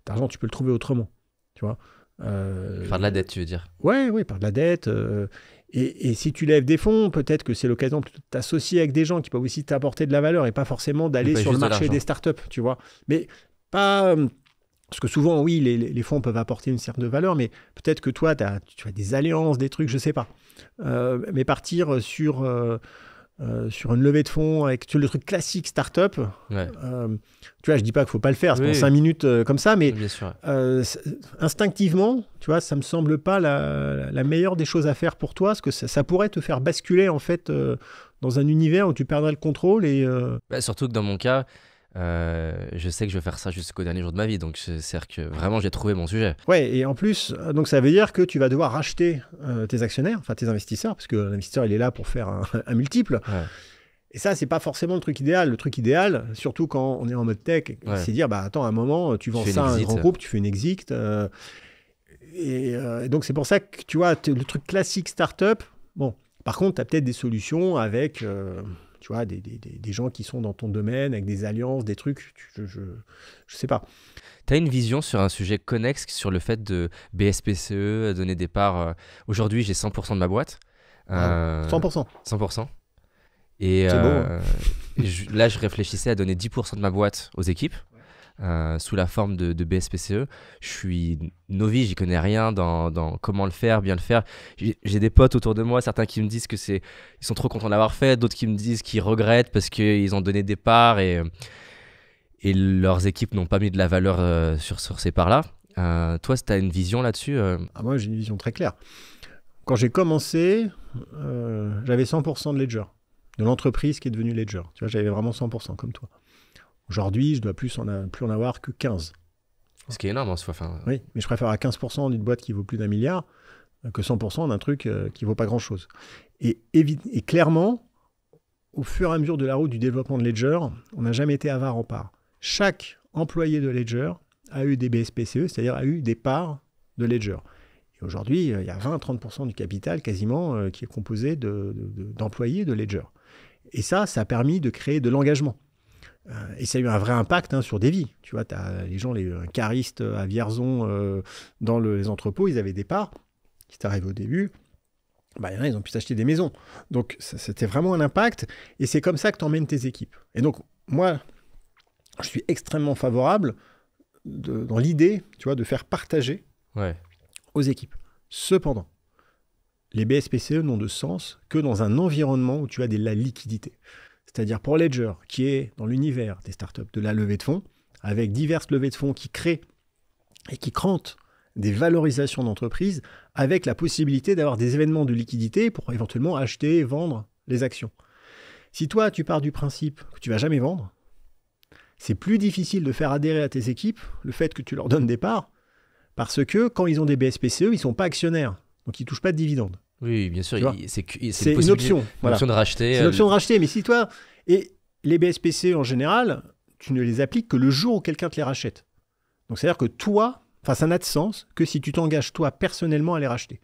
d'argent, tu peux le trouver autrement, tu vois. Euh, par de la dette, tu veux dire Ouais, oui, par de la dette. Euh, et, si tu lèves des fonds, peut-être que c'est l'occasion de t'associer avec des gens qui peuvent aussi t'apporter de la valeur et pas forcément d'aller sur le marché des startups, tu vois. Mais pas. Euh, parce que souvent, oui, les, fonds peuvent apporter une certaine valeur, mais peut-être que toi, tu as des alliances, des trucs, je sais pas. Euh, mais partir sur. Euh, euh, sur une levée de fonds avec tu, le truc classique start-up euh, tu vois, je dis pas qu'il faut pas le faire, c'est pour 5 minutes euh, comme ça, mais instinctivement, tu vois, ça me semble pas la, meilleure des choses à faire pour toi, parce que ça, pourrait te faire basculer en fait dans un univers où tu perdrais le contrôle et. Bah, surtout que dans mon cas, euh, je sais que je vais faire ça jusqu'au dernier jour de ma vie. Donc, cest à que vraiment, j'ai trouvé mon sujet. Ouais, et en plus, euh, donc ça veut dire que tu vas devoir racheter euh, tes actionnaires, enfin tes investisseurs, parce que l'investisseur, il est là pour faire un, multiple. Et ça, c'est pas forcément le truc idéal. Le truc idéal, surtout quand on est en mode tech, c'est dire, bah attends, à un moment, tu vends ça à un grand groupe, tu fais une exit. et, et donc, c'est pour ça que tu vois, le truc classique startup, bon, par contre, tu as peut-être des solutions avec tu vois, des, des, des, gens qui sont dans ton domaine, avec des alliances, des trucs, je, je, je sais pas. Tu as une vision sur un sujet connexe, sur le fait de BSPCE, donner des parts. Euh, aujourd'hui, j'ai 100% de ma boîte. 100% 100%. Euh, et, hein. euh, là, je réfléchissais à donner 10% de ma boîte aux équipes. Euh, sous la forme de, BSPCE. E. Je suis novice, j'y connais rien dans, comment le faire, bien le faire. J'ai des potes autour de moi, certains qui me disent que c'est, ils sont trop contents d'avoir fait, d'autres qui me disent qu'ils regrettent parce qu'ils ont donné des parts et, et leurs équipes n'ont pas mis de la valeur euh, sur, sur ces parts-là. Euh, toi, tu as une vision là-dessus ah, Moi, j'ai une vision très claire. Quand j'ai commencé, j'avais 100% de Ledger, de l'entreprise qui est devenue Ledger. Tu vois, j'avais vraiment 100% comme toi. Aujourd'hui, je dois plus en, a, plus en avoir que 15. Ce qui est énorme en soi. Oui, mais je préfère à 15% d'une boîte qui vaut plus d'un milliard que 100% d'un truc euh, qui vaut pas grand-chose. Et, clairement, au fur et à mesure de la route du développement de Ledger, on n'a jamais été avare en part. Chaque employé de Ledger a eu des BSPCE, c'est-à-dire a eu des parts de Ledger. Et aujourd'hui, euh, il y a 20-30% du capital quasiment euh, qui est composé d'employés de, de Ledger. Et ça, ça a permis de créer de l'engagement. Euh, et ça a eu un vrai impact hein, sur des vies. Tu vois, as les gens, les euh, caristes euh, à Vierzon, dans les entrepôts, ils avaient des parts qui t'arrivent au début. Bah, y en ils ont pu s'acheter des maisons. Donc, c'était vraiment un impact. Et c'est comme ça que t'emmènes tes équipes. Et donc, moi, je suis extrêmement favorable dans l'idée, tu vois, de faire partager aux équipes. Cependant, les BSPCE n'ont de sens que dans un environnement où tu as de la liquidité c'est-à-dire pour Ledger, qui est dans l'univers des startups de la levée de fonds, avec diverses levées de fonds qui créent et qui crantent des valorisations d'entreprises, avec la possibilité d'avoir des événements de liquidité pour éventuellement acheter et vendre les actions. Si toi, tu pars du principe que tu vas jamais vendre, c'est plus difficile de faire adhérer à tes équipes le fait que tu leur donnes des parts, parce que quand ils ont des BSPCE, ils ne sont pas actionnaires, donc ils ne touchent pas de dividendes. Oui, bien sûr, c'est une option. Voilà. option de racheter. C'est euh, de racheter, mais si toi. Et les BSPC en général, tu ne les appliques que le jour où quelqu'un te les rachète. Donc c'est-à-dire que toi, enfin ça n'a de sens que si tu t'engages toi personnellement à les racheter.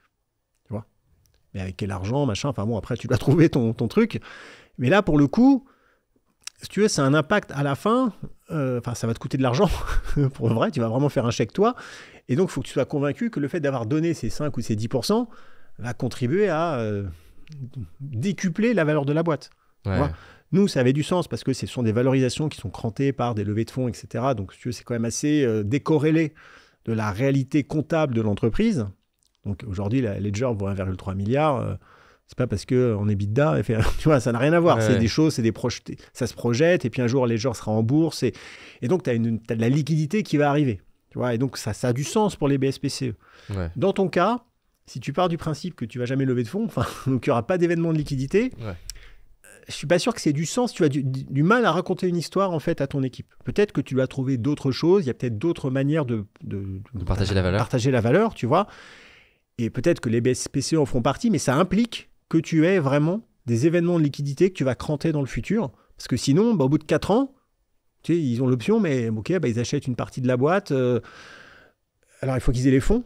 Tu vois Mais avec quel argent, machin, enfin bon, après tu dois trouver ton, truc. Mais là, pour le coup, si tu veux, c'est un impact à la fin. Euh, enfin, ça va te coûter de l'argent, pour vrai, tu vas vraiment faire un chèque toi. Et donc, il faut que tu sois convaincu que le fait d'avoir donné ces 5 ou ces 10%, va contribuer à euh, décupler la valeur de la boîte. Nous, ça avait du sens parce que ce sont des valorisations qui sont crantées par des levées de fonds, etc. Donc, si c'est quand même assez euh, décorrélé de la réalité comptable de l'entreprise. Donc, aujourd'hui, la Ledger vaut 1,3 milliard. Ce c'est pas parce qu'on euh, est bidda, ça n'a rien à voir. C'est des choses, c'est des projets, ça se projette, et puis un jour, Ledger sera en bourse. Et, donc, tu as, de la liquidité qui va arriver. Tu et donc, ça, a du sens pour les BSPCE. Dans ton cas, si tu pars du principe que tu vas jamais lever de fonds, donc il n'y aura pas d'événement de liquidité, je euh, je suis pas sûr que c'est du sens. Tu as du, mal à raconter une histoire en fait à ton équipe. Peut-être que tu dois trouver d'autres choses. Il y a peut-être d'autres manières de, partager la valeur. tu vois. Et peut-être que les BSPC en font partie, mais ça implique que tu aies vraiment des événements de liquidité que tu vas cranter dans le futur. Parce que sinon, bah, au bout de quatre ans, tu sais, ils ont l'option, mais ok, bah, ils achètent une partie de la boîte. Euh, alors il faut qu'ils aient les fonds.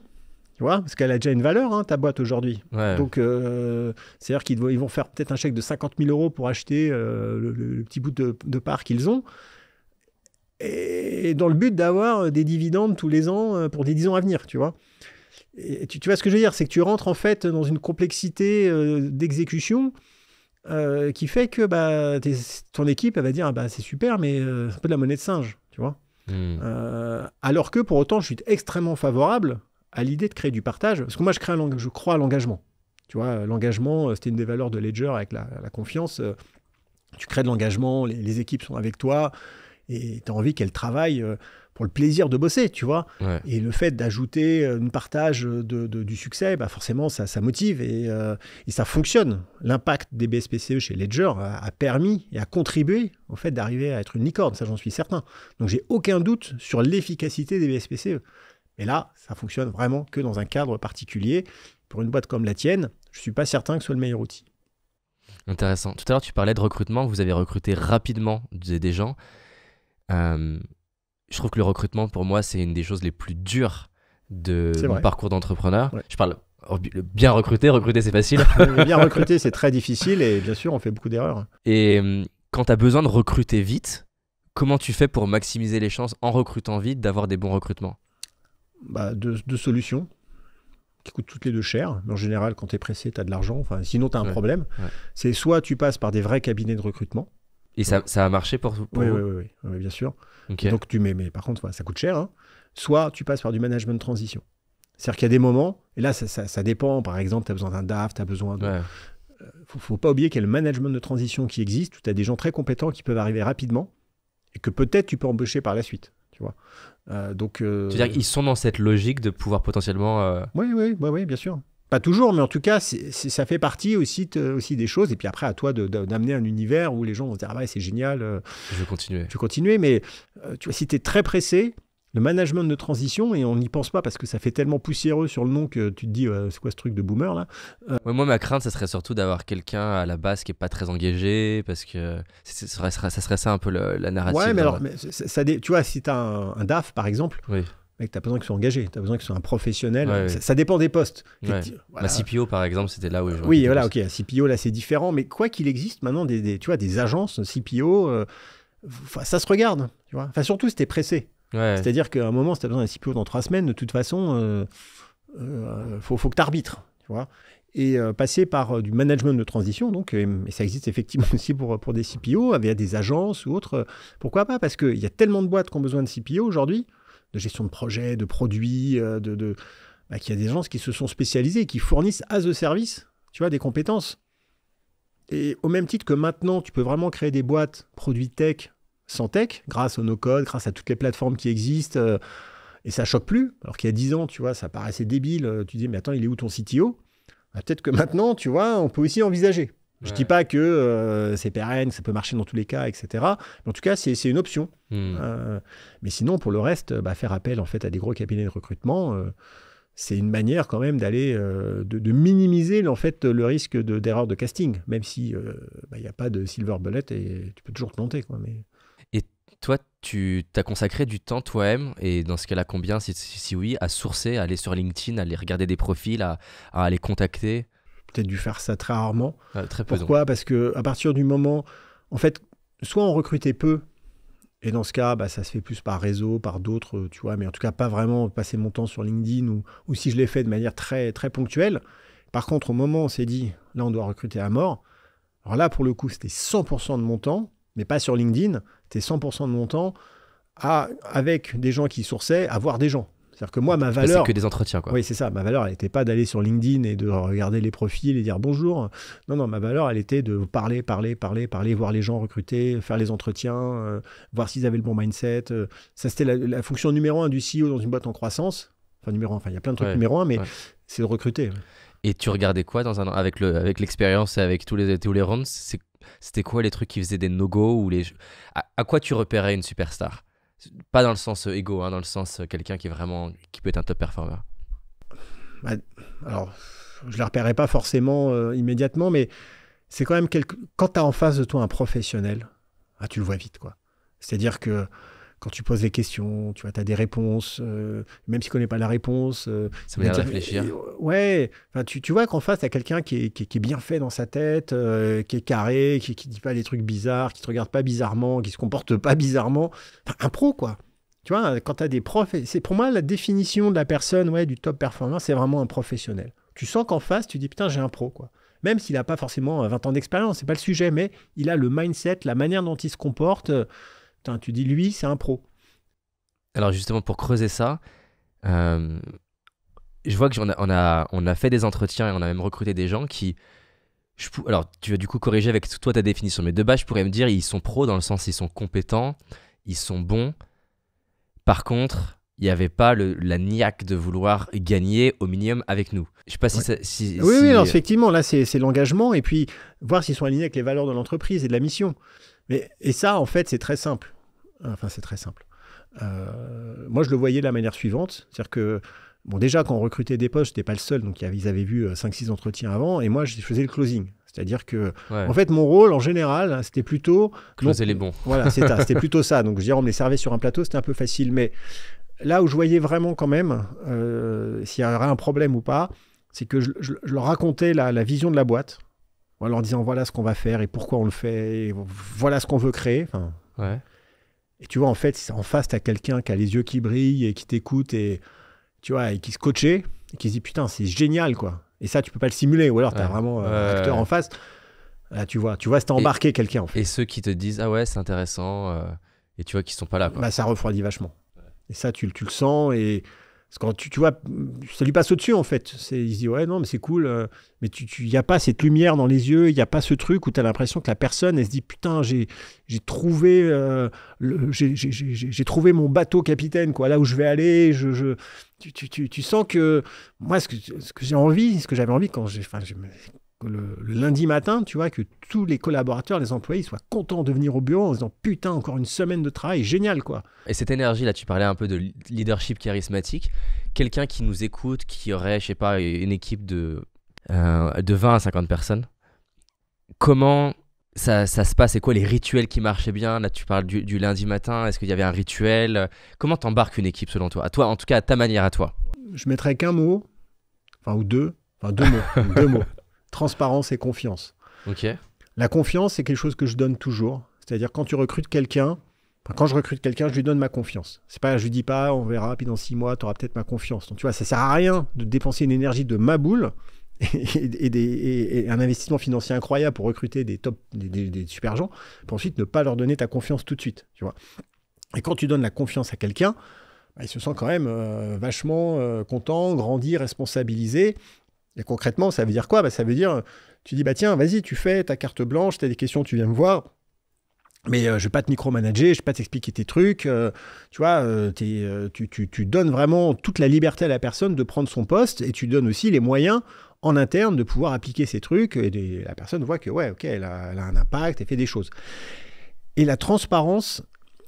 Tu vois, parce qu'elle a déjà une valeur, hein, ta boîte aujourd'hui. Donc, euh, c'est-à-dire qu'ils vont, ils vont faire peut-être un chèque de 50 000 euros pour acheter euh, le, petit bout de, part qu'ils ont. Et, dans le but d'avoir euh, des dividendes tous les ans pour des 10 ans à venir, tu vois. Et tu, vois ce que je veux dire C'est que tu rentres en fait dans une complexité d'exécution qui fait que bah, ton équipe, elle va dire ah, bah, c'est super, mais c'est un peu de la monnaie de singe, tu vois. Hmm. alors que pour autant, je suis extrêmement favorable à l'idée de créer du partage, parce que moi je, crée je crois à l'engagement. Tu vois, euh, l'engagement, euh, c'était une des valeurs de Ledger avec la, confiance. Euh, tu crées de l'engagement, les, équipes sont avec toi et tu as envie qu'elles travaillent pour le plaisir de bosser, tu vois. Et le fait d'ajouter une partage de, du succès, bah forcément, ça, ça motive et, ça fonctionne. L'impact des BSPCE chez Ledger a, permis et a contribué au fait d'arriver à être une licorne, ça j'en suis certain. Donc j'ai aucun doute sur l'efficacité des BSPCE. Et là, ça fonctionne vraiment que dans un cadre particulier. Pour une boîte comme la tienne, je ne suis pas certain que ce soit le meilleur outil. Intéressant. Tout à l'heure, tu parlais de recrutement. Vous avez recruté rapidement des, gens. Euh, je trouve que le recrutement, pour moi, c'est une des choses les plus dures de mon parcours d'entrepreneur. Je parle bien recruter, recruter c'est facile. bien recruter c'est très difficile et bien sûr on fait beaucoup d'erreurs. Et euh, quand tu as besoin de recruter vite, comment tu fais pour maximiser les chances en recrutant vite d'avoir des bons recrutements bah, deux, solutions qui coûtent toutes les deux cher. Mais en général, quand tu es pressé, tu as de l'argent. sinon, tu as un problème. C'est soit tu passes par des vrais cabinets de recrutement. Et ça, ça a marché pour, pour oui, bien sûr. Donc tu mets, mais par contre, ça coûte cher. Hein. Soit tu passes par du management de transition. C'est-à-dire qu'il y a des moments, et là, ça, dépend. Par exemple, tu as besoin d'un DAF, tu as besoin de. Euh, faut, faut, pas oublier qu'il y a le management de transition qui existe, où tu as des gens très compétents qui peuvent arriver rapidement et que peut-être tu peux embaucher par la suite. Tu vois. Euh, donc, euh... dire qu'ils sont dans cette logique de pouvoir potentiellement. Euh, oui, oui, oui, bien sûr. Pas toujours, mais en tout cas, ça fait partie aussi, aussi des choses. Et puis après, à toi d'amener un univers où les gens vont se dire Ah bah ouais, c'est génial. Euh, Je vais continuer. Je vais continuer, mais euh, tu vois, si tu es très pressé, le management de transition, et on n'y pense pas parce que ça fait tellement poussiéreux sur le nom que tu te dis, euh, c'est quoi ce truc de boomer là euh, Moi, ma crainte, ça serait surtout d'avoir quelqu'un à la base qui n'est pas très engagé, parce que ça serait, ça, un peu la narration. Ouais, mais hein. alors, ça, tu vois, si tu as un, DAF par exemple, mec, t'as besoin qu'ils soit engagés, t'as besoin qu'il soit un professionnel. ça, dépend des postes. la CPO, par exemple, c'était là où. Je oui, voilà, ok. CPO, là, c'est différent. Mais quoi qu'il existe maintenant, des, tu vois, des agences CPO, euh, ça se regarde. Tu vois enfin, surtout si pressé. C'est-à-dire qu'à un moment, si tu as besoin d'un CPO dans trois semaines, de toute façon, euh, euh faut, faut que tu arbitres. Tu et euh, passer par euh, du management de transition, donc, et, ça existe effectivement aussi pour, pour des CPO, avec des agences ou autres. pourquoi pas Parce qu'il y a tellement de boîtes qui ont besoin de CPO aujourd'hui, de gestion de projet, de produits, de, bah, qu'il y a des agences qui se sont spécialisées, qui fournissent à ce service, tu vois, des compétences. Et au même titre que maintenant, tu peux vraiment créer des boîtes produits tech sans tech, grâce au no-code, grâce à toutes les plateformes qui existent, euh, et ça choque plus. Alors qu'il y a 10 ans, tu vois, ça paraissait débile. Euh, tu dis, mais attends, il est où ton CTO bah, Peut-être que maintenant, tu vois, on peut aussi envisager. Je ne dis pas que euh, c'est pérenne, ça peut marcher dans tous les cas, etc. Mais en tout cas, c'est une option. Hmm. mais sinon, pour le reste, bah, faire appel en fait à des gros cabinets de recrutement, c'est une manière quand même d'aller de, minimiser en fait le risque d'erreur de, casting, même si bah, il n'y a pas de silver bullet et tu peux toujours te planter. Quoi, mais... Toi, tu t'as consacré du temps toi-même, et dans ce cas-là, combien, si, oui, à sourcer, à aller sur LinkedIn, à aller regarder des profils, à, aller contacter Peut-être dû faire ça très rarement. Ah, très peu. Pourquoi Parce que à partir du moment, en fait, soit on recrutait peu, et dans ce cas, bah, ça se fait plus par réseau, par d'autres, euh, tu vois, mais en tout cas, pas vraiment passer mon temps sur LinkedIn, ou, si je l'ai fait de manière très, très ponctuelle. Par contre, au moment où on s'est dit, là, on doit recruter à mort, alors là, pour le coup, c'était 100% de mon temps mais pas sur LinkedIn, tu es 100% de mon temps à, avec des gens qui sourçaient, à voir des gens. C'est-à-dire que moi, ma bah, valeur. C'est que des entretiens, quoi. Oui, c'est ça. Ma valeur, elle n'était pas d'aller sur LinkedIn et de regarder les profils et dire bonjour. Non, non, ma valeur, elle était de parler, parler, parler, parler, voir les gens recruter, faire les entretiens, euh, voir s'ils avaient le bon mindset. Euh. Ça, c'était la, fonction numéro un du CEO dans une boîte en croissance. Enfin, numéro un, enfin, il y a plein de trucs numéro un, mais c'est de recruter. Et tu regardais quoi dans un avec le avec l'expérience et avec tous les tous les rounds c'était quoi les trucs qui faisaient des no-go ou les... À, quoi tu repérais une superstar Pas dans le sens égo, euh, hein, dans le sens euh, quelqu'un qui qui peut être un top performer. Bah, alors, je ne la repérais pas forcément euh, immédiatement, mais c'est quand même Quand tu as en face de toi un professionnel, ah, tu le vois vite, quoi. C'est-à-dire que quand tu poses des questions, tu vois, as des réponses, euh, même si tu connais pas la réponse. Euh, ça veut dire réfléchir. Euh, ouais, enfin, tu, tu vois qu'en face, tu as quelqu'un qui est, qui, bien fait dans sa tête, qui est carré, qui, ne dit pas des trucs bizarres, qui te regarde pas bizarrement, qui se comporte pas bizarrement. un pro, quoi. Tu vois, quand tu as des profs, c'est pour moi la définition de la personne, ouais, du top performer, c'est vraiment un professionnel. Tu sens qu'en face, tu dis, putain, j'ai un pro, quoi même s'il n'a pas forcément 20 ans d'expérience, c'est pas le sujet, mais il a le mindset, la manière dont il se comporte tu dis lui, c'est un pro. Alors justement, pour creuser ça, euh, je vois que a, on a, on a fait des entretiens et on a même recruté des gens qui... Je, alors, tu vas du coup corriger avec toi ta définition, mais de base, je pourrais me dire, ils sont pros dans le sens, ils sont compétents, ils sont bons. Par contre, il n'y avait pas la niaque de vouloir gagner au minimum avec nous. Je sais pas si, ça, Oui, oui, euh, effectivement, là, c'est l'engagement et puis voir s'ils sont alignés avec les valeurs de l'entreprise et de la mission. Mais, et ça, en fait, c'est très simple. Enfin, c'est très simple. Euh, moi, je le voyais de la manière suivante. C'est-à-dire que, bon, déjà, quand on recrutait des postes, n'étais pas le seul. Donc, ils avaient vu 5-6 euh, entretiens avant. Et moi, je faisais le closing. C'est-à-dire que, en fait, mon rôle, en général, c'était plutôt. Closer les bons. Voilà, c'était plutôt ça. Donc, je dire, on me les servait sur un plateau, c'était un peu facile. Mais là où je voyais vraiment, quand même, euh, s'il y aurait un problème ou pas, c'est que je, leur racontais la vision de la boîte en leur disant voilà ce qu'on va faire et pourquoi on le fait, voilà ce qu'on veut créer. Enfin, Et tu vois, en fait, en face, as quelqu'un qui a les yeux qui brillent et qui t'écoute et tu vois, et qui se coachait et qui se dit putain, c'est génial quoi. Et ça, tu peux pas le simuler. Ou alors, tu as vraiment un acteur en face. Là, tu vois, tu vois, c'était embarqué quelqu'un en fait. Et ceux qui te disent ah ouais, c'est intéressant, euh, et tu vois qu'ils sont pas là. Bah, ça refroidit vachement. Et ça, tu, tu le sens et parce que quand tu, vois, ça lui passe au-dessus en fait. Il se dit ouais non mais c'est cool, euh, mais tu n'y a pas cette lumière dans les yeux, il n'y a pas ce truc où tu as l'impression que la personne elle se dit putain j'ai trouvé euh, j'ai trouvé mon bateau capitaine quoi là où je vais aller. Je, je... Tu, sens que moi ce que, ce que j'ai envie, ce que j'avais envie quand j'ai le, lundi matin, tu vois, que tous les collaborateurs, les employés soient contents de venir au bureau en disant putain, encore une semaine de travail, génial quoi. Et cette énergie là, tu parlais un peu de leadership charismatique. Quelqu'un qui nous écoute, qui aurait, je sais pas, une équipe de, euh, de 20 à 50 personnes, comment ça, se passe et quoi les rituels qui marchaient bien Là, tu parles du, du lundi matin, est-ce qu'il y avait un rituel Comment t'embarques une équipe selon toi À toi, en tout cas, à ta manière à toi Je mettrais qu'un mot, enfin, ou deux, enfin, deux mots, deux mots transparence et confiance. La confiance, c'est quelque chose que je donne toujours. C'est-à-dire quand tu recrutes quelqu'un, quand je recrute quelqu'un, je lui donne ma confiance. C'est pas, je lui dis pas, on verra, puis dans six mois, tu auras peut-être ma confiance. Donc tu vois, ça sert à rien de dépenser une énergie de ma boule et, un investissement financier incroyable pour recruter des top, des, super gens, pour ensuite ne pas leur donner ta confiance tout de suite, tu vois. Et quand tu donnes la confiance à quelqu'un, bah, il se sent quand même euh, vachement euh, content, grandi, responsabilisé, concrètement, ça veut dire quoi bah, Ça veut dire, tu dis, bah tiens, vas-y, tu fais ta carte blanche, tu as des questions, tu viens me voir. Mais euh, je ne vais pas te micromanager, je ne vais pas t'expliquer tes trucs. Euh, tu vois, euh, tu, donnes vraiment toute la liberté à la personne de prendre son poste et tu donnes aussi les moyens en interne de pouvoir appliquer ces trucs. Et la personne voit que, ouais, ok, a, elle a un impact, elle fait des choses. Et la transparence,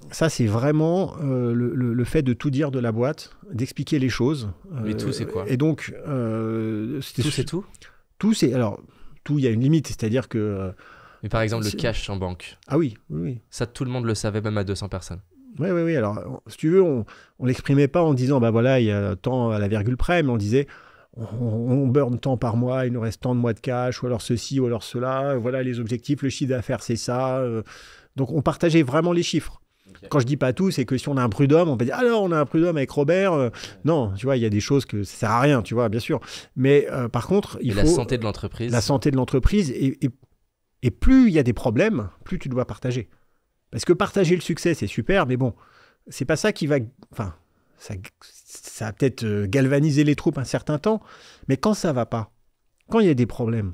ça, c'est vraiment euh, le, fait de tout dire de la boîte, d'expliquer les choses. Euh, mais tout, c'est quoi Et donc, euh, tout, c'est tout. Tout, alors tout. Il y a une limite, c'est-à-dire que. Mais par exemple, le cash en banque. Ah oui, oui. Ça, tout le monde le savait, même à 200 personnes. Oui, oui, oui. Alors, si tu veux, on ne l'exprimait pas en disant, bah voilà, il y a tant à la virgule près, mais on disait, on, on, burn tant par mois, il nous reste tant de mois de cash, ou alors ceci, ou alors cela, voilà les objectifs, le chiffre d'affaires, c'est ça. Donc, on partageait vraiment les chiffres. Quand je dis pas tout, c'est que si on a un prud'homme, on peut dire alors on a un prud'homme avec Robert. Euh, non, tu vois, il y a des choses que ça sert à rien, tu vois, bien sûr. Mais euh, par contre, il faut la santé de l'entreprise. La santé de l'entreprise et, et, plus il y a des problèmes, plus tu dois partager. Parce que partager le succès, c'est super, mais bon, c'est pas ça qui va. Enfin, ça, ça a peut-être euh, galvanisé les troupes un certain temps, mais quand ça va pas, quand il y a des problèmes,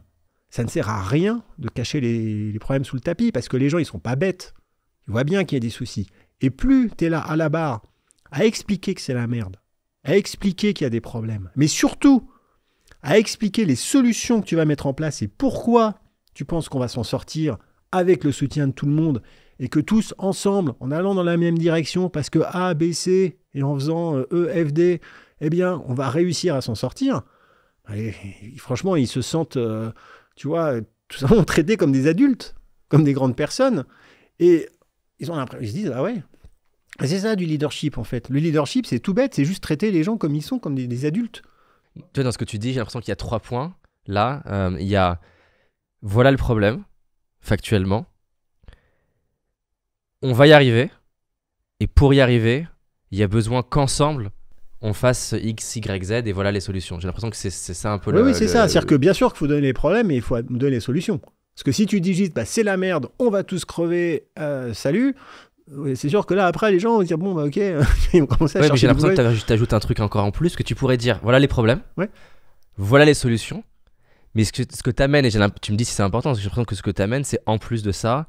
ça ne sert à rien de cacher les, les problèmes sous le tapis parce que les gens ils sont pas bêtes. Tu vois bien qu'il y a des soucis. Et plus tu es là à la barre à expliquer que c'est la merde, à expliquer qu'il y a des problèmes, mais surtout à expliquer les solutions que tu vas mettre en place et pourquoi tu penses qu'on va s'en sortir avec le soutien de tout le monde et que tous ensemble, en allant dans la même direction, parce que A, B, C et en faisant euh, E, F, D, eh bien, on va réussir à s'en sortir. franchement, ils se sentent, euh, tu vois, tout simplement traités comme des adultes, comme des grandes personnes. Et ils, ont ils se disent Ah ouais C'est ça du leadership en fait. Le leadership, c'est tout bête, c'est juste traiter les gens comme ils sont, comme des, adultes. » adultes. vois, dans ce que tu dis, j'ai l'impression qu'il y a trois points. Là, euh, il y a voilà le problème, factuellement. On va y arriver. Et pour y arriver, il y a besoin qu'ensemble, on fasse X, Y, Z et voilà les solutions. J'ai l'impression que c'est ça un peu oui, le. Oui, c'est ça. C'est-à-dire que bien sûr qu'il faut donner les problèmes, et il faut donner les solutions. Parce que si tu digites, bah, c'est la merde, on va tous crever, euh, salut. C'est sûr que là, après, les gens vont dire, bon, bah ok, ils vont commencer à ouais, J'ai l'impression que tu ajoutes un truc encore en plus, que tu pourrais dire, voilà les problèmes, ouais. voilà les solutions. Mais ce que, ce que tu amènes, et tu me dis si c'est important, parce que j'ai l'impression que ce que tu amènes, c'est en plus de ça,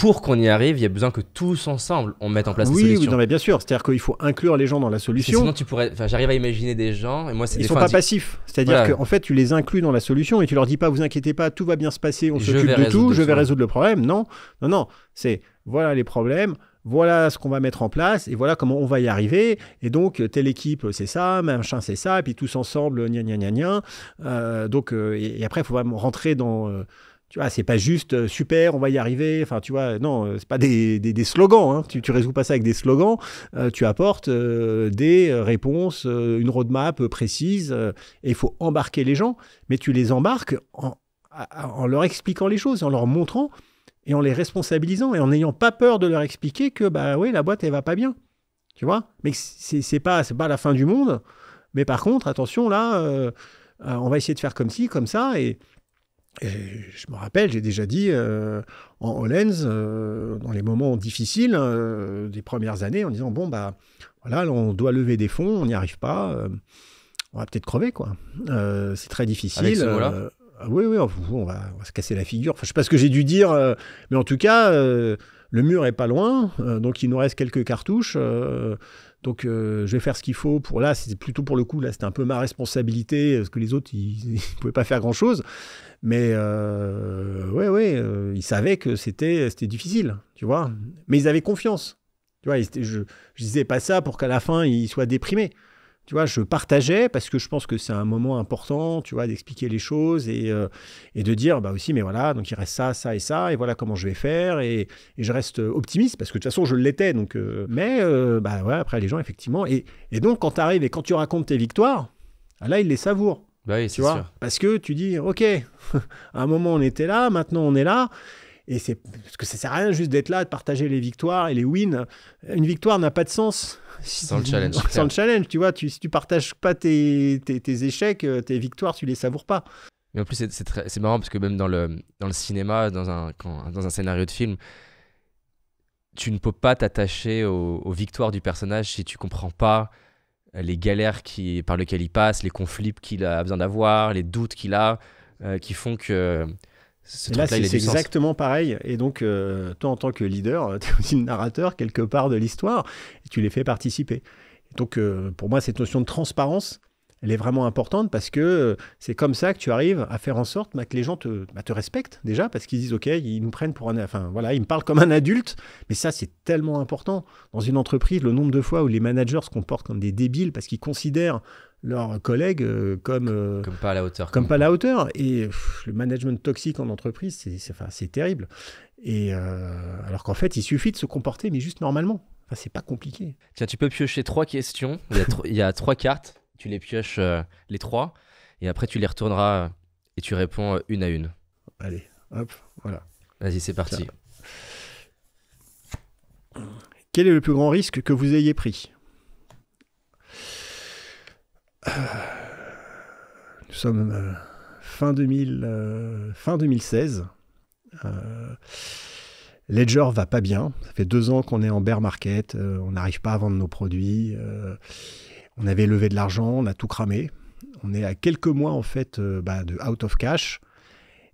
pour qu'on y arrive, il y a besoin que tous ensemble on mette en place oui, des solutions. Oui, mais bien sûr. C'est-à-dire qu'il faut inclure les gens dans la solution. Sinon, tu pourrais. j'arrive à imaginer des gens moi, Ils sont pas passifs. C'est-à-dire qu'en fait, tu les inclus dans la solution et tu leur dis pas, vous inquiétez pas, tout va bien se passer, on s'occupe de tout, je vais résoudre le problème. Non, non, non. C'est voilà les problèmes voilà ce qu'on va mettre en place et voilà comment on va y arriver. Et donc, telle équipe, c'est ça, machin, c'est ça, et puis tous ensemble, gna gna gna gna. Euh, donc, euh, et, après, il faut vraiment rentrer dans. Euh, tu vois, c'est pas juste euh, super, on va y arriver. Enfin, tu vois, non, euh, c'est pas des, des, slogans. Hein. Tu, tu résous pas ça avec des slogans. Euh, tu apportes des réponses, une roadmap précise. et il faut embarquer les gens, mais tu les embarques en, leur expliquant les choses, en leur montrant et en les responsabilisant et en n'ayant pas peur de leur expliquer que bah oui, la boîte elle va pas bien. Tu vois, mais c'est, pas c'est pas la fin du monde. Mais par contre, attention là, on va essayer de faire comme ci, comme ça et je me rappelle, j'ai déjà dit euh, en Hollens, euh, dans les moments difficiles euh, des premières années, en disant bon bah voilà, on doit lever des fonds, on n'y arrive pas, on va peut-être crever quoi. c'est très difficile. Ah oui, oui, on, va, se casser la figure. Enfin, je sais pas ce que j'ai dû dire, mais en tout cas, le mur est pas loin, donc il nous reste quelques cartouches. Donc je vais faire ce qu'il faut pour là, c'était plutôt pour le coup, là c'était un peu ma responsabilité, parce que les autres, ils ne pouvaient pas faire grand-chose. Mais euh, ouais, ouais, euh, ils savaient que c'était difficile, tu vois. Mais ils avaient confiance. Tu vois, je, je disais pas ça pour qu'à la fin, ils soient déprimés. Tu vois, je partageais parce que je pense que c'est un moment important, tu vois, d'expliquer les choses et, euh, de dire, bah aussi, mais voilà, donc il reste ça, ça et ça, et voilà comment je vais faire, et, je reste optimiste parce que de toute façon, je l'étais. Donc, euh, mais bah ouais, après les gens effectivement, et, et donc quand tu arrives et quand tu racontes tes victoires, ah là ils les savourent. Bah sûr. Parce que tu dis, ok, à un moment on était là, maintenant on est là. Et c'est parce que ça sert à rien juste d'être là, de partager les victoires et les wins. Une victoire n'a pas de sens sans le challenge. Sans le challenge, tu vois, tu, si tu partages pas tes, tes, échecs, euh, tes victoires, tu les savoures pas. Mais en plus, c'est marrant parce que même dans le, dans le cinéma, dans un, dans un scénario de film, tu ne peux pas t'attacher aux, aux victoires du personnage si tu comprends pas euh, les galères qui, par lesquelles il passe, les conflits qu'il a besoin d'avoir, les doutes qu'il a, euh, qui font que euh, ce là C'est exactement pareil. Et donc, toi, en tant que leader, tu es aussi le narrateur quelque part de l'histoire, et tu les fais participer. Donc, pour moi, cette notion de transparence, elle est vraiment importante parce que euh, c'est comme ça que tu arrives à faire en sorte bah, que les gens te, bah, te respectent déjà parce qu'ils disent ok, ils nous prennent pour un, enfin voilà, ils me parlent comme un adulte. Mais ça, c'est tellement important dans une entreprise. Le nombre de fois où les managers se comportent comme des débiles parce qu'ils considèrent leurs collègues euh, comme, euh, comme pas à la hauteur. Comme, pas à la hauteur. Et le management toxique en entreprise, c'est terrible. Et alors qu'en fait, il suffit de se comporter, mais juste normalement. Enfin, c'est pas compliqué. Tiens, tu peux piocher trois questions. Il y a, il y a trois cartes tu les pioches euh, les trois, et après tu les retourneras euh, et tu réponds euh, une à une. Allez, hop, voilà. Vas-y, c'est parti. Quel est le plus grand risque que vous ayez pris Nous sommes fin, 2000, fin 2016. Ledger va pas bien. Ça fait deux ans qu'on est en bear market. on n'arrive pas à vendre nos produits. On avait levé de l'argent, on a tout cramé. On est à quelques mois en fait euh, bah, de out of cash.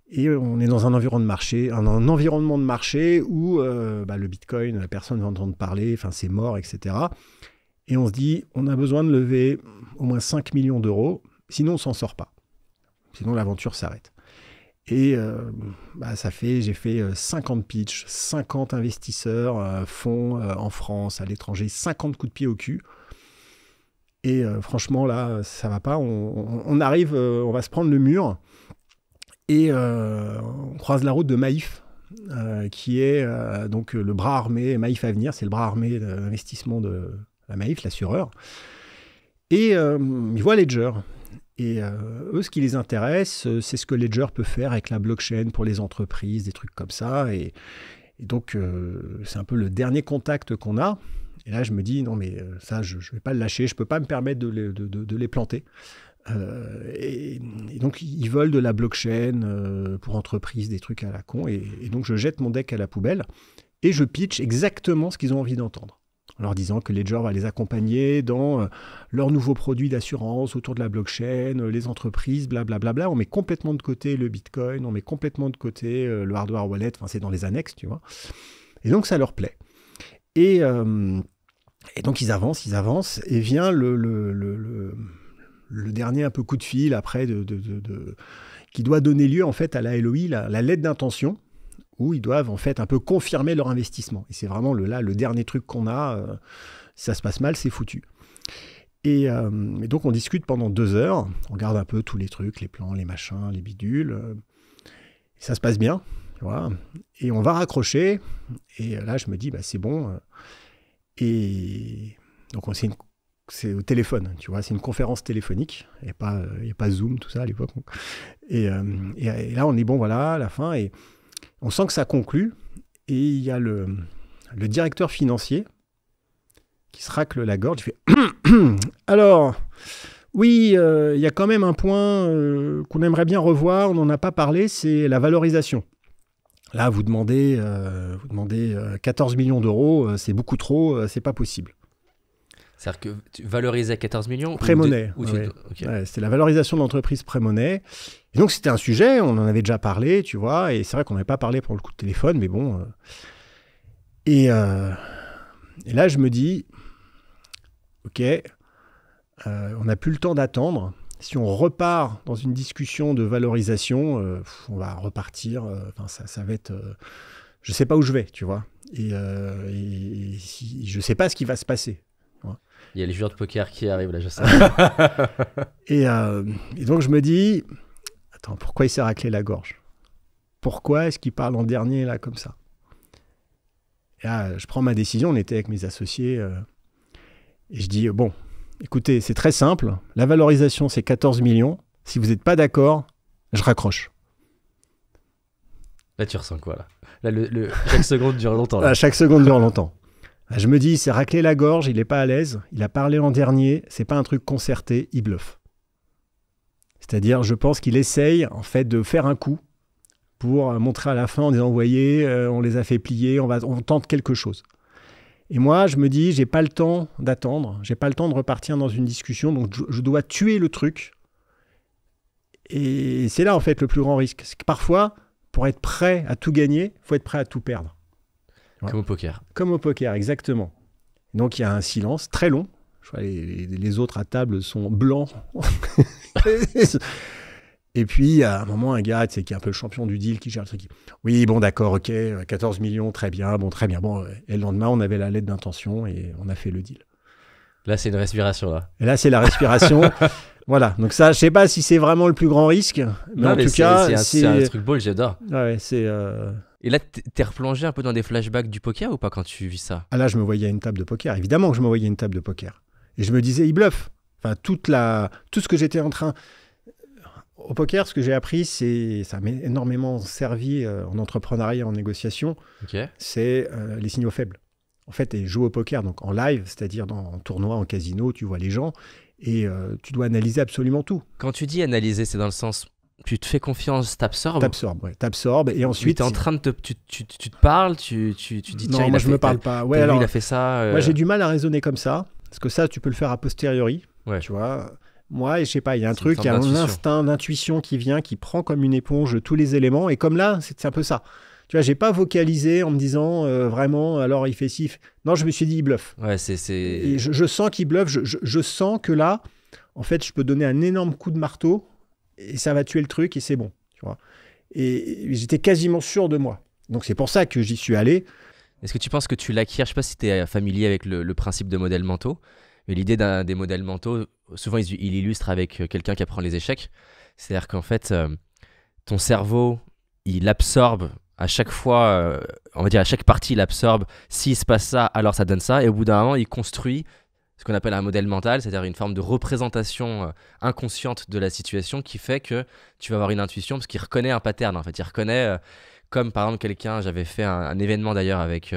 Et on est dans un environnement de marché, un, environnement de marché où euh, bah, le Bitcoin, la personne va entendre parler, enfin c'est mort, etc. Et on se dit, on a besoin de lever au moins 5 millions d'euros, sinon on s'en sort pas. Sinon l'aventure s'arrête. Et euh, bah, ça fait, j'ai fait 50 pitchs, 50 investisseurs, font fonds en France, à l'étranger, 50 coups de pied au cul. Et euh, franchement, là, ça va pas. On, arrive, euh, on va se prendre le mur. Et euh, on croise la route de Maïf, qui est donc le bras armé, Maïf Avenir, c'est le bras armé d'investissement de la Maïf, l'assureur. Et ils voient Ledger. Et eux, ce qui les intéresse, c'est ce que Ledger peut faire avec la blockchain pour les entreprises, des trucs comme ça. et donc, c'est un peu le dernier contact qu'on a. Et là, je me dis, non, mais euh, ça, je ne vais pas le lâcher, je ne peux pas me permettre de les, planter. Euh, et, donc, ils veulent de la blockchain euh, pour entreprise, des trucs à la con. Et, donc, je jette mon deck à la poubelle et je pitch exactement ce qu'ils ont envie d'entendre. En leur disant que Ledger va les accompagner dans leurs nouveaux produits d'assurance autour de la blockchain, les entreprises, blablabla. Bla, bla, bla. On met complètement de côté le Bitcoin, on met complètement de côté le hardware wallet. Enfin, c'est dans les annexes, tu vois. Et donc, ça leur plaît. Et. Et donc ils avancent, ils avancent, et vient le, dernier un peu coup de fil après qui doit donner lieu en fait à la LOI, la, lettre d'intention, où ils doivent en fait un peu confirmer leur investissement. Et c'est vraiment le, là le dernier truc qu'on a. si euh, ça se passe mal, c'est foutu. Euh, et, donc on discute pendant deux heures, on regarde un peu tous les trucs, les plans, les machins, les bidules. Euh, ça se passe bien, Et on va raccrocher. Et là, je me dis, bah, c'est bon, et donc, c'est au téléphone, tu vois, c'est une conférence téléphonique, euh, il n'y a pas Zoom, tout ça à l'époque. Euh, et, là, on est bon, voilà, à la fin, et on sent que ça conclut, et il y a le, directeur financier qui se racle la gorge, fait Alors, oui, euh, il y a quand même un point qu'on aimerait bien revoir, on n'en a pas parlé, c'est la valorisation. Là, vous demandez, euh, vous demandez 14 euh, millions d'euros, euh, c'est beaucoup trop, c'est pas possible. C'est-à-dire que tu valorisais 14 millions pré c'était la valorisation de l'entreprise pré donc, c'était un sujet, on en avait déjà parlé, tu vois, et c'est vrai qu'on n'avait pas parlé pour le coup de téléphone, mais bon. et, là, je me dis, OK, on n'a plus le temps d'attendre si on repart dans une discussion de valorisation, euh, on va repartir. Euh, ça, va être. Euh, je ne sais pas où je vais, tu vois. Et, je ne sais pas ce qui va se passer. Il y a les joueurs de poker qui arrivent là, je sais. et, donc je me dis, attends, pourquoi il s'est raclé la gorge Pourquoi est-ce qu'il parle en dernier là comme ça je prends ma décision. On était avec mes associés et je dis bon, Écoutez, c'est très simple. La valorisation, c'est 14 millions. Si vous n'êtes pas d'accord, je raccroche. Là, tu ressens quoi là, Chaque seconde dure longtemps. chaque seconde dure longtemps. Ah, je me dis, c'est raclé la gorge, il n'est pas à l'aise, il a parlé en dernier, c'est pas un truc concerté, il bluffe. C'est-à-dire, je pense qu'il essaye en fait de faire un coup pour euh, montrer à la fin, on les a envoyés, on les a fait plier, on, va, on tente quelque chose. Et moi, je me dis, j'ai pas le temps d'attendre, j'ai pas le temps de repartir dans une discussion, donc je, dois tuer le truc. Et c'est là, en fait, le plus grand risque. que parfois, pour être prêt à tout gagner, faut être prêt à tout perdre. Comme au poker. Comme au poker, exactement. Donc il y a un silence très long. Je les, autres à table sont blancs. Et puis, à un moment, un gars qui est un peu le champion du deal, qui gère le truc, oui, bon, d'accord, ok, 14 euh, millions, très bien, bon, très bien. Bon, euh, et le lendemain, on avait la lettre d'intention et on a fait le deal. Là, c'est une respiration, là. Et là, c'est la respiration. voilà. Donc ça, je sais pas si c'est vraiment le plus grand risque, mais en tout cas, c'est un, truc beau, j'adore. c'est. Euh, et là, t'es replongé un peu dans des flashbacks du poker ou pas quand tu vis ça Ah là, je me voyais à une table de poker. Évidemment que je me voyais à une table de poker. Et je me disais, il bluffe. Enfin, toute la, tout ce que j'étais en train, au poker, ce que j'ai appris, c'est ça m'a énormément servi euh, en entrepreneuriat, en négociation. C'est euh, les signaux faibles. En fait, et joues au poker, donc en live, c'est-à-dire dans, en tournoi, en casino, tu vois les gens et euh, tu dois analyser absolument tout. Quand tu dis analyser, c'est dans le sens tu te fais confiance, t'absorbes T'absorbes, ouais. T'absorbes et ensuite... Tu en train de te... Tu, tu, te parles, tu, dis... non, moi je me parle pas. Ouais, alors, il a fait ça... Moi j'ai du mal à raisonner comme ça, parce que ça, tu peux le faire a posteriori, ouais. tu vois moi, je sais pas, il y a un truc, il y a un instinct, d'intuition qui vient, qui prend comme une éponge tous les éléments. Et comme là, c'est un peu ça. Tu vois, j'ai pas vocalisé en me disant euh, vraiment, alors il fait sif. Non, je me suis dit, il bluffe. Ouais, c'est. Je, sens qu'il bluffe. Je, sens que là, en fait, je peux donner un énorme coup de marteau et ça va tuer le truc et c'est bon. Tu vois. Et j'étais quasiment sûr de moi. Donc c'est pour ça que j'y suis allé. Est-ce que tu penses que tu l'acquiers Je sais pas si tu es familier avec le, principe de modèle mentaux, mais l'idée des modèles mentaux, souvent il, illustre avec euh, quelqu'un qui apprend les échecs. C'est-à-dire qu'en fait, euh, ton cerveau, il absorbe à chaque fois, euh, on va dire à chaque partie, il absorbe, s'il se passe ça, alors ça donne ça, et au bout d'un moment, il construit ce qu'on appelle un modèle mental, c'est-à-dire une forme de représentation inconsciente de la situation qui fait que tu vas avoir une intuition, parce qu'il reconnaît un pattern, en fait, il reconnaît, comme par exemple quelqu'un, j'avais fait un, événement d'ailleurs avec,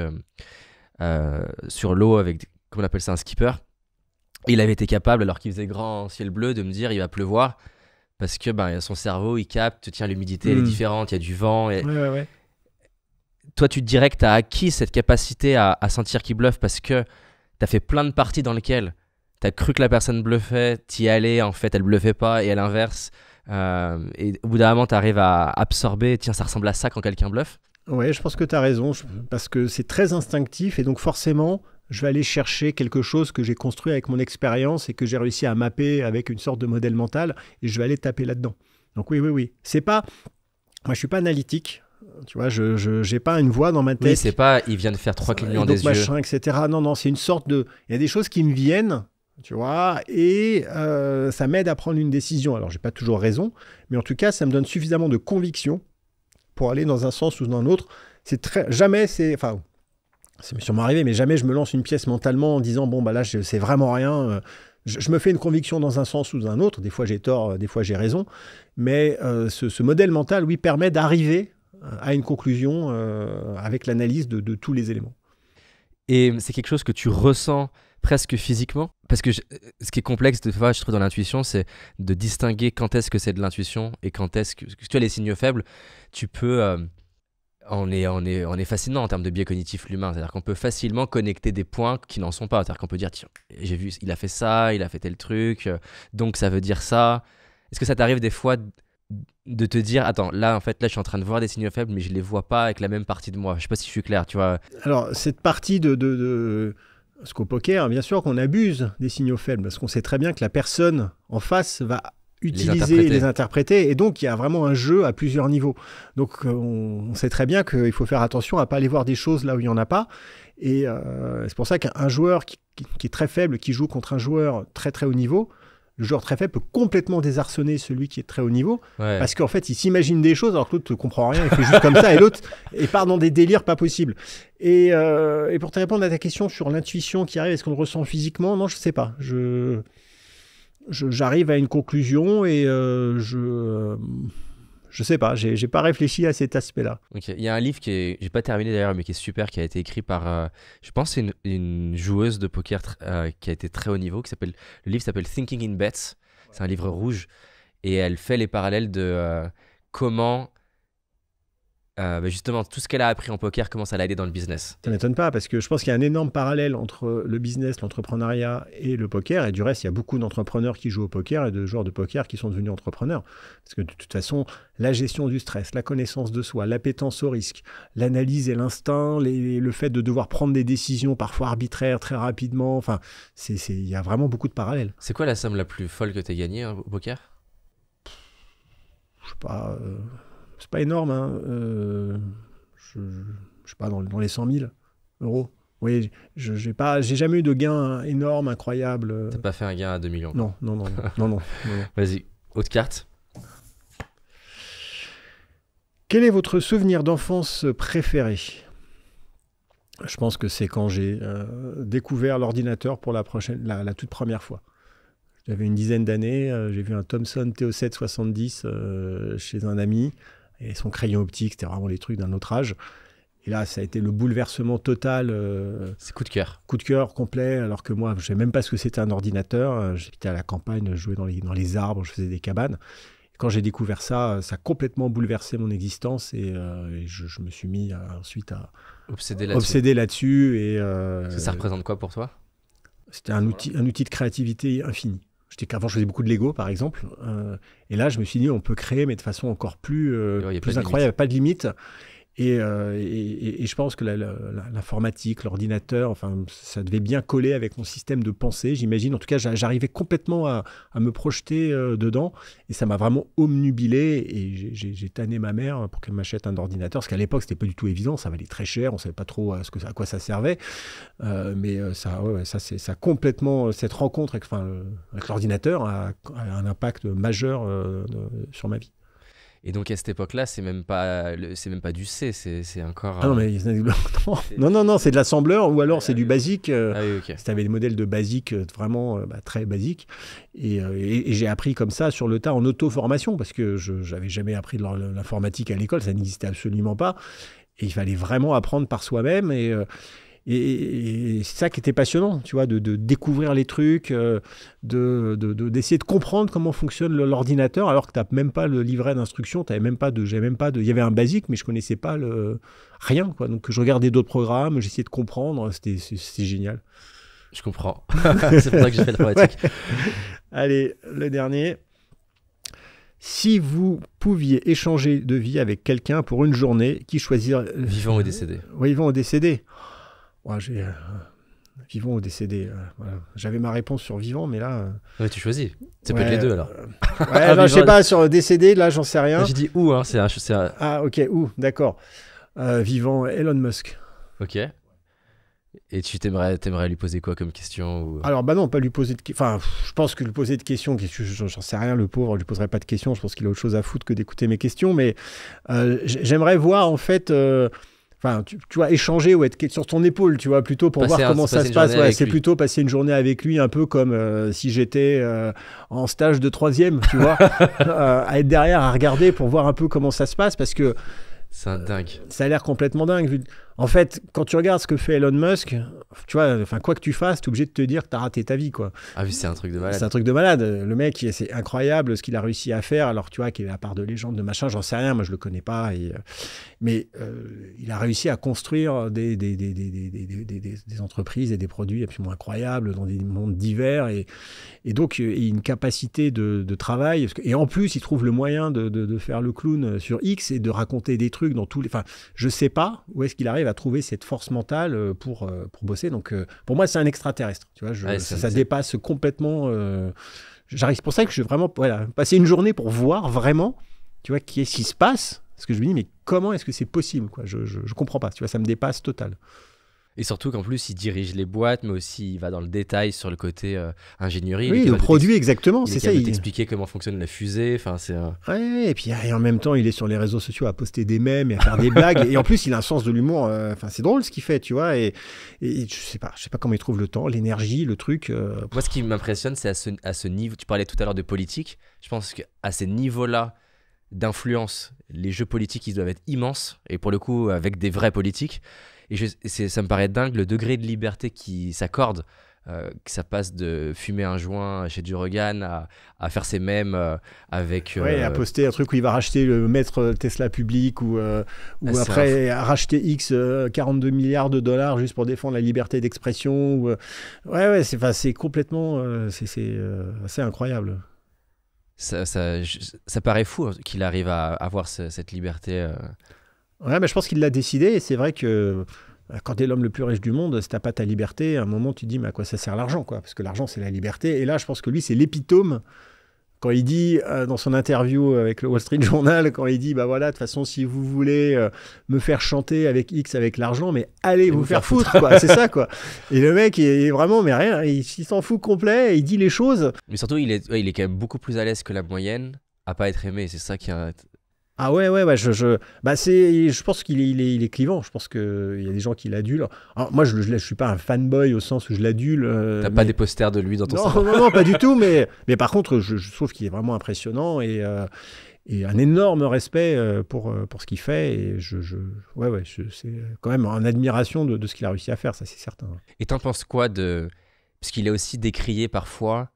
sur l'eau avec, comment on appelle ça, un skipper, il avait été capable, alors qu'il faisait grand ciel bleu, de me dire il va pleuvoir parce que ben, son cerveau, il capte, tiens, l'humidité, elle est hmm. différente, il y a du vent. Et... Toi, tu te dirais que tu as acquis cette capacité à, sentir qu'il bluffe parce que tu as fait plein de parties dans lesquelles tu as cru que la personne bluffait, t'y allais, en fait, elle bluffait pas, et à l'inverse. Euh, et au bout d'un moment, tu arrives à absorber, tiens, ça ressemble à ça quand quelqu'un bluffe. Ouais, je pense que tu as raison, parce que c'est très instinctif, et donc forcément, je vais aller chercher quelque chose que j'ai construit avec mon expérience et que j'ai réussi à mapper avec une sorte de modèle mental et je vais aller taper là-dedans. Donc oui, oui, oui. C'est pas. Moi, je suis pas analytique. Tu vois, je n'ai pas une voix dans ma tête. Oui, c'est pas. Il vient de faire trois euh, clients des machin, etc. Non, non, c'est une sorte de. Il y a des choses qui me viennent, tu vois, et euh, ça m'aide à prendre une décision. Alors, j'ai pas toujours raison, mais en tout cas, ça me donne suffisamment de conviction pour aller dans un sens ou dans l'autre. C'est très. Jamais c'est. Enfin, ça m'est sûrement arrivé, mais jamais je me lance une pièce mentalement en disant bon bah là c'est vraiment rien. Euh, je, me fais une conviction dans un sens ou dans un autre. Des fois j'ai tort, euh, des fois j'ai raison. Mais euh, ce, modèle mental, oui, permet d'arriver à une conclusion avec l'analyse de, tous les éléments. Et c'est quelque chose que tu ressens presque physiquement Parce que ce qui est complexe, de, je trouve, dans l'intuition, c'est de distinguer quand est-ce que c'est de l'intuition et quand est-ce que... tu as les signes faibles, tu peux on est, on, est, on est fascinant en termes de biais cognitifs l'humain. C'est-à-dire qu'on peut facilement connecter des points qui n'en sont pas. C'est-à-dire qu'on peut dire, tiens, j'ai vu, il a fait ça, il a fait tel truc, euh, donc ça veut dire ça. Est-ce que ça t'arrive des fois de te dire, attends, là, en fait, là, je suis en train de voir des signaux faibles, mais je ne les vois pas avec la même partie de moi. Je ne sais pas si je suis clair, tu vois. Alors, cette partie de... de, de... qu'au poker, bien sûr qu'on abuse des signaux faibles, parce qu'on sait très bien que la personne en face va utiliser les interpréter. les interpréter. Et donc, il y a vraiment un jeu à plusieurs niveaux. Donc, euh, on, sait très bien qu'il faut faire attention à ne pas aller voir des choses là où il n'y en a pas. Et euh, c'est pour ça qu'un joueur qui, est très faible, qui joue contre un joueur très très haut niveau, le joueur très faible peut complètement désarçonner celui qui est très haut niveau parce qu'en fait il s'imagine des choses alors que l'autre ne comprend rien, il fait juste comme ça et l'autre part dans des délires pas possibles. Et, euh, et, pour te répondre à ta question sur l'intuition qui arrive, est-ce qu'on le ressent physiquement Non, je sais pas. Je j'arrive à une conclusion et euh, je. Euh, je sais pas, j'ai pas réfléchi à cet aspect-là. Il y a un livre qui est, j'ai pas terminé d'ailleurs, mais qui est super, qui a été écrit par, euh, je pense, une, une, joueuse de poker qui a été très haut niveau, qui s'appelle, le livre s'appelle Thinking in Bets. C'est un livre rouge et elle fait les parallèles de comment euh, justement, tout ce qu'elle a appris en poker, commence à l'aider dans le business Ça m'étonne pas, parce que je pense qu'il y a un énorme parallèle entre le business, l'entrepreneuriat et le poker. Et du reste, il y a beaucoup d'entrepreneurs qui jouent au poker et de joueurs de poker qui sont devenus entrepreneurs. Parce que de toute façon, la gestion du stress, la connaissance de soi, l'appétence au risque, l'analyse et l'instinct, le fait de devoir prendre des décisions parfois arbitraires très rapidement, enfin, il y a vraiment beaucoup de parallèles. C'est quoi la somme la plus folle que tu as gagnée hein, au poker Je sais pas. Euh, c'est pas énorme, hein, euh, je, ne sais pas, dans, les 100 000 euros. Oui, je j'ai jamais eu de gain énorme, incroyable. T'as pas fait un gain à 2 millions. Non, non, non, non, non, Vas-y, autre carte. Quel est votre souvenir d'enfance préféré Je pense que c'est quand j'ai euh, découvert l'ordinateur pour la, prochaine, la, toute première fois. J'avais une dizaine d'années, euh, j'ai vu un Thomson TO770 chez un ami et son crayon optique, c'était vraiment les trucs d'un autre âge. Et là, ça a été le bouleversement total. Euh, c'est coup de cœur. Coup de cœur complet, alors que moi, je ne savais même pas ce que c'était un ordinateur. Euh, J'étais à la campagne, je jouais dans les, dans les arbres, je faisais des cabanes. quand j'ai découvert ça, euh, ça a complètement bouleversé mon existence et, je, me suis mis ensuite à obséder là-dessus. et ça représente quoi pour toi C'était un, outil, un outil de créativité infini. J'étais qu'avant, je faisais beaucoup de Lego, par exemple. Euh, et là, je me suis dit, on peut créer, mais de façon encore plus, euh, plus incroyable. pas de limite. Euh, et, je pense que l'informatique, l'ordinateur, enfin, ça devait bien coller avec mon système de pensée, j'imagine. En tout cas, j'arrivais complètement à, me projeter euh, dedans. Et ça m'a vraiment omnubilé. Et j'ai tanné ma mère pour qu'elle m'achète un ordinateur. Parce qu'à l'époque, n'était pas du tout évident. Ça valait très cher. On ne savait pas trop à, euh, à quoi ça servait. mais ça, ça complètement, cette rencontre avec, l'ordinateur a, un impact majeur sur ma vie. Et donc à cette époque-là, c'est même pas c'est même pas du C, c'est encore. Ah euh, non, non, non, c'est de l'assembleur ou alors c'est du ah basique. Euh, ah oui, ok. C'était des modèles de basique euh, vraiment bah, très basique. Et, j'ai appris comme ça sur le tas en auto-formation parce que je n'avais jamais appris de l'informatique à l'école, ça n'existait absolument pas. Et il fallait vraiment apprendre par soi-même. Et, et, c'est ça qui était passionnant, tu vois, de, découvrir les trucs, euh, d'essayer de, comprendre comment fonctionne l'ordinateur, alors que tu n'as même pas le livret d'instruction, tu même pas de, même pas de, il y avait un basique, mais je ne connaissais pas le, rien, quoi. Donc je regardais d'autres programmes, j'essayais de comprendre, c'était, génial. Je comprends. c'est pour ça que j'ai fait le ouais. Allez, le dernier. Si vous pouviez échanger de vie avec quelqu'un pour une journée, qui choisir Vivant ou décédé. vivant ou décédé. Ouais, j'ai euh, vivant ou décédé. Euh, J'avais ma réponse sur vivant, mais là. Euh, tu choisis. C'est peut-être les deux alors. Ah, je ne sais pas, sur décédé, là, j'en sais rien. J'ai dit où, hein, c'est Ah, ok, où, d'accord. vivant, Elon Musk. Ok. Et tu t'aimerais, lui poser quoi comme question Alors, bah non, pas lui poser de Enfin, je pense que lui poser de questions, j'en sais rien, le pauvre, je lui poserai pas de questions. Je pense qu'il a autre chose à foutre que d'écouter mes questions. Mais j'aimerais voir, en fait enfin tu, vois échanger ou être sur ton épaule tu vois plutôt pour voir comment ça se passe c'est plutôt passer une journée avec lui un peu comme euh, si j'étais euh, en stage de troisième tu vois euh, à être derrière à regarder pour voir un peu comment ça se passe parce que C'est dingue ça a l'air complètement dingue en fait, quand tu regardes ce que fait Elon Musk, tu vois, enfin quoi que tu fasses, tu es obligé de te dire que tu as raté ta vie, quoi. Ah oui, c'est un truc de malade. C'est un truc de malade. Le mec, c'est incroyable ce qu'il a réussi à faire. Alors, tu vois, qu'il est à part de légende, de machin, j'en sais rien, moi je le connais pas. Et... Euh, mais euh, il a réussi à construire des entreprises et des produits absolument incroyables dans des mondes divers. Et, et donc, euh, a une capacité de, travail. Et en plus, il trouve le moyen de, faire le clown sur X et de raconter des trucs dans tous les. Enfin, je sais pas où est-ce qu'il arrive trouver cette force mentale euh, pour, euh, pour bosser. Donc, euh, pour moi, c'est un extraterrestre. Tu vois, ça, dépasse complètement. J'arrive. C'est pour ça que je vais vraiment voilà, passer une journée pour voir vraiment, tu vois, qu'est-ce qui se passe. Parce que je me dis, mais comment est-ce que c'est possible quoi je, je, je, comprends pas. Tu vois, ça me dépasse total. Et surtout qu'en plus, il dirige les boîtes, mais aussi il va dans le détail sur le côté euh, ingénierie. Oui, le produit, exactement, c'est ça. Il t'expliquer comment fonctionne la fusée. Enfin, c'est. et puis en même temps, il est sur les réseaux sociaux à poster des mèmes et à faire des blagues. Et en plus, il a un sens de l'humour. Euh, enfin, c'est drôle ce qu'il fait, tu vois. Et, je sais pas, je sais pas comment il trouve le temps, l'énergie, le truc. Euh, Moi, ce qui m'impressionne, c'est à ce, niveau. Tu parlais tout à l'heure de politique. Je pense qu'à ces niveaux-là d'influence, les jeux politiques, ils doivent être immenses. Et pour le coup, avec des vrais politiques. Et ça me paraît dingue le degré de liberté qui s'accorde. Euh, que ça passe de fumer un joint chez Durogan à, faire ses mêmes euh, avec. ouais, à euh, poster un truc où il va racheter le maître Tesla public ou, ou ah, après à racheter X 42 milliards de dollars juste pour défendre la liberté d'expression. Ou, ouais, ouais, c'est, c'est complètement. c'est assez incroyable. Ça, ça, paraît fou hein, qu'il arrive à avoir cette liberté. Ouais, mais je pense qu'il l'a décidé. Et c'est vrai que euh, quand tu es l'homme le plus riche du monde, si t'as pas ta liberté, à un moment tu te dis mais à quoi ça sert l'argent quoi Parce que l'argent c'est la liberté. Et là, je pense que lui c'est l'épitome quand il dit euh, dans son interview avec le Wall Street Journal, quand il dit bah voilà de toute façon si vous voulez euh, me faire chanter avec X avec l'argent, mais allez vous, faire, foutre, quoi, c'est ça quoi. Et le mec il est vraiment mais rien, il, s'en fout complet, il dit les choses. Mais surtout il est, il est quand même beaucoup plus à l'aise que la moyenne à pas être aimé, c'est ça qui est ah ouais, ouais, je, bah c'est, je pense qu'il est, il est, clivant. Je pense qu'il y a des gens qui l'adulent. moi, je ne suis pas un fanboy au sens où je l'adule. Tu euh, T'as pas des posters de lui dans ton non, Non, pas du tout. Mais, mais par contre, je, trouve qu'il est vraiment impressionnant et, euh, un énorme respect euh, pour, pour ce qu'il fait. Et je, ouais, c'est quand même en admiration de, de ce qu'il a réussi à faire, ça, c'est certain. Et t'en penses quoi de. Parce qu'il est aussi décrié parfois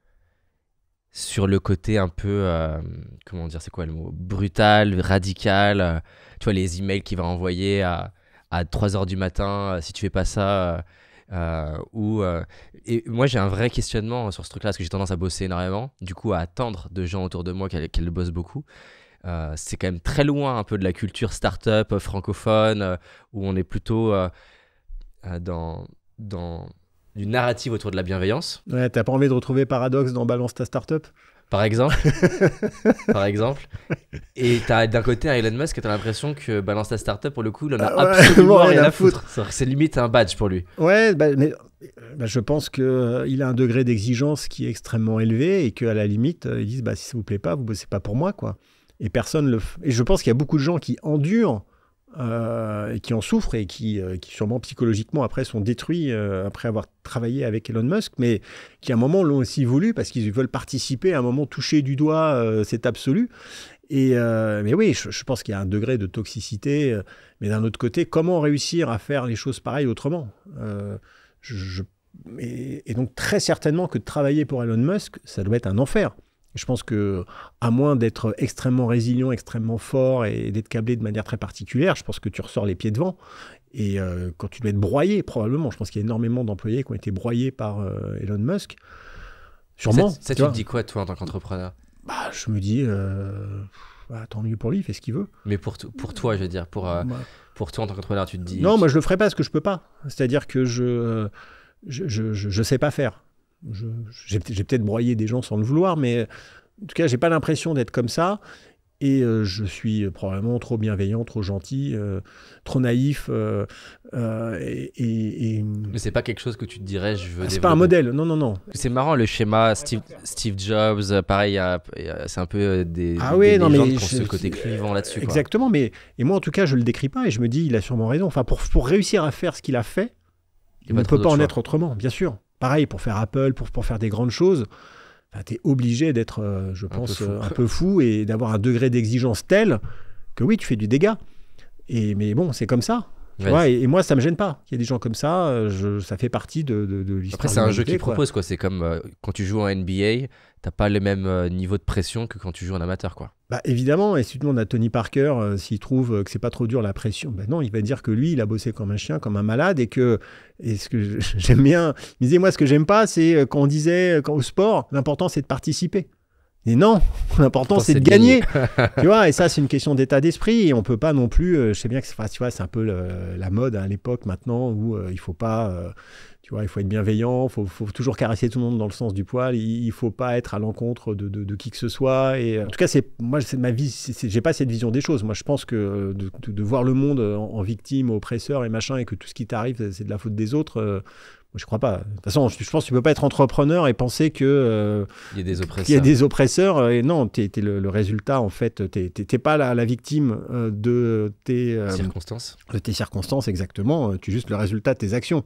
sur le côté un peu, euh, comment dire, c'est quoi le mot Brutal, radical. Euh, tu vois, les emails qu'il va envoyer à, à 3 heures du matin, euh, si tu fais pas ça. ou, et moi, j'ai un vrai questionnement sur ce truc-là, parce que j'ai tendance à bosser énormément, du coup, à attendre de gens autour de moi qu'elles bossent beaucoup. c'est quand même très loin un peu de la culture start-up francophone, où on est plutôt dans, dans d'une narrative autour de la bienveillance. Ouais, t'as pas envie de retrouver Paradoxe dans Balance ta startup par exemple. par exemple. Et d'un côté un Elon Musk, t'as l'impression que balance ta startup pour le coup, il en a ah absolument rien, à foutre. C'est limite un badge pour lui. Ouais, bah, mais bah, je pense qu'il euh, il a un degré d'exigence qui est extrêmement élevé et qu'à la limite, euh, ils disent bah, si ça vous plaît pas, vous bossez pas pour moi, quoi. Et personne le. Et je pense qu'il y a beaucoup de gens qui endurent euh, et qui en souffrent et euh, qui, sûrement psychologiquement après sont détruits euh, après avoir travaillé avec Elon Musk, mais qui à un moment l'ont aussi voulu parce qu'ils veulent participer, à un moment toucher du doigt c'est absolu. Et mais oui, je, pense qu'il y a un degré de toxicité, mais d'un autre côté, comment réussir à faire les choses pareilles autrement et, et, donc très certainement que travailler pour Elon Musk, ça doit être un enfer. Je pense que, à moins d'être extrêmement résilient, extrêmement fort et d'être câblé de manière très particulière, je pense que tu ressors les pieds devant. Et euh, quand tu dois être broyé, probablement, je pense qu'il y a énormément d'employés qui ont été broyés par euh, Elon Musk. Sûrement. Ça, tu, te dis quoi, toi, en tant qu'entrepreneur bah, Je me dis, euh, bah, tant mieux pour lui, il fait ce qu'il veut. Mais pour, toi, je veux dire, pour, bah. pour toi, en tant qu'entrepreneur, tu te dis. Non, moi, je le ferai pas parce que je ne peux pas. C'est-à-dire que je je, je sais pas faire j'ai peut-être broyé des gens sans le vouloir, mais en tout cas, j'ai pas l'impression d'être comme ça. Et euh, je suis probablement trop bienveillant, trop gentil, euh, trop naïf. Euh, et, Mais c'est pas quelque chose que tu te dirais, je veux. Ah, c'est pas un modèle, non, non, non. C'est marrant le schéma Steve, Jobs, pareil, c'est un peu des. Ah oui, non, mais. ce côté clivant là-dessus. Exactement, mais. Et moi, en tout cas, je le décris pas et je me dis, il a sûrement raison. Enfin, pour, pour réussir à faire ce qu'il a fait, il ne peut pas en être autrement, bien sûr pareil, pour faire Apple, pour, pour faire des grandes choses, tu es obligé d'être, euh, je pense, euh, un peu fou, et d'avoir un degré d'exigence tel que oui, tu fais du dégât. Et, mais bon, c'est comme ça et, moi, ça me gêne pas. Il y a des gens comme ça, euh, je, ça fait partie de, de, de l'histoire. Après, c'est un jeu qui propose, quoi. C'est comme euh, quand tu joues en NBA, t'as pas le même euh, niveau de pression que quand tu joues en amateur, quoi. Bah, évidemment, et si tu demandes à Tony Parker s'il trouve que c'est pas trop dur la pression, ben non, il va dire que lui, il a bossé comme un chien, comme un malade, et que, est ce que j'aime bien, mais moi, ce que j'aime pas, c'est quand on disait, quand au sport, l'important c'est de participer. Mais non, l'important c'est de gagner. tu vois, et ça c'est une question d'état d'esprit. Et on peut pas non plus, euh, je sais bien que c'est un peu la mode à l'époque maintenant où euh, il faut pas, euh, tu vois, il faut être bienveillant, il faut, toujours caresser tout le monde dans le sens du poil. Il, ne faut pas être à l'encontre de, qui que ce soit. Et en tout cas, c'est moi, c'est ma vie. J'ai pas cette vision des choses. Moi, je pense que de, voir le monde en victime, oppresseur et machin, et que tout ce qui t'arrive c'est de la faute des autres je crois pas. De toute façon, je, pense que tu peux pas être entrepreneur et penser que euh, il y a des oppresseurs. des oppresseurs euh, et non, tu es, le, résultat en fait. Tu pas la, victime euh, de tes circonstances. De tes circonstances exactement. Tu es juste le résultat de tes actions.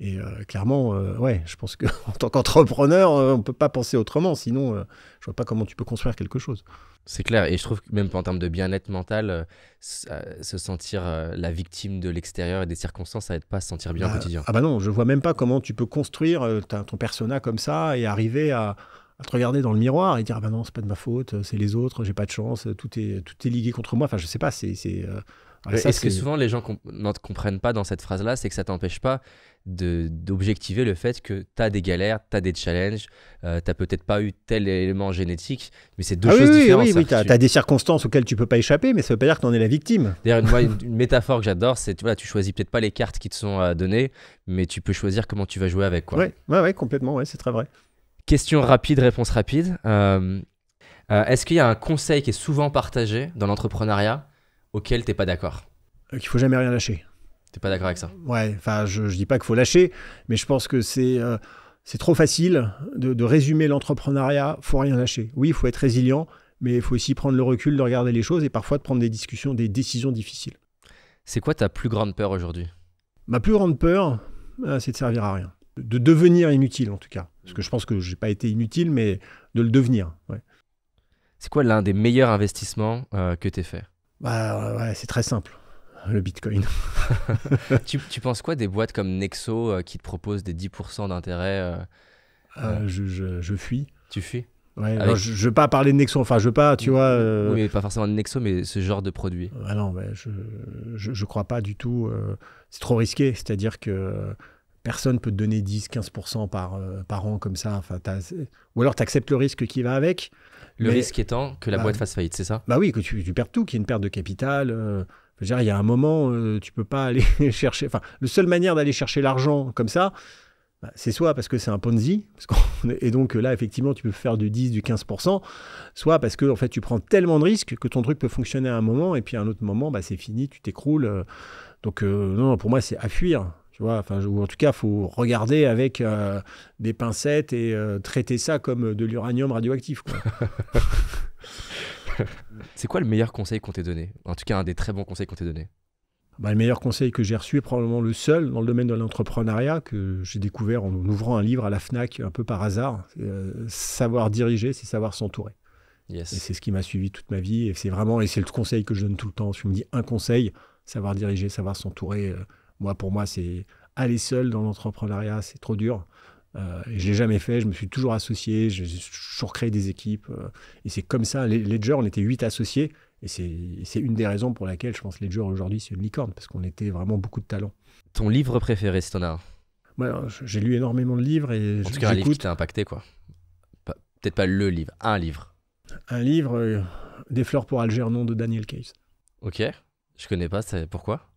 Et euh, clairement, euh, ouais, je pense qu'en tant qu'entrepreneur, euh, on ne peut pas penser autrement, sinon je ne vois pas comment tu peux construire quelque chose. C'est clair, et je trouve que même en termes de bien-être mental, se sentir la victime de l'extérieur et des circonstances, ça n'aide pas à se sentir bien au bah, quotidien. Ah bah non, je vois même pas comment tu peux construire ton persona comme ça et arriver à, te regarder dans le miroir et dire ah ben non c'est pas de ma faute c'est les autres j'ai pas de chance tout est tout est ligué contre moi enfin je sais pas c'est est ce que souvent les gens ne comprennent pas dans cette phrase-là, c'est que ça t'empêche pas d'objectiver le fait que tu as des galères, tu as des challenges, euh, tu n'as peut-être pas eu tel élément génétique, mais c'est deux ah choses différentes. Oui, oui, tu as, des circonstances auxquelles tu peux pas échapper, mais ça veut pas dire que tu en es la victime. D'ailleurs, une, une, métaphore que j'adore, c'est tu, voilà, tu choisis peut-être pas les cartes qui te sont euh, données, mais tu peux choisir comment tu vas jouer avec. Oui, ouais, complètement, c'est très vrai. Question rapide, réponse rapide. Euh, est-ce qu'il y a un conseil qui est souvent partagé dans l'entrepreneuriat auquel t'es pas d'accord euh, Qu'il faut jamais rien lâcher. T'es pas d'accord avec ça Ouais, enfin, je, je dis pas qu'il faut lâcher, mais je pense que c'est euh, c'est trop facile de, résumer l'entrepreneuriat. Faut rien lâcher. Oui, il faut être résilient, mais il faut aussi prendre le recul de regarder les choses et parfois de prendre des discussions, des décisions difficiles. C'est quoi ta plus grande peur aujourd'hui Ma plus grande peur, euh, c'est de servir à rien. De devenir inutile en tout cas. Parce que je pense que j'ai pas été inutile, mais de le devenir. Ouais. C'est quoi l'un des meilleurs investissements que tu as fait bah ouais, c'est très simple, le Bitcoin. tu, penses quoi des boîtes comme Nexo euh, qui te proposent des 10% d'intérêt euh, ah, euh, je, je, fuis. Tu fuis ouais, je, ne veux pas parler de Nexo, enfin je pas, tu mm. vois... Oui, pas forcément de Nexo, mais ce genre de produit. Ah non, je, je, crois pas du tout, c'est trop risqué, c'est-à-dire que personne peut te donner 10-15% par, par an comme ça, enfin, ou alors tu acceptes le risque qui va avec, le risque étant que la bah boîte fasse faillite, c'est ça Bah oui, que tu, tu perds tout, qu'il y ait une perte de capital. Euh, je veux dire, il y a un moment, tu euh, tu peux pas aller chercher. Enfin, la seule manière d'aller chercher l'argent comme ça, bah, c'est soit parce que c'est un Ponzi, et donc là, effectivement, tu peux faire du 10, du 15%, soit parce que en fait, tu prends tellement de risques que ton truc peut fonctionner à un moment, et puis à un autre moment, bah, c'est fini, tu t'écroules. Euh, donc, non, pour moi, c'est à fuir enfin, ou en tout cas, faut regarder avec euh, des pincettes et euh, traiter ça comme euh, de l'uranium radioactif. c'est quoi le meilleur conseil qu'on t'ait donné En tout cas, un des très bons conseils qu'on t'ait donné bah, le meilleur conseil que j'ai reçu est probablement le seul dans le domaine de l'entrepreneuriat que j'ai découvert en ouvrant un livre à la FNAC un peu par hasard. savoir diriger, c'est savoir s'entourer. Et c'est ce qui m'a suivi toute ma vie. Et c'est vraiment, et c'est le conseil que je donne tout le temps. Je me dis un conseil, savoir diriger, savoir s'entourer. Moi, pour moi, c'est aller seul dans l'entrepreneuriat, c'est trop dur. Euh, et l'ai jamais fait, je me suis toujours associé, j'ai toujours créé des équipes. Euh, et c'est comme ça, Ledger, on était huit associés. Et c'est une des raisons pour laquelle je pense que Ledger aujourd'hui, c'est une licorne, parce qu'on était vraiment beaucoup de talents. Ton livre préféré, si en as J'ai lu énormément de livres. Et en tout cas, un livre qui t'a impacté, quoi. Peut-être pas le livre, un livre. Un livre, euh, Des fleurs pour Algernon de Daniel Case. Ok, je connais pas, pourquoi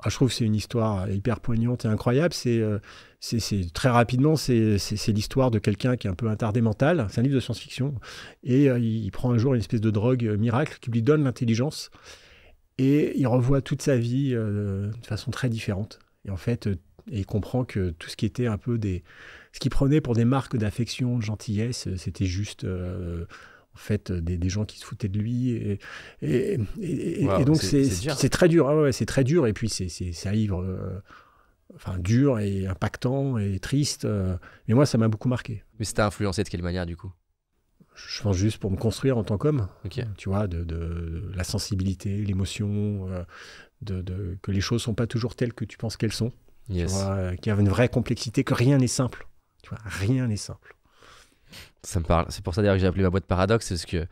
ah, je trouve que c'est une histoire hyper poignante et incroyable. C'est, euh, très rapidement, c'est, l'histoire de quelqu'un qui est un peu intardé mental. C'est un livre de science-fiction. Et euh, il, prend un jour une espèce de drogue euh, miracle qui lui donne l'intelligence. Et il revoit toute sa vie de façon très différente. Et en fait, il comprend que tout ce qui était un peu Ce qu'il prenait pour des marques d'affection, de gentillesse, c'était juste en fait, des, gens qui se foutaient de lui. Et, donc, c'est très dur. Ah c'est très dur. Et puis, c'est un livre euh, enfin, dur et impactant et triste. Euh, mais moi, ça m'a beaucoup marqué. Mais ça t'a influencé de quelle manière, du coup je pense juste pour me construire en tant qu'homme, tu vois, de, la sensibilité, l'émotion, euh, de, que les choses sont pas toujours telles que tu penses qu'elles sont, yes. qu'il y a une vraie complexité, que rien n'est simple, tu vois, rien n'est simple. Ça me parle. C'est pour ça d'ailleurs que j'ai appelé ma boîte Paradoxe, parce que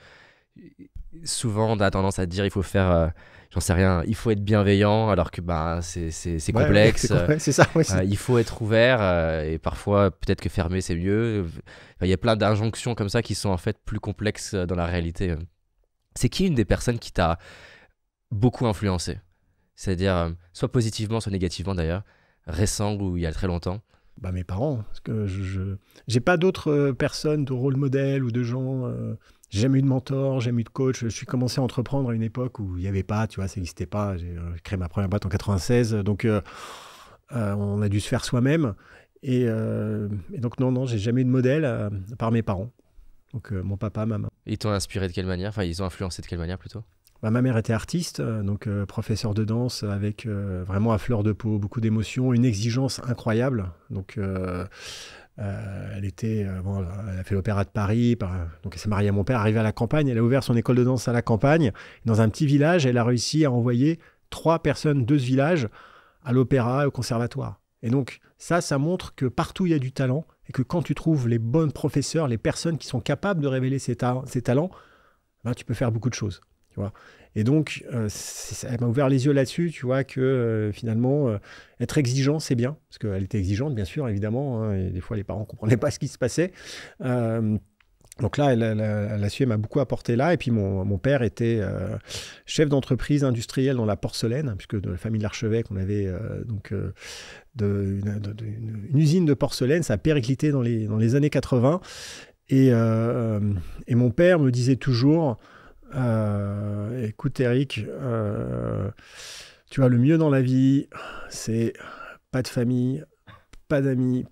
souvent on a tendance à dire il faut faire, euh, j'en sais rien, il faut être bienveillant, alors que bah, c'est complexe. c'est ça, euh, il faut être ouvert, euh, et parfois peut-être que fermer c'est mieux. Il y a plein d'injonctions comme ça qui sont en fait plus complexes dans la réalité. C'est qui une des personnes qui t'a beaucoup influencé C'est-à-dire, soit positivement, soit négativement d'ailleurs, récent ou il y a très longtemps bah, mes parents. Parce que je n'ai pas d'autres euh, personnes de rôle modèle ou de gens. Euh, j'ai jamais eu de mentor, j'ai jamais eu de coach. Je suis commencé à entreprendre à une époque où il n'y avait pas, tu vois, ça n'existait pas. Euh, j'ai créé ma première boîte en 96. Donc, on a dû se faire soi-même. Et, et, donc, non, non, j'ai jamais eu de modèle par mes parents. Donc, mon papa, ma maman. Ils t'ont inspiré de quelle manière Enfin, ils ont influencé de quelle manière plutôt bah, ma mère était artiste, euh, donc euh, professeur de danse avec euh, vraiment à fleur de peau, beaucoup d'émotions, une exigence incroyable. Donc, elle était, elle a fait l'opéra de Paris, donc elle s'est mariée à mon père, arrivée à la campagne, elle a ouvert son école de danse à la campagne. Dans un petit village, elle a réussi à envoyer trois personnes de ce village à l'opéra, au conservatoire. Et donc, ça, ça montre que partout il y a du talent et que quand tu trouves les bonnes professeurs, les personnes qui sont capables de révéler ces, talents, ben, tu peux faire beaucoup de choses. Tu vois. Et donc, elle euh, m'a ouvert les yeux là-dessus, tu vois, que euh, finalement, euh, être exigeant, c'est bien. Parce qu'elle était exigeante, bien sûr, évidemment. Hein, et des fois, les parents ne comprenaient pas ce qui se passait. donc là, la SUE m'a beaucoup apporté là. Et puis, mon, mon père était chef d'entreprise industrielle dans la porcelaine, hein, puisque de la famille de l'archevêque, on avait donc une, usine de porcelaine. Ça a périclité dans les, dans les années 80. Et, et mon père me disait toujours euh, écoute, Eric, euh, tu vois, le mieux dans la vie, c'est pas de famille, pas d'amis,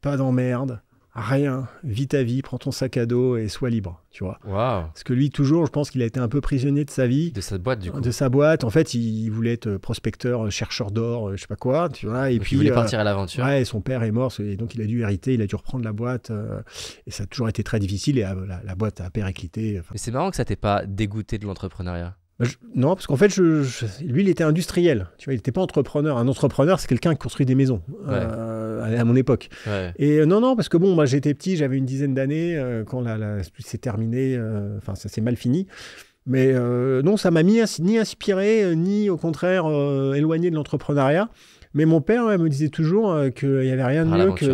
pas d'emmerde rien, vis ta vie, prends ton sac à dos et sois libre, tu vois. Parce que lui, toujours, je pense qu'il a été un peu prisonnier de sa vie. De sa boîte, du coup. De sa boîte. En fait, il, voulait être prospecteur, chercheur d'or, euh, je sais pas quoi, tu vois. Et puis, il voulait euh, partir à l'aventure. Ouais, son père est mort, donc il a dû hériter, il a dû reprendre la boîte. Euh, et ça a toujours été très difficile, et la, boîte a périclité. Mais c'est marrant que ça t'ait pas dégoûté de l'entrepreneuriat. Bah, non, parce qu'en fait, je, lui, il était industriel. Tu vois, il n'était pas entrepreneur. Un entrepreneur, c'est quelqu'un qui construit des maisons euh, à, mon époque. Et euh, non, non, parce que bon, moi, j'étais petit, j'avais une dizaine d'années euh, quand la, c'est terminé. Enfin, ça s'est mal fini. Mais non, ça m'a ni, ni inspiré, ni au contraire éloigné de l'entrepreneuriat. Mais mon père elle me disait toujours qu'il n'y avait rien de mieux que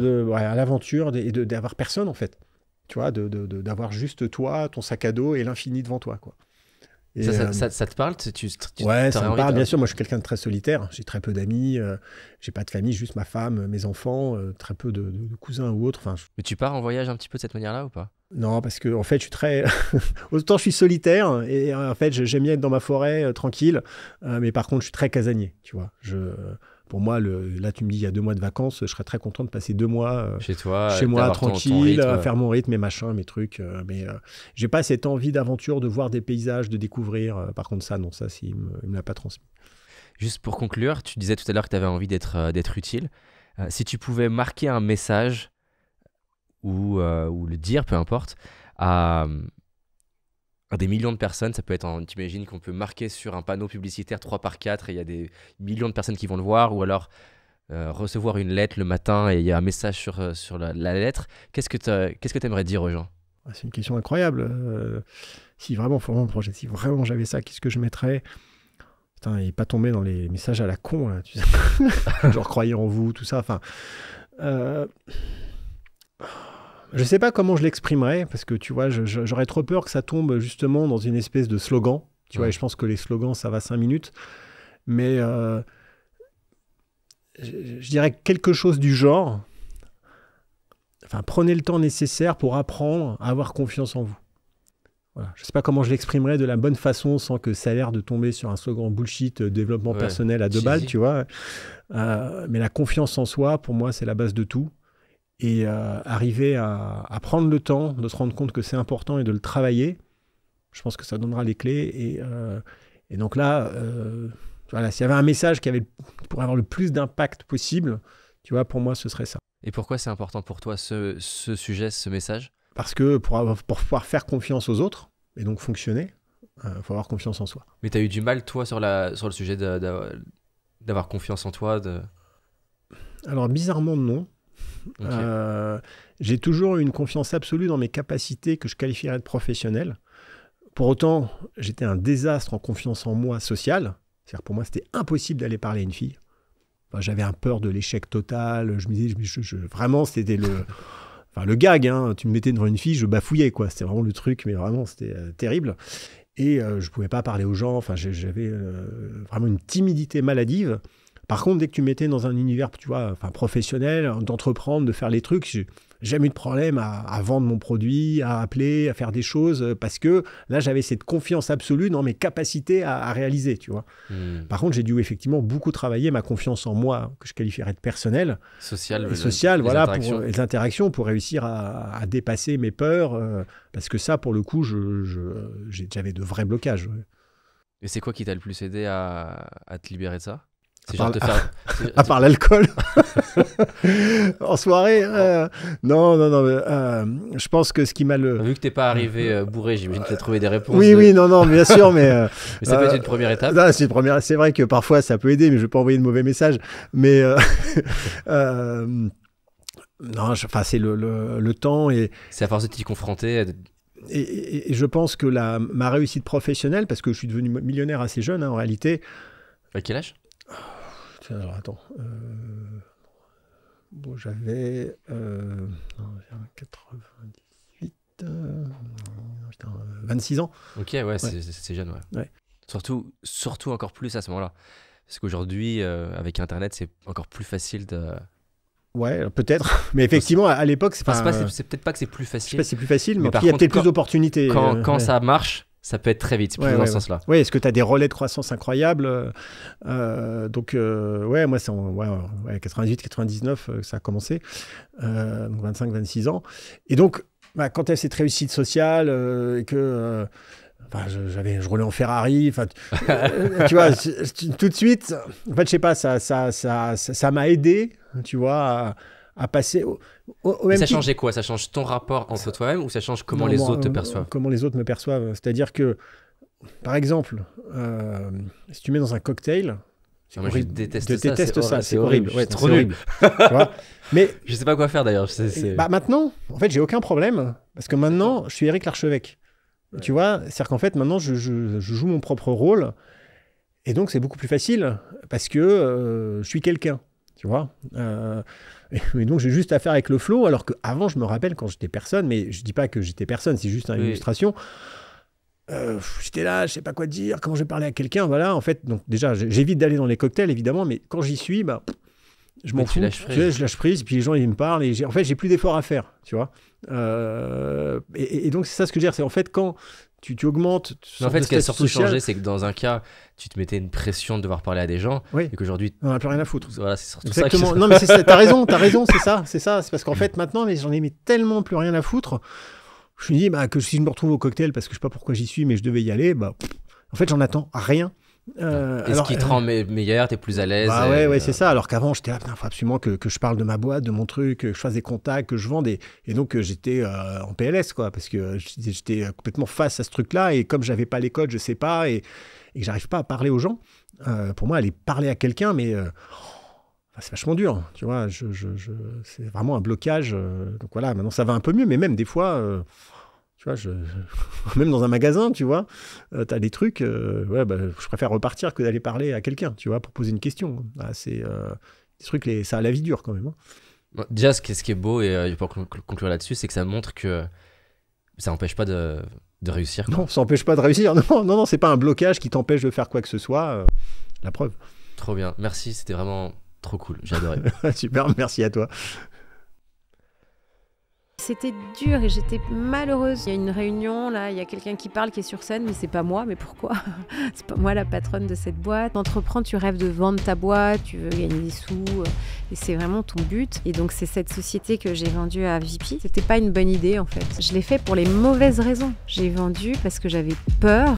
l'aventure et d'avoir personne en fait. Tu vois, d'avoir juste toi, ton sac à dos et l'infini devant toi, quoi. Euh, ça, te parle tu, Ouais, ça me parle, bien sûr. Moi, je suis quelqu'un de très solitaire. J'ai très peu d'amis. Euh, j'ai pas de famille, juste ma femme, mes enfants, euh, très peu de, cousins ou autres. Enfin, Mais tu pars en voyage un petit peu de cette manière-là ou pas Non, parce que en fait, je suis très. Autant je suis solitaire et en fait, j'aime bien être dans ma forêt tranquille. mais par contre, je suis très casanier, tu vois. Je pour moi, le, là, tu me dis, il y a deux mois de vacances, je serais très content de passer deux mois euh, chez toi, chez moi, tranquille, à faire mon rythme, mes machins, mes trucs. Euh, mais euh, j'ai pas cette envie d'aventure, de voir des paysages, de découvrir. par contre, ça, non, ça, il me, me l'a pas transmis. Juste pour conclure, tu disais tout à l'heure que tu avais envie d'être d'être utile. si tu pouvais marquer un message ou, ou le dire, peu importe, à, ah, des millions de personnes, ça peut être, tu t'imagines qu'on peut marquer sur un panneau publicitaire 3 par 4 et il y a des millions de personnes qui vont le voir, ou alors euh, recevoir une lettre le matin et il y a un message sur, euh, sur la, lettre. Qu'est-ce que tu qu'est-ce que aimerais dire aux gens ah, C'est une question incroyable. Euh, si vraiment, vraiment, si vraiment j'avais ça, qu'est-ce que je mettrais Putain, et pas tomber dans les messages à la con, tu sais. Genre croyez en vous, tout ça. Enfin. Euh... Je sais pas comment je l'exprimerais, parce que tu vois, j'aurais trop peur que ça tombe justement dans une espèce de slogan. Tu vois, et je pense que les slogans, ça va cinq minutes. Mais euh, je, dirais quelque chose du genre. Enfin, prenez le temps nécessaire pour apprendre à avoir confiance en vous. Voilà. Je sais pas comment je l'exprimerais de la bonne façon sans que ça ait l'air de tomber sur un slogan bullshit euh, développement personnel à deux balles, tu vois. Euh, mais la confiance en soi, pour moi, c'est la base de tout et euh, arriver à, prendre le temps de se rendre compte que c'est important et de le travailler, je pense que ça donnera les clés. Et, euh, donc là, euh, voilà, s'il y avait un message qui avait, pour avoir le plus d'impact possible, tu vois, pour moi, ce serait ça. Et pourquoi c'est important pour toi ce, sujet, ce message Parce que pour, pour pouvoir faire confiance aux autres et donc fonctionner, il faut avoir confiance en soi. Mais tu as eu du mal, toi, sur, la, sur le sujet d'avoir confiance en toi de... Alors, bizarrement, non. Euh, j'ai toujours eu une confiance absolue dans mes capacités que je qualifierais de professionnelles. Pour autant, j'étais un désastre en confiance en moi sociale. cest pour moi, c'était impossible d'aller parler à une fille. j'avais un peur de l'échec total. Je me disais, vraiment, c'était le, enfin, le gag. Hein. Tu me mettais devant une fille, je bafouillais. quoi. C'était vraiment le truc, mais vraiment, c'était euh, terrible. Et euh, je ne pouvais pas parler aux gens. Enfin, j'avais vraiment une timidité maladive. Par contre, dès que tu mettais dans un univers, tu vois, enfin, professionnel, d'entreprendre, de faire les trucs, j'ai jamais eu de problème à, vendre mon produit, à appeler, à faire des choses, euh, parce que là, j'avais cette confiance absolue dans mes capacités à, réaliser, tu vois. Hmm. Par contre, j'ai dû effectivement beaucoup travailler ma confiance en moi, que je qualifierais de personnelle. Sociale. Et euh, sociale, voilà, les pour les interactions, pour réussir à, dépasser mes peurs, euh, parce que ça, pour le coup, j'avais de vrais blocages. Et c'est quoi qui t'a le plus aidé à te libérer de ça c'est de faire. À part l'alcool. en soirée. Oh. Euh, non, non, non. Euh, je pense que ce qui m'a le. Vu que t'es pas arrivé euh, bourré, j'imagine que t'as trouvé des réponses. Oui, oui, non, non, bien sûr, mais. ça peut être une première étape. c'est, première... c'est vrai que parfois ça peut aider, mais je vais pas envoyer de mauvais messages. Mais. non, je... enfin, c'est le, le, temps et. C'est à force de t'y confronter. Et, je pense que la, ma réussite professionnelle, parce que je suis devenu millionnaire assez jeune hein, en réalité. À quel âge alors attends. Euh, bon, j'avais 98, euh, 26 euh, ans. Ok, ouais, c'est jeune, ouais. ouais. Surtout, surtout encore plus à ce moment-là. Parce qu'aujourd'hui, avec Internet, c'est encore plus facile de. Ouais, peut-être. Mais effectivement, à l'époque, c'est pas. c'est peut-être pas que c'est plus facile. c'est plus facile, mais, il y a peut-être plus d'opportunités. Quand, quand ça marche, ça peut être très vite, plus dans ce sens-là. Oui, est-ce que tu as des relais de croissance incroyables euh, euh, Donc, euh, ouais, moi, c'est en 98, 99 ça a commencé, donc 25, 26 ans. Et donc, bah, quand tu as cette réussite sociale et que. j'avais, je roulais en Ferrari. Enfin, tu vois, tout de suite, en fait, je sais pas, ça, ça, ça, ça m'a aidé, tu vois, à passer au, même Ça change quoi Ça change ton rapport entre toi-même ou ça change comment les autres te euh, perçoivent Comment les autres me perçoivent. C'est-à-dire que, par exemple, euh, si tu mets dans un cocktail, je déteste, ça. C'est horrible. C'est trop horrible. Je ne mais je sais pas quoi faire d'ailleurs. Bah maintenant, en fait, j'ai aucun problème parce que maintenant, je suis Eric Larchevêque. Tu vois, c'est-à-dire qu'en fait, maintenant, je, joue mon propre rôle et donc c'est beaucoup plus facile parce que euh, je suis quelqu'un. Tu vois. mais donc j'ai juste à faire avec le flow, alors qu'avant, je me rappelle quand j'étais personne, mais je dis pas que j'étais personne, c'est juste une illustration. Euh, j'étais là, je sais pas quoi dire, comment je vais parler à quelqu'un, voilà. En fait, donc déjà, j'évite d'aller dans les cocktails, évidemment, mais quand j'y suis, bah, je m'en fous. tu je lâche prise, puis les gens, ils me parlent, et en fait, j'ai plus d'efforts à faire, tu vois. Euh, et, et, donc, c'est ça ce que je veux dire, c'est en fait, quand tu, tu augmentes. en fait, ce qui a surtout changé, c'est que dans un cas, tu te mettais une pression de devoir parler à des gens, et qu'aujourd'hui, on n'a plus rien à foutre. Voilà, c'est surtout Ça non, mais t'as raison, t'as raison, c'est ça, c'est ça. C'est parce qu'en fait, maintenant, mais j'en ai mis tellement plus rien à foutre. Je me dis bah, que si je me retrouve au cocktail parce que je sais pas pourquoi j'y suis, mais je devais y aller, bah, en fait, j'en attends rien. Euh, et ce qui te rend euh, meilleur, t'es plus à l'aise Ah Ouais, euh, c'est ça. Alors qu'avant, j'étais, là, ah, absolument que, je parle de ma boîte, de mon truc, que je fasse des contacts, que je vende. Et, donc, j'étais en PLS, quoi, parce que j'étais complètement face à ce truc-là. Et comme j'avais pas les codes, je sais pas, et, et j'arrive pas à parler aux gens. pour moi, aller parler à quelqu'un, mais c'est vachement dur, tu vois. Je, c'est vraiment un blocage. donc voilà, maintenant ça va un peu mieux, mais même des fois, même dans un magasin, tu vois, euh, tu as des trucs, euh, ouais, bah, je préfère repartir que d'aller parler à quelqu'un, tu vois, pour poser une question. Ah, c'est euh, des trucs, les... ça a la vie dure quand même. Hein. Déjà, ce qui est, beau, et pour conclure là-dessus, c'est que ça montre que ça n'empêche pas de, réussir. Non, ça n'empêche pas de réussir. Non, non, non, c'est pas un blocage qui t'empêche de faire quoi que ce soit. la preuve. Trop bien. Merci, c'était vraiment trop cool. J'ai adoré. Super, merci à toi. C'était dur et j'étais malheureuse. Il y a une réunion, là, il y a quelqu'un qui parle, qui est sur scène, mais c'est pas moi, mais pourquoi C'est pas moi la patronne de cette boîte. Entreprends, tu rêves de vendre ta boîte, tu veux gagner des sous, euh, et c'est vraiment ton but. Et donc, c'est cette société que j'ai vendue à VP. C'était pas une bonne idée, en fait. Je l'ai fait pour les mauvaises raisons. J'ai vendu parce que j'avais peur